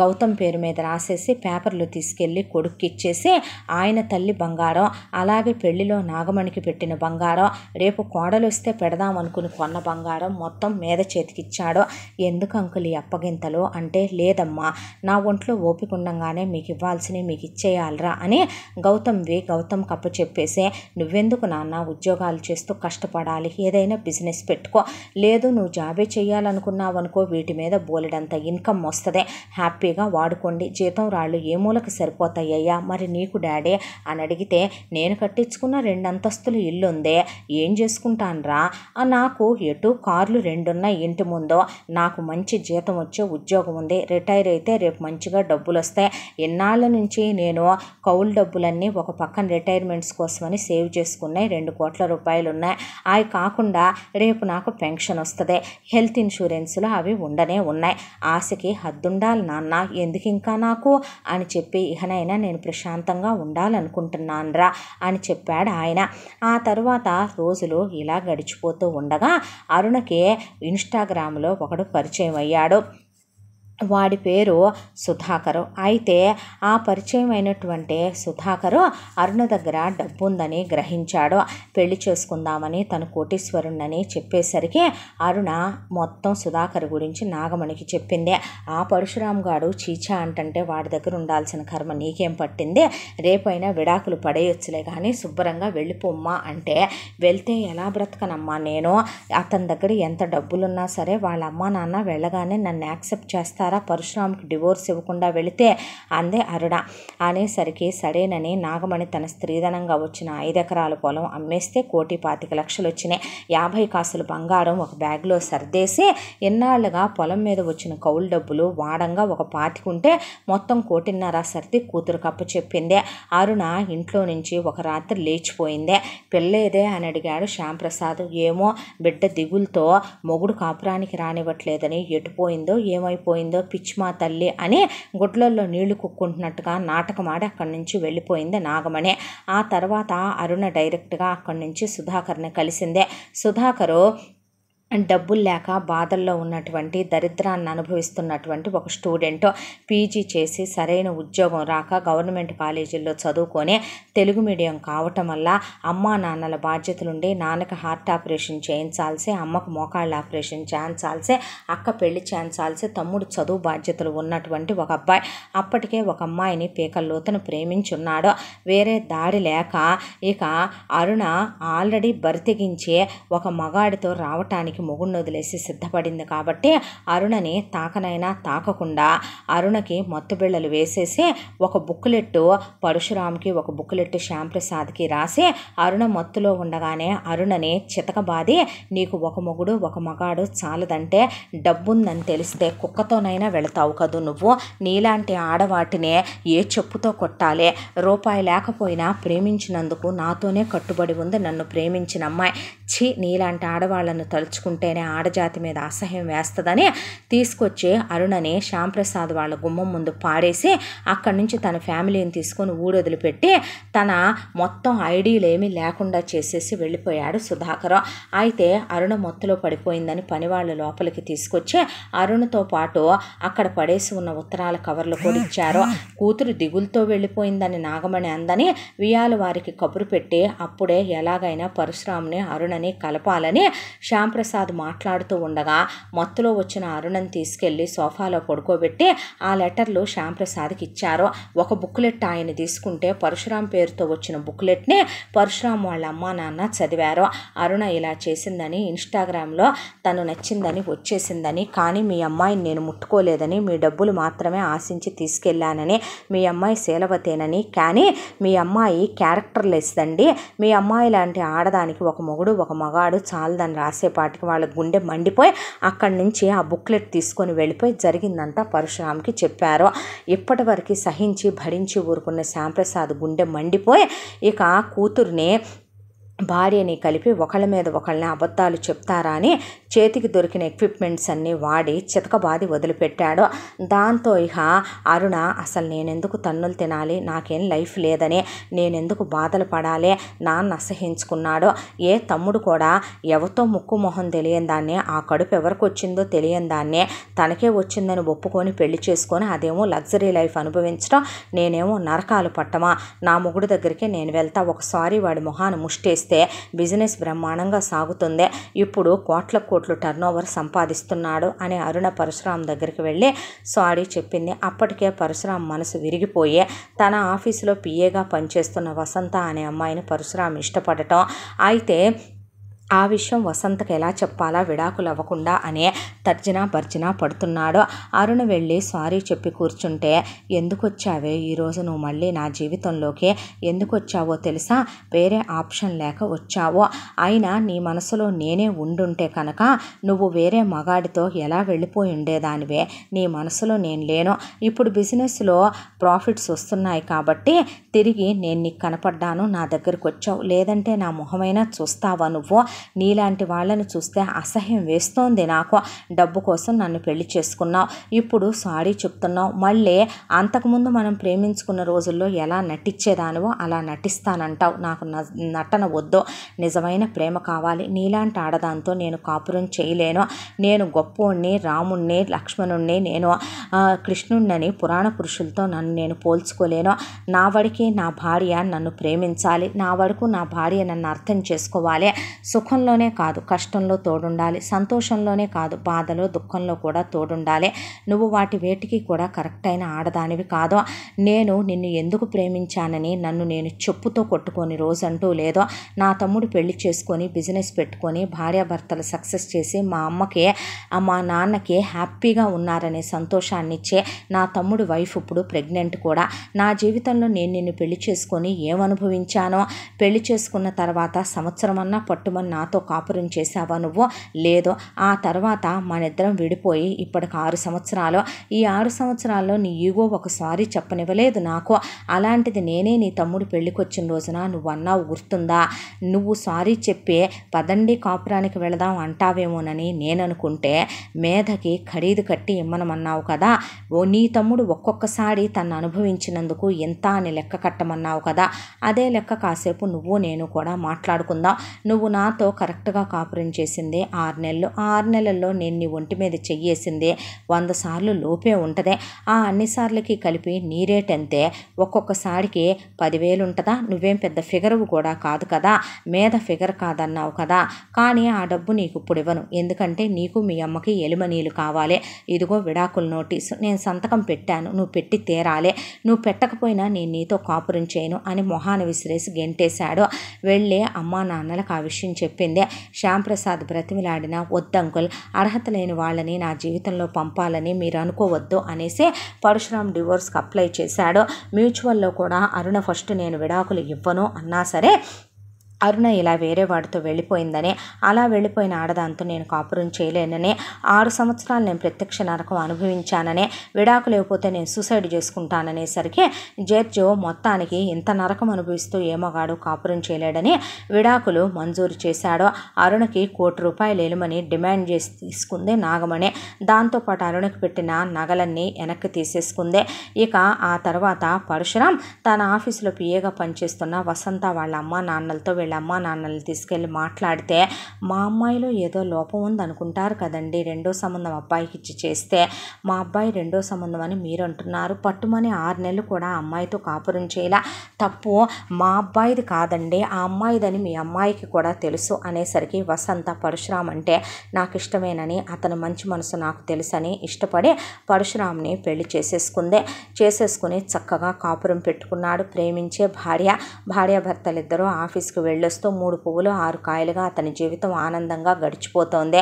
గౌతమ్ పేరు మీద రాసేసి పేపర్లు తీసుకెళ్ళి కొడుక్కిచ్చేసి చేసి ఆయన తల్లి బంగారం అలాగే పెళ్లిలో నాగమణికి పెట్టిన బంగారం రేపు కోడలు వస్తే పెడదాం అనుకుని కొన్న బంగారం మొత్తం మీద చేతికిచ్చాడు ఎందుకు అంకులు ఈ అప్పగింతలు అంటే లేదమ్మా నా ఒంట్లో ఓపిక ఉండగానే మీకు ఇవ్వాల్సినవి మీకు ఇచ్చేయాలరా అని గౌతమ్ వి గౌతమ్ కప్ప చెప్పేసి నువ్వెందుకు నాన్న ఉద్యోగాలు చేస్తూ కష్టపడాలి ఏదైనా బిజినెస్ పెట్టుకో లేదు నువ్వు జాబే చేయాలనుకున్నావు అనుకో వీటి మీద బోలెడంత ఇన్కమ్ వస్తుంది హ్యాపీగా వాడుకోండి జీతం రాళ్ళు ఏ మూలకు సరిపోతాయ్యా మరి మరి నీకు డాడీ అని అడిగితే నేను కట్టించుకున్న రెండు అంతస్తులు ఇల్లుందే ఏం చేసుకుంటానరా నాకు ఎటు కార్లు రెండున్న ఇంటి ముందో నాకు మంచి జీతం వచ్చే ఉద్యోగం ఉంది రిటైర్ అయితే రేపు మంచిగా డబ్బులు వస్తాయి ఎన్నాళ్ళ నుంచి నేను కౌలు డబ్బులన్నీ ఒక పక్కన రిటైర్మెంట్స్ కోసమని సేవ్ చేసుకున్నాయి రెండు కోట్ల రూపాయలు ఉన్నాయి అవి కాకుండా రేపు నాకు పెన్షన్ వస్తుంది హెల్త్ ఇన్సూరెన్స్లో అవి ఉండనే ఉన్నాయి ఆశకి హద్దుండాలి నాన్న ఎందుకు ఇంకా నాకు అని చెప్పి ఇహనైనా నేను ప్రశాంత్ ప్రశాంతంగా ఉండాలనుకుంటున్నాన్రా అని చెప్పాడు ఆయన ఆ తరువాత రోజులు ఇలా గడిచిపోతూ ఉండగా అరుణకే ఇన్స్టాగ్రామ్లో ఒకడు పరిచయం అయ్యాడు వాడి పేరు సుధాకరు అయితే ఆ పరిచయం అయినటువంటి సుధాకరు అరుణ దగ్గర డబ్బు ఉందని గ్రహించాడు పెళ్లి చేసుకుందామని తను కోటీశ్వరుణ్ణని చెప్పేసరికి అరుణ మొత్తం సుధాకర్ గురించి నాగమణికి చెప్పింది ఆ పరశురామ్ గాడు చీచా అంటంటే వాడి దగ్గర ఉండాల్సిన కర్మ నీకేం పట్టింది రేపైనా విడాకులు పడేయొచ్చులే కానీ శుభ్రంగా వెళ్ళిపోమ్మా అంటే వెళ్తే ఎలా బ్రతకనమ్మా నేను అతని దగ్గర ఎంత డబ్బులున్నా సరే వాళ్ళ అమ్మా నాన్న వెళ్ళగానే నన్ను యాక్సెప్ట్ చేస్తాను చేస్తారా పరశురామికి డివోర్స్ ఇవ్వకుండా వెళితే అందే అరుణ అనేసరికి సడేనని నాగమణి తన స్త్రీధనంగా వచ్చిన ఐదెకరాల పొలం అమ్మేస్తే కోటి పాతిక లక్షలు వచ్చినాయి యాభై కాసులు బంగారం ఒక బ్యాగ్లో సర్దేసి ఎన్నాళ్ళుగా పొలం మీద వచ్చిన కౌలు డబ్బులు వాడంగా ఒక పాతికుంటే మొత్తం కోటిన్నర సర్ది కూతురు కప్పు చెప్పిందే అరుణ ఇంట్లో నుంచి ఒక రాత్రి లేచిపోయిందే పెళ్ళేదే అని అడిగాడు శ్యాంప్రసాద్ ఏమో బిడ్డ దిగులతో మొగుడు కాపురానికి రానివ్వట్లేదని ఎటుపోయిందో ఏమైపోయిందో వెళ్ళిపోయిందో పిచ్చిమా తల్లి అని గుడ్లల్లో నీళ్లు కుక్కుంటున్నట్టుగా నాటకం ఆడి అక్కడి నుంచి వెళ్ళిపోయింది నాగమణి ఆ తర్వాత అరుణ డైరెక్ట్గా అక్కడి నుంచి సుధాకర్ని కలిసిందే సుధాకరు డబ్బులు లేక బాధల్లో ఉన్నటువంటి దరిద్రాన్ని అనుభవిస్తున్నటువంటి ఒక స్టూడెంట్ పీజీ చేసి సరైన ఉద్యోగం రాక గవర్నమెంట్ కాలేజీల్లో చదువుకొని తెలుగు మీడియం కావటం వల్ల అమ్మా నాన్నల బాధ్యతలుండి నాన్నకి హార్ట్ ఆపరేషన్ చేయించాల్సి అమ్మకు మోకాళ్ళ ఆపరేషన్ చేయించాల్సి అక్క పెళ్లి చేయించాల్సి తమ్ముడు చదువు బాధ్యతలు ఉన్నటువంటి ఒక అబ్బాయి అప్పటికే ఒక అమ్మాయిని పీకల్లోతను ప్రేమించున్నాడు వేరే దాడి లేక ఇక అరుణ ఆల్రెడీ బరితెగించే ఒక మగాడితో రావటానికి మొగుణ్ణి వదిలేసి సిద్ధపడింది కాబట్టి అరుణని తాకనైనా తాకకుండా అరుణకి మత్తుబిళ్ళలు వేసేసి ఒక బుక్లెట్ పరశురామ్కి ఒక బుక్లెట్ శ్యాంప్రసాద్కి రాసి అరుణ మత్తులో ఉండగానే అరుణని చితకబాది నీకు ఒక మొగుడు ఒక మగాడు చాలదంటే డబ్బుందని తెలిస్తే కుక్కతోనైనా వెళతావు కదూ నువ్వు నీలాంటి ఆడవాటినే ఏ చెప్పుతో కొట్టాలి రూపాయి లేకపోయినా ప్రేమించినందుకు నాతోనే కట్టుబడి ఉంది నన్ను ప్రేమించిన అమ్మాయి ఛీ నీలాంటి ఆడవాళ్ళను తలుచుకుంటే ఉంటేనే ఆడజాతి మీద అసహ్యం వేస్తుందని తీసుకొచ్చి అరుణని శ్యాంప్రసాద్ వాళ్ళ గుమ్మం ముందు పాడేసి అక్కడి నుంచి తన ఫ్యామిలీని తీసుకొని ఊడొదిలిపెట్టి తన మొత్తం ఐడీలు ఏమీ లేకుండా చేసేసి వెళ్ళిపోయాడు సుధాకర్ అయితే అరుణ మొత్తలో పడిపోయిందని పనివాళ్ళు లోపలికి తీసుకొచ్చి అరుణతో పాటు అక్కడ పడేసి ఉన్న ఉత్తరాల కవర్లు కూడా ఇచ్చారు కూతురు దిగులతో వెళ్ళిపోయిందని నాగమణి అందని వియాల వారికి కబురు పెట్టి అప్పుడే ఎలాగైనా పరశురామ్ని అరుణని కలపాలని శ్యాంప్రసాద్ ప్రసాద్ మాట్లాడుతూ ఉండగా మత్తులో వచ్చిన అరుణని తీసుకెళ్లి సోఫాలో పడుకోబెట్టి ఆ లెటర్లు శ్యాంప్రసాద్కి ఇచ్చారు ఒక బుక్లెట్ ఆయన తీసుకుంటే పరశురాం పేరుతో వచ్చిన బుక్లెట్ని పరశురాం వాళ్ళ అమ్మా నాన్న చదివారు అరుణ ఇలా చేసిందని ఇన్స్టాగ్రామ్లో తను నచ్చిందని వచ్చేసిందని కానీ మీ అమ్మాయిని నేను ముట్టుకోలేదని మీ డబ్బులు మాత్రమే ఆశించి తీసుకెళ్లానని మీ అమ్మాయి శీలవతేనని కానీ మీ అమ్మాయి క్యారెక్టర్ లెస్దండి మీ అమ్మాయి లాంటి ఆడదానికి ఒక మొగుడు ఒక మగాడు చాలదని రాసేపాటికి వాళ్ళకి వాళ్ళ గుండె మండిపోయి అక్కడి నుంచి ఆ బుక్లెట్ తీసుకొని వెళ్ళిపోయి జరిగిందంతా పరశురామ్కి చెప్పారు ఇప్పటివరకు సహించి భరించి ఊరుకున్న శ్యాంప్రసాద్ గుండె మండిపోయి ఇక కూతుర్ని భార్యని కలిపి ఒకళ్ళ మీద ఒకళ్ళని అబద్ధాలు చెప్తారా అని చేతికి దొరికిన ఎక్విప్మెంట్స్ అన్నీ వాడి చితకబాది వదిలిపెట్టాడు దాంతో ఇక అరుణ అసలు నేనెందుకు తన్నులు తినాలి నాకేం లైఫ్ లేదని నేనెందుకు బాధలు పడాలి నాన్న అసహించుకున్నాడు ఏ తమ్ముడు కూడా ఎవరితో ముక్కు మొహం తెలియని దాన్ని ఆ కడుపు ఎవరికి వచ్చిందో తెలియని దాన్నే తనకే వచ్చిందని ఒప్పుకొని పెళ్లి చేసుకొని అదేమో లగ్జరీ లైఫ్ అనుభవించడం నేనేమో నరకాలు పట్టమా నా మొగుడు దగ్గరికి నేను వెళ్తా ఒకసారి వాడి మొహాన్ని ముష్టేస్తే బిజినెస్ బ్రహ్మాండంగా సాగుతుంది ఇప్పుడు కోట్ల కోట్ల కోట్లు టర్న్ ఓవర్ సంపాదిస్తున్నాడు అని అరుణ పరశురాం దగ్గరికి వెళ్ళి సారీ చెప్పింది అప్పటికే పరశురాం మనసు విరిగిపోయి తన ఆఫీసులో పిఏగా పనిచేస్తున్న వసంత అనే అమ్మాయిని పరశురాం ఇష్టపడటం అయితే ఆ విషయం వసంతకు ఎలా చెప్పాలా విడాకులు అవ్వకుండా అనే తర్జన భర్జన పడుతున్నాడు అరుణ వెళ్ళి సారీ చెప్పి కూర్చుంటే ఎందుకు వచ్చావే ఈరోజు నువ్వు మళ్ళీ నా జీవితంలోకి ఎందుకు వచ్చావో తెలుసా వేరే ఆప్షన్ లేక వచ్చావో అయినా నీ మనసులో నేనే ఉండుంటే కనుక నువ్వు వేరే మగాడితో ఎలా వెళ్ళిపోయి ఉండేదానివే నీ మనసులో నేను లేను ఇప్పుడు బిజినెస్లో ప్రాఫిట్స్ వస్తున్నాయి కాబట్టి తిరిగి నేను నీకు కనపడ్డాను నా దగ్గరికి వచ్చావు లేదంటే నా మొహమైనా చూస్తావా నువ్వు నీలాంటి వాళ్ళని చూస్తే అసహ్యం వేస్తోంది నాకు డబ్బు కోసం నన్ను పెళ్లి చేసుకున్నావు ఇప్పుడు సారీ చెప్తున్నావు మళ్ళీ అంతకుముందు మనం ప్రేమించుకున్న రోజుల్లో ఎలా నటించేదానివో అలా నటిస్తానంటావు నాకు నటన వద్దు నిజమైన ప్రేమ కావాలి నీలాంటి ఆడదాంతో నేను కాపురం చేయలేను నేను గొప్పవుణ్ణి రాముణ్ణి లక్ష్మణుణ్ణి నేను కృష్ణుణ్ణని పురాణ పురుషులతో నన్ను నేను పోల్చుకోలేను నా వడికి నా భార్య నన్ను ప్రేమించాలి నా వరకు నా భార్య నన్ను అర్థం చేసుకోవాలి సో సుఖంలోనే కాదు కష్టంలో తోడుండాలి సంతోషంలోనే కాదు బాధలో దుఃఖంలో కూడా తోడుండాలి నువ్వు వాటి వేటికి కూడా కరెక్ట్ అయిన ఆడదానివి కాదో నేను నిన్ను ఎందుకు ప్రేమించానని నన్ను నేను చెప్పుతో కొట్టుకొని రోజంటూ లేదో నా తమ్ముడు పెళ్లి చేసుకొని బిజినెస్ పెట్టుకొని భార్యాభర్తలు సక్సెస్ చేసి మా అమ్మకి మా నాన్నకి హ్యాపీగా ఉన్నారనే సంతోషాన్ని ఇచ్చే నా తమ్ముడు వైఫ్ ఇప్పుడు ప్రెగ్నెంట్ కూడా నా జీవితంలో నేను నిన్ను పెళ్లి చేసుకొని ఏమనుభవించానో పెళ్లి చేసుకున్న తర్వాత సంవత్సరం అన్నా పట్టుమన్న నాతో కాపురం చేశావా నువ్వు లేదో ఆ తర్వాత మనిద్దరం విడిపోయి ఇప్పటికి ఆరు సంవత్సరాలు ఈ ఆరు సంవత్సరాల్లో నీ ఈగో ఒకసారి చెప్పనివ్వలేదు నాకు అలాంటిది నేనే నీ తమ్ముడు పెళ్ళికొచ్చిన రోజున నువ్వు అన్నావు గుర్తుందా నువ్వు సారీ చెప్పే పదండి కాపురానికి వెళదాం అంటావేమోనని నేననుకుంటే మేధకి ఖరీదు కట్టి ఇమ్మనమన్నావు కదా ఓ నీ తమ్ముడు ఒక్కొక్కసారి తను అనుభవించినందుకు ఎంత అని లెక్క కట్టమన్నావు కదా అదే లెక్క కాసేపు నువ్వు నేను కూడా మాట్లాడుకుందాం నువ్వు నాతో నాతో కరెక్ట్గా కాపురం చేసింది ఆరు నెలలు ఆరు నెలల్లో నేను నీ ఒంటి మీద చెయ్యేసింది వంద సార్లు లోపే ఉంటుంది ఆ అన్ని సార్లకి కలిపి నీ రేట్ అంతే ఒక్కొక్కసారికి పదివేలు ఉంటుందా నువ్వేం పెద్ద ఫిగర్ కూడా కాదు కదా మీద ఫిగర్ కాదన్నావు కదా కానీ ఆ డబ్బు నీకు ఇప్పుడు ఇవ్వను ఎందుకంటే నీకు మీ అమ్మకి ఎలుమనీలు కావాలి ఇదిగో విడాకుల నోటీసు నేను సంతకం పెట్టాను నువ్వు పెట్టి తీరాలే నువ్వు పెట్టకపోయినా నేను నీతో కాపురం చేయను అని మొహాన విసిరేసి గెంటేశాడు వెళ్ళి అమ్మా నాన్నలకు ఆ విషయం చెప్పి చెప్పింది శ్యాంప్రసాద్ బ్రతిమిలాడిన వద్దంకుల్ అర్హత లేని వాళ్ళని నా జీవితంలో పంపాలని మీరు అనుకోవద్దు అనేసి పరశురామ్ డివోర్స్కి అప్లై చేశాడు మ్యూచువల్లో కూడా అరుణ ఫస్ట్ నేను విడాకులు ఇవ్వను అన్నా సరే అరుణ ఇలా వేరే వాడితో వెళ్ళిపోయిందని అలా వెళ్ళిపోయిన ఆడదాంతో నేను కాపురం చేయలేనని ఆరు సంవత్సరాలు నేను ప్రత్యక్ష నరకం అనుభవించాననే విడాకు లేకపోతే నేను సూసైడ్ చేసుకుంటాననేసరికి జో మొత్తానికి ఇంత నరకం అనుభవిస్తూ ఏమోగాడు కాపురం చేయలేడని విడాకులు మంజూరు చేశాడు అరుణకి కోటి రూపాయలు ఎలుమని డిమాండ్ చేసి తీసుకుంది నాగమణి దాంతోపాటు అరుణకి పెట్టిన నగలన్నీ వెనక్కి తీసేసుకుంది ఇక ఆ తర్వాత పరశురాం తన ఆఫీసులో పిఏగా పనిచేస్తున్న వసంత వాళ్ళ అమ్మ నాన్నలతో వీళ్ళ అమ్మ నాన్నల్ని తీసుకెళ్ళి మాట్లాడితే మా అమ్మాయిలో ఏదో లోపం ఉందనుకుంటారు కదండి రెండో సంబంధం అబ్బాయికి ఇచ్చి చేస్తే మా అబ్బాయి రెండో సంబంధం అని మీరు అంటున్నారు పట్టుమని ఆరు నెలలు కూడా అమ్మాయితో కాపురం చేయాల తప్పు మా అబ్బాయిది కాదండి ఆ అమ్మాయిదని మీ అమ్మాయికి కూడా తెలుసు అనేసరికి వసంత పరశురామ్ అంటే నాకు ఇష్టమేనని అతను మంచి మనసు నాకు తెలుసని ఇష్టపడి పరశురామ్ని పెళ్లి చేసేసుకుంది చేసేసుకుని చక్కగా కాపురం పెట్టుకున్నాడు ప్రేమించే భార్య భార్యాభర్తలిద్దరూ ఆఫీస్కి వెళ్ళి వెళ్ళొస్తూ మూడు పువ్వులు ఆరు కాయలుగా అతని జీవితం ఆనందంగా గడిచిపోతోంది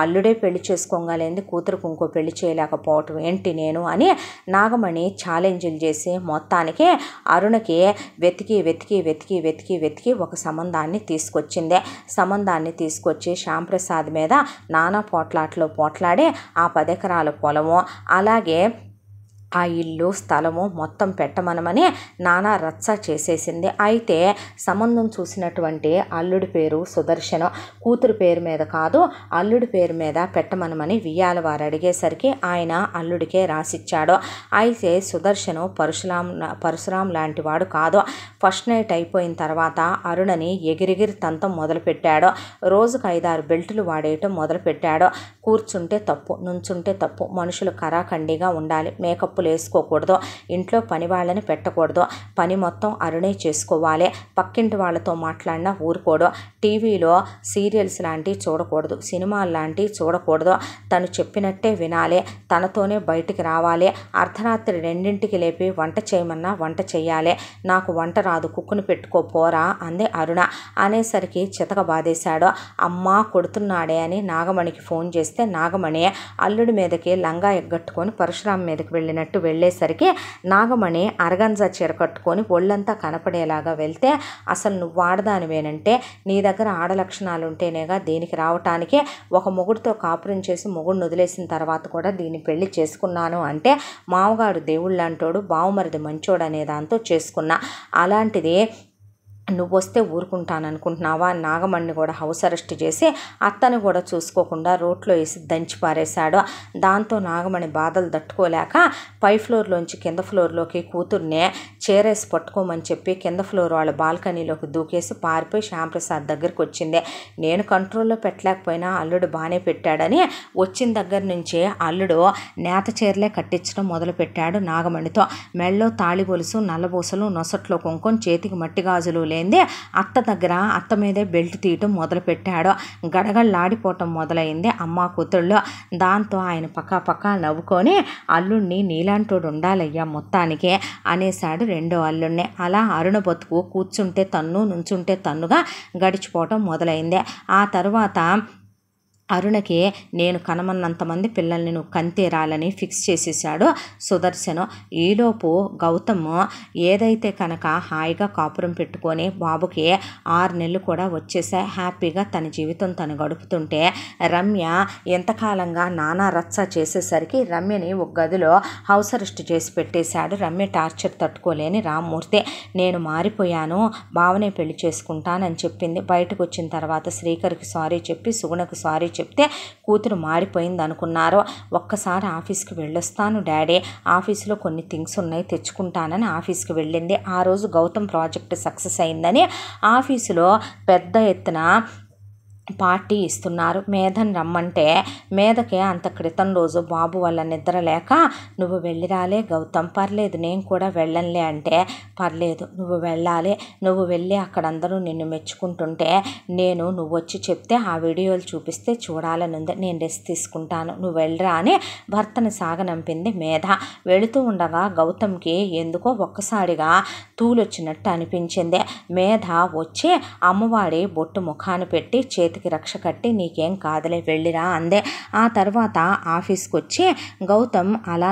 అల్లుడే పెళ్లి చేసుకోగలేంది కూతురుకు ఇంకో పెళ్లి చేయలేకపోవటం ఏంటి నేను అని నాగమణి ఛాలెంజ్లు చేసి మొత్తానికి అరుణకి వెతికి వెతికి వెతికి వెతికి వెతికి ఒక సంబంధాన్ని తీసుకొచ్చింది సంబంధాన్ని తీసుకొచ్చి శ్యాంప్రసాద్ మీద నానా పోట్లాట్లో పోట్లాడి ఆ పదెకరాల పొలము అలాగే ఆ ఇల్లు స్థలము మొత్తం పెట్టమనమని నానా రచ్చ చేసేసింది అయితే సంబంధం చూసినటువంటి అల్లుడి పేరు సుదర్శనం కూతురు పేరు మీద కాదు అల్లుడి పేరు మీద పెట్టమనమని వియ్యాల వారు అడిగేసరికి ఆయన అల్లుడికే రాసిచ్చాడు అయితే సుదర్శను పరశురాం పరశురాం లాంటి వాడు కాదు ఫస్ట్ నైట్ అయిపోయిన తర్వాత అరుణని ఎగిరిగిరి తంతం మొదలుపెట్టాడు రోజుకు ఐదారు బెల్టులు వాడేయటం మొదలుపెట్టాడు కూర్చుంటే తప్పు నుంచుంటే తప్పు మనుషులు కరాఖండిగా ఉండాలి మేకప్పు కాకులు వేసుకోకూడదు ఇంట్లో పని వాళ్ళని పెట్టకూడదు పని మొత్తం అరుణే చేసుకోవాలి పక్కింటి వాళ్ళతో మాట్లాడినా ఊరుకోడు టీవీలో సీరియల్స్ లాంటివి చూడకూడదు సినిమాలు లాంటివి చూడకూడదు తను చెప్పినట్టే వినాలి తనతోనే బయటికి రావాలి అర్ధరాత్రి రెండింటికి లేపి వంట చేయమన్నా వంట చేయాలి నాకు వంట రాదు కుక్కును పెట్టుకో పోరా అంది అరుణ అనేసరికి చితక బాధేశాడు అమ్మ కొడుతున్నాడే అని నాగమణికి ఫోన్ చేస్తే నాగమణి అల్లుడి మీదకి లంగా ఎగ్గట్టుకొని పరశురామ్ మీదకి వెళ్ళినట్టు డైరెక్ట్ వెళ్ళేసరికి నాగమణి అరగంజా చీర కట్టుకొని ఒళ్ళంతా కనపడేలాగా వెళ్తే అసలు నువ్వు వాడదానివేనంటే నీ దగ్గర ఆడలక్షణాలు ఉంటేనేగా దీనికి రావటానికి ఒక మొగుడితో కాపురం చేసి మొగుడిని వదిలేసిన తర్వాత కూడా దీన్ని పెళ్లి చేసుకున్నాను అంటే మామగాడు దేవుళ్ళంటోడు బావుమరిది మంచోడు అనే దాంతో చేసుకున్నా అలాంటిది నువ్వు వస్తే ఊరుకుంటాను అనుకుంటున్నావా నాగమణ్ణి కూడా హౌస్ అరెస్ట్ చేసి అత్తను కూడా చూసుకోకుండా రోడ్లో వేసి దంచి పారేశాడు దాంతో నాగమణి బాధలు తట్టుకోలేక పై ఫ్లోర్లోంచి కింద ఫ్లోర్లోకి కూతుర్నే చేరేసి పట్టుకోమని చెప్పి కింద ఫ్లోర్ వాళ్ళ బాల్కనీలోకి దూకేసి పారిపోయి శ్యాంప్రసాద్ దగ్గరికి వచ్చింది నేను కంట్రోల్లో పెట్టలేకపోయినా అల్లుడు బాగానే పెట్టాడని వచ్చిన దగ్గర నుంచి అల్లుడు నేత చీరలే కట్టించడం మొదలుపెట్టాడు నాగమణితో మెళ్ళో తాళిబొలుసు నల్లబూసలు నొసట్లో కుంకుమ చేతికి మట్టి గాజులు మొదలైంది అత్త దగ్గర అత్త మీదే బెల్ట్ తీయటం మొదలుపెట్టాడు గడగడలాడిపోవటం మొదలైంది అమ్మ కూతుళ్ళు దాంతో ఆయన పక్క పక్క నవ్వుకొని అల్లుణ్ణి నీలాంటోడు ఉండాలయ్యా మొత్తానికి అనేశాడు రెండో అల్లుణ్ణి అలా అరుణ బతుకు కూర్చుంటే తన్ను నుంచుంటే తన్నుగా గడిచిపోవటం మొదలైంది ఆ తర్వాత అరుణకి నేను కనమన్నంతమంది పిల్లల్ని నువ్వు కంతేరాలని ఫిక్స్ చేసేసాడు సుదర్శను ఈలోపు గౌతమ్ ఏదైతే కనుక హాయిగా కాపురం పెట్టుకొని బాబుకి ఆరు నెలలు కూడా వచ్చేసా హ్యాపీగా తన జీవితం తను గడుపుతుంటే రమ్య ఎంతకాలంగా నానా రచ్చ చేసేసరికి రమ్యని ఒక గదిలో హౌస్ అరెస్ట్ చేసి పెట్టేశాడు రమ్య టార్చర్ తట్టుకోలేని రామ్మూర్తి నేను మారిపోయాను భావనే పెళ్లి చేసుకుంటానని చెప్పింది బయటకు వచ్చిన తర్వాత శ్రీకర్కి సారీ చెప్పి సుగుణకు సారీ చెప్తే కూతురు మారిపోయింది అనుకున్నారు ఒక్కసారి ఆఫీస్కి వెళ్ళొస్తాను డాడీ ఆఫీస్లో కొన్ని థింగ్స్ ఉన్నాయి తెచ్చుకుంటానని ఆఫీస్కి వెళ్ళింది ఆ రోజు గౌతమ్ ప్రాజెక్ట్ సక్సెస్ అయిందని ఆఫీసులో పెద్ద ఎత్తున పార్టీ ఇస్తున్నారు మేధని రమ్మంటే మేధకే అంత క్రితం రోజు బాబు వల్ల నిద్ర లేక నువ్వు వెళ్ళిరాలే గౌతమ్ పర్లేదు నేను కూడా వెళ్ళంలే అంటే పర్లేదు నువ్వు వెళ్ళాలి నువ్వు వెళ్ళి అక్కడ అందరూ నిన్ను మెచ్చుకుంటుంటే నేను నువ్వు వచ్చి చెప్తే ఆ వీడియోలు చూపిస్తే చూడాలని ఉంది నేను రెస్ట్ తీసుకుంటాను నువ్వు వెళ్ళరా అని భర్తను సాగనంపింది మేధ వెళుతూ ఉండగా గౌతమ్కి ఎందుకో ఒక్కసారిగా తూలొచ్చినట్టు అనిపించింది మేధ వచ్చి అమ్మవారి బొట్టు ముఖాన్ని పెట్టి చేతి చేతికి రక్ష కట్టి నీకేం కాదలే వెళ్ళిరా అందే ఆ తర్వాత ఆఫీస్కి వచ్చి గౌతమ్ అలా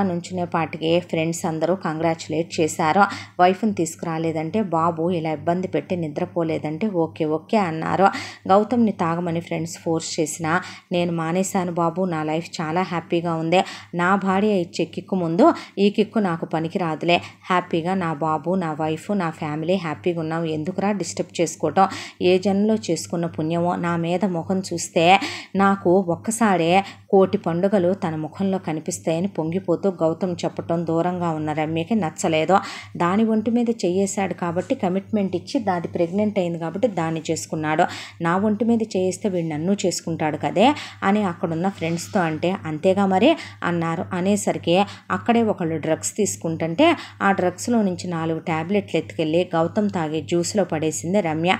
పాటికి ఫ్రెండ్స్ అందరూ కంగ్రాచులేట్ చేశారు వైఫ్ని తీసుకురాలేదంటే బాబు ఇలా ఇబ్బంది పెట్టి నిద్రపోలేదంటే ఓకే ఓకే అన్నారు గౌతమ్ని తాగమని ఫ్రెండ్స్ ఫోర్స్ చేసిన నేను మానేశాను బాబు నా లైఫ్ చాలా హ్యాపీగా ఉంది నా భార్య ఇచ్చే కిక్కు ముందు ఈ కిక్కు నాకు పనికిరాదులే హ్యాపీగా నా బాబు నా వైఫ్ నా ఫ్యామిలీ హ్యాపీగా ఉన్నాం ఎందుకురా డిస్టర్బ్ చేసుకోవటం ఏ జన్మలో చేసుకున్న పుణ్యమో నా మీద మీద ముఖం చూస్తే నాకు ఒక్కసారే కోటి పండుగలు తన ముఖంలో కనిపిస్తాయని పొంగిపోతూ గౌతమ్ చెప్పటం దూరంగా ఉన్న రమ్యకి నచ్చలేదో దాని ఒంటి మీద చేసాడు కాబట్టి కమిట్మెంట్ ఇచ్చి దాది ప్రెగ్నెంట్ అయింది కాబట్టి దాన్ని చేసుకున్నాడు నా ఒంటి మీద చేయిస్తే వీడు నన్ను చేసుకుంటాడు కదే అని అక్కడున్న ఫ్రెండ్స్తో అంటే అంతేగా మరి అన్నారు అనేసరికి అక్కడే ఒకళ్ళు డ్రగ్స్ తీసుకుంటుంటే ఆ డ్రగ్స్లో నుంచి నాలుగు ట్యాబ్లెట్లు ఎత్తుకెళ్ళి గౌతమ్ తాగే జ్యూస్లో పడేసింది రమ్య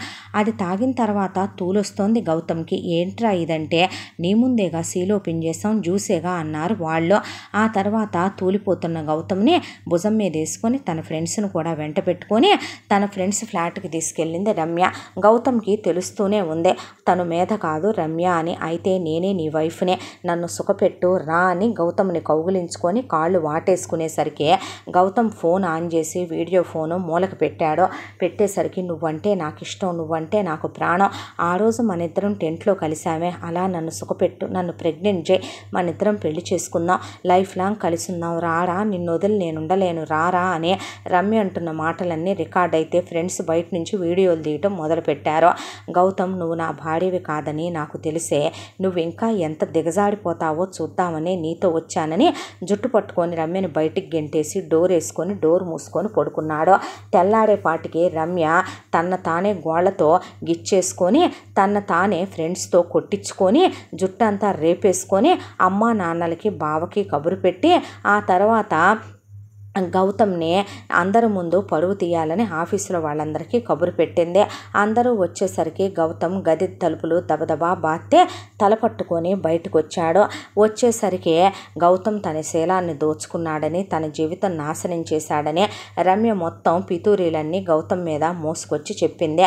అది తాగిన తర్వాత తూలొస్తోంది గౌతమ్కి ఏంట్రా ఇదంటే నీ ముందేగా సీలో పింజ చేస్తాం జ్యూసేగా అన్నారు వాళ్ళు ఆ తర్వాత తూలిపోతున్న గౌతమ్ని భుజం మీద వేసుకొని తన ఫ్రెండ్స్ను కూడా వెంట పెట్టుకొని తన ఫ్రెండ్స్ ఫ్లాట్కి తీసుకెళ్ళింది రమ్య గౌతమ్కి తెలుస్తూనే ఉంది తను మీద కాదు రమ్య అని అయితే నేనే నీ వైఫ్నే నన్ను సుఖపెట్టు రా అని గౌతమ్ని కౌగులించుకొని కాళ్ళు వాటేసుకునేసరికి గౌతమ్ ఫోన్ ఆన్ చేసి వీడియో ఫోను మూలకు పెట్టాడు పెట్టేసరికి నువ్వంటే నాకు ఇష్టం నువ్వంటే నాకు ప్రాణం ఆ రోజు మన ఇద్దరం టెంట్లో కలిసామే అలా నన్ను సుఖపెట్టు నన్ను ప్రెగ్నెంట్ రోజే మన ఇద్దరం పెళ్లి చేసుకుందాం లైఫ్ లాంగ్ కలిసి ఉన్నాం రారా నిన్ను వదిలి నేను ఉండలేను రారా అనే రమ్య అంటున్న మాటలన్నీ రికార్డ్ అయితే ఫ్రెండ్స్ బయట నుంచి వీడియోలు తీయటం మొదలుపెట్టారు గౌతమ్ నువ్వు నా భార్యవి కాదని నాకు తెలిసే నువ్వు ఇంకా ఎంత దిగజాడిపోతావో చూద్దామని నీతో వచ్చానని జుట్టు పట్టుకొని రమ్యని బయటికి గెంటేసి డోర్ వేసుకొని డోర్ మూసుకొని పడుకున్నాడు తెల్లారేపాటికి రమ్య తన తానే గోళ్లతో గిచ్చేసుకొని తన తానే ఫ్రెండ్స్తో కొట్టించుకొని జుట్టంతా రేపేసుకొని అమ్మ నాన్నలకి బావకి కబురు పెట్టి ఆ తర్వాత గౌతమ్ని అందరి ముందు పరువు తీయాలని ఆఫీసులో వాళ్ళందరికీ కబురు పెట్టింది అందరూ వచ్చేసరికి గౌతమ్ గది తలుపులు దబదబా బాత్తే తలపట్టుకొని బయటకు వచ్చాడు వచ్చేసరికి గౌతమ్ తన శీలాన్ని దోచుకున్నాడని తన జీవితం నాశనం చేశాడని రమ్య మొత్తం పితూరీలన్నీ గౌతమ్ మీద మోసుకొచ్చి చెప్పింది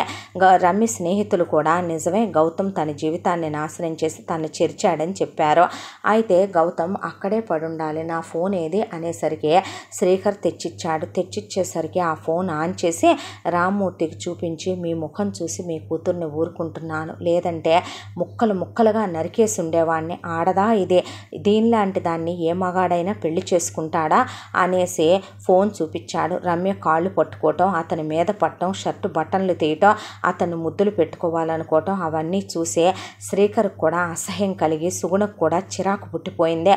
రమ్య స్నేహితులు కూడా నిజమే గౌతమ్ తన జీవితాన్ని నాశనం చేసి తను చెరిచాడని చెప్పారు అయితే గౌతమ్ అక్కడే పడుండాలి నా ఫోన్ ఏది అనేసరికి శ్రీ స్పీకర్ తెచ్చిచ్చాడు తెచ్చిచ్చేసరికి ఆ ఫోన్ ఆన్ చేసి రామ్మూర్తికి చూపించి మీ ముఖం చూసి మీ కూతుర్ని ఊరుకుంటున్నాను లేదంటే ముక్కలు ముక్కలుగా నరికేసి ఉండేవాడిని ఆడదా ఇదే దీనిలాంటి దాన్ని ఏ మగాడైనా పెళ్లి చేసుకుంటాడా అనేసి ఫోన్ చూపించాడు రమ్య కాళ్ళు పట్టుకోవటం అతని మీద పట్టడం షర్టు బటన్లు తీయటం అతను ముద్దులు పెట్టుకోవాలనుకోవటం అవన్నీ చూసే శ్రీకర్ కూడా అసహ్యం కలిగి సుగుణకు కూడా చిరాకు పుట్టిపోయింది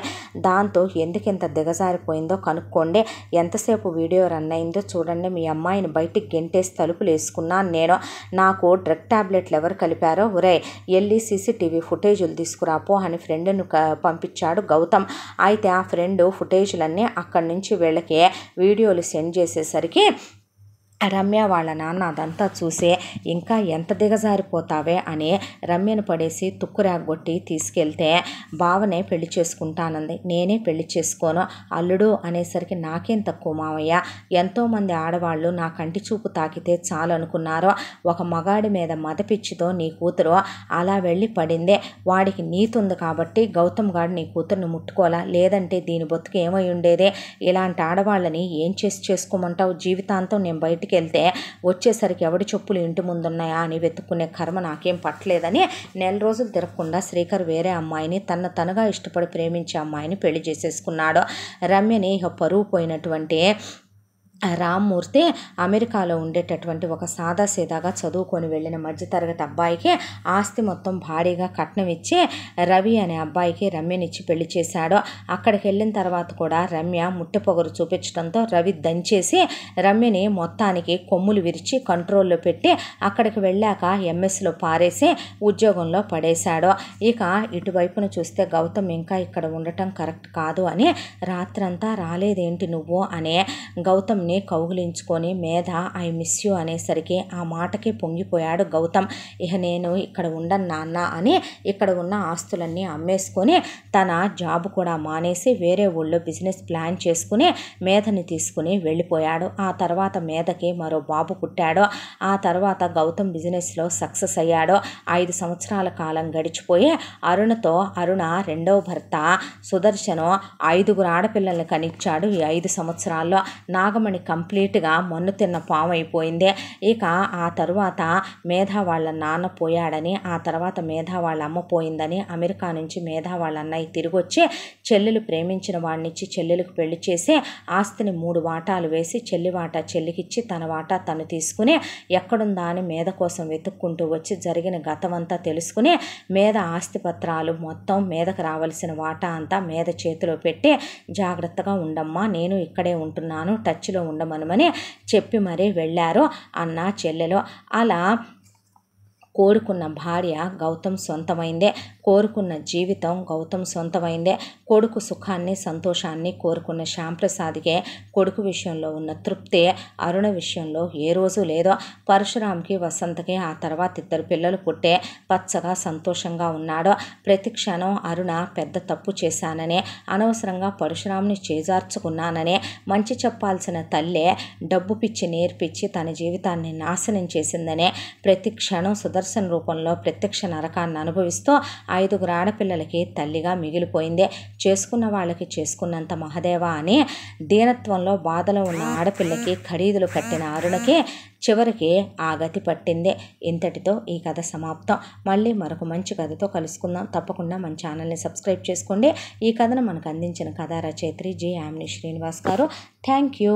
దాంతో ఎందుకింత దిగజారిపోయిందో కనుక్కోండి ఎంతసేపు వీడియో రన్ అయిందో చూడండి మీ అమ్మాయిని బయటికి గెంటేసి తలుపులు వేసుకున్నాను నేను నాకు డ్రగ్ ట్యాబ్లెట్లు ఎవరు కలిపారో ఒరే వెళ్ళి సీసీటీవీ ఫుటేజీలు తీసుకురాపో అని ఫ్రెండ్ను పంపించాడు గౌతమ్ అయితే ఆ ఫ్రెండ్ ఫుటేజీలన్నీ అక్కడి నుంచి వీళ్ళకి వీడియోలు సెండ్ చేసేసరికి రమ్య వాళ్ళ నాన్న అదంతా చూసే ఇంకా ఎంత దిగజారిపోతావే అని రమ్యను పడేసి తుక్కురాగొట్టి తీసుకెళ్తే బావనే పెళ్లి చేసుకుంటానంది నేనే పెళ్లి చేసుకోను అల్లుడు అనేసరికి నాకేం తక్కువ మావయ్య ఎంతోమంది ఆడవాళ్ళు నా కంటి చూపు తాకితే చాలు అనుకున్నారో ఒక మగాడి మీద మదపిచ్చితో నీ కూతురు అలా వెళ్ళి పడిందే వాడికి నీతుంది కాబట్టి గౌతమ్ గాడు నీ కూతురుని ముట్టుకోలా లేదంటే దీని బతుకు ఏమై ఉండేదే ఇలాంటి ఆడవాళ్ళని ఏం చేసి చేసుకోమంటావు జీవితాంతం నేను బయటికి ఇంటికి వెళ్తే వచ్చేసరికి ఎవడి చెప్పులు ఇంటి ముందున్నాయా అని వెతుక్కునే కర్మ నాకేం పట్టలేదని నెల రోజులు తిరగకుండా శ్రీకర్ వేరే అమ్మాయిని తన తనగా ఇష్టపడి ప్రేమించే అమ్మాయిని పెళ్లి చేసేసుకున్నాడు రమ్యని పరువు పోయినటువంటి రామ్మూర్తి అమెరికాలో ఉండేటటువంటి ఒక సాదాసీదాగా చదువుకొని వెళ్ళిన మధ్యతరగతి అబ్బాయికి ఆస్తి మొత్తం భారీగా కట్నం ఇచ్చి రవి అనే అబ్బాయికి రమ్యనిచ్చి పెళ్లి చేశాడు అక్కడికి వెళ్ళిన తర్వాత కూడా రమ్య పొగరు చూపించడంతో రవి దంచేసి రమ్యని మొత్తానికి కొమ్ములు విరిచి కంట్రోల్లో పెట్టి అక్కడికి వెళ్ళాక ఎంఎస్లో పారేసి ఉద్యోగంలో పడేశాడు ఇక ఇటువైపున చూస్తే గౌతమ్ ఇంకా ఇక్కడ ఉండటం కరెక్ట్ కాదు అని రాత్రంతా రాలేదేంటి నువ్వు అనే గౌతమ్ పట్టుకుని కౌగులించుకొని మేధ ఐ మిస్ యూ అనేసరికి ఆ మాటకి పొంగిపోయాడు గౌతమ్ ఇక నేను ఇక్కడ ఉండను నాన్న అని ఇక్కడ ఉన్న ఆస్తులన్నీ అమ్మేసుకొని తన జాబ్ కూడా మానేసి వేరే ఊళ్ళో బిజినెస్ ప్లాన్ చేసుకుని మేధని తీసుకుని వెళ్ళిపోయాడు ఆ తర్వాత మేధకి మరో బాబు పుట్టాడు ఆ తర్వాత గౌతమ్ బిజినెస్లో సక్సెస్ అయ్యాడు ఐదు సంవత్సరాల కాలం గడిచిపోయి అరుణతో అరుణ రెండవ భర్త సుదర్శను ఐదుగురు ఆడపిల్లల్ని కనిచ్చాడు ఈ ఐదు సంవత్సరాల్లో నాగమణి పావుని కంప్లీట్గా మన్ను తిన్న పాము అయిపోయింది ఇక ఆ తర్వాత మేధా వాళ్ళ నాన్న పోయాడని ఆ తర్వాత మేధా వాళ్ళ అమ్మ పోయిందని అమెరికా నుంచి మేధా వాళ్ళ అన్నయ్య తిరిగి వచ్చి చెల్లెలు ప్రేమించిన వాడినిచ్చి చెల్లెలకు పెళ్లి చేసి ఆస్తిని మూడు వాటాలు వేసి చెల్లి వాటా చెల్లికిచ్చి తన వాటా తను తీసుకుని ఎక్కడుందా అని మేధ కోసం వెతుక్కుంటూ వచ్చి జరిగిన గతమంతా తెలుసుకుని మేధ పత్రాలు మొత్తం మేధకు రావాల్సిన వాటా అంతా మేధ చేతిలో పెట్టి జాగ్రత్తగా ఉండమ్మా నేను ఇక్కడే ఉంటున్నాను టచ్లో ఉండమనమని చెప్పి మరీ వెళ్ళారు అన్న చెల్లెలు అలా కోరుకున్న భార్య గౌతమ్ సొంతమైందే కోరుకున్న జీవితం గౌతమ్ సొంతమైందే కొడుకు సుఖాన్ని సంతోషాన్ని కోరుకున్న శ్యాంప్రసాద్కే కొడుకు విషయంలో ఉన్న తృప్తే అరుణ విషయంలో ఏ రోజు లేదో పరశురామ్కి వసంతకి ఆ తర్వాత ఇద్దరు పిల్లలు పుట్టే పచ్చగా సంతోషంగా ఉన్నాడో ప్రతి క్షణం అరుణ పెద్ద తప్పు చేశాననే అనవసరంగా పరశురామ్ని చేజార్చుకున్నాననే మంచి చెప్పాల్సిన తల్లే డబ్బు పిచ్చి నేర్పించి తన జీవితాన్ని నాశనం చేసిందనే ప్రతి క్షణం సుదర్శన రూపంలో ప్రత్యక్ష నరకాన్ని అనుభవిస్తూ ఐదుగురు ఆడపిల్లలకి తల్లిగా మిగిలిపోయిందే చేసుకున్న వాళ్ళకి చేసుకున్నంత మహదేవ అని దీనత్వంలో బాధలో ఉన్న ఆడపిల్లకి ఖరీదులు కట్టిన అరుణకి చివరికి ఆ గతి పట్టిందే ఇంతటితో ఈ కథ సమాప్తం మళ్ళీ మరొక మంచి కథతో కలుసుకుందాం తప్పకుండా మన ఛానల్ని సబ్స్క్రైబ్ చేసుకోండి ఈ కథను మనకు అందించిన కథా రచయిత్రి జి యామిని శ్రీనివాస్ గారు థ్యాంక్ యూ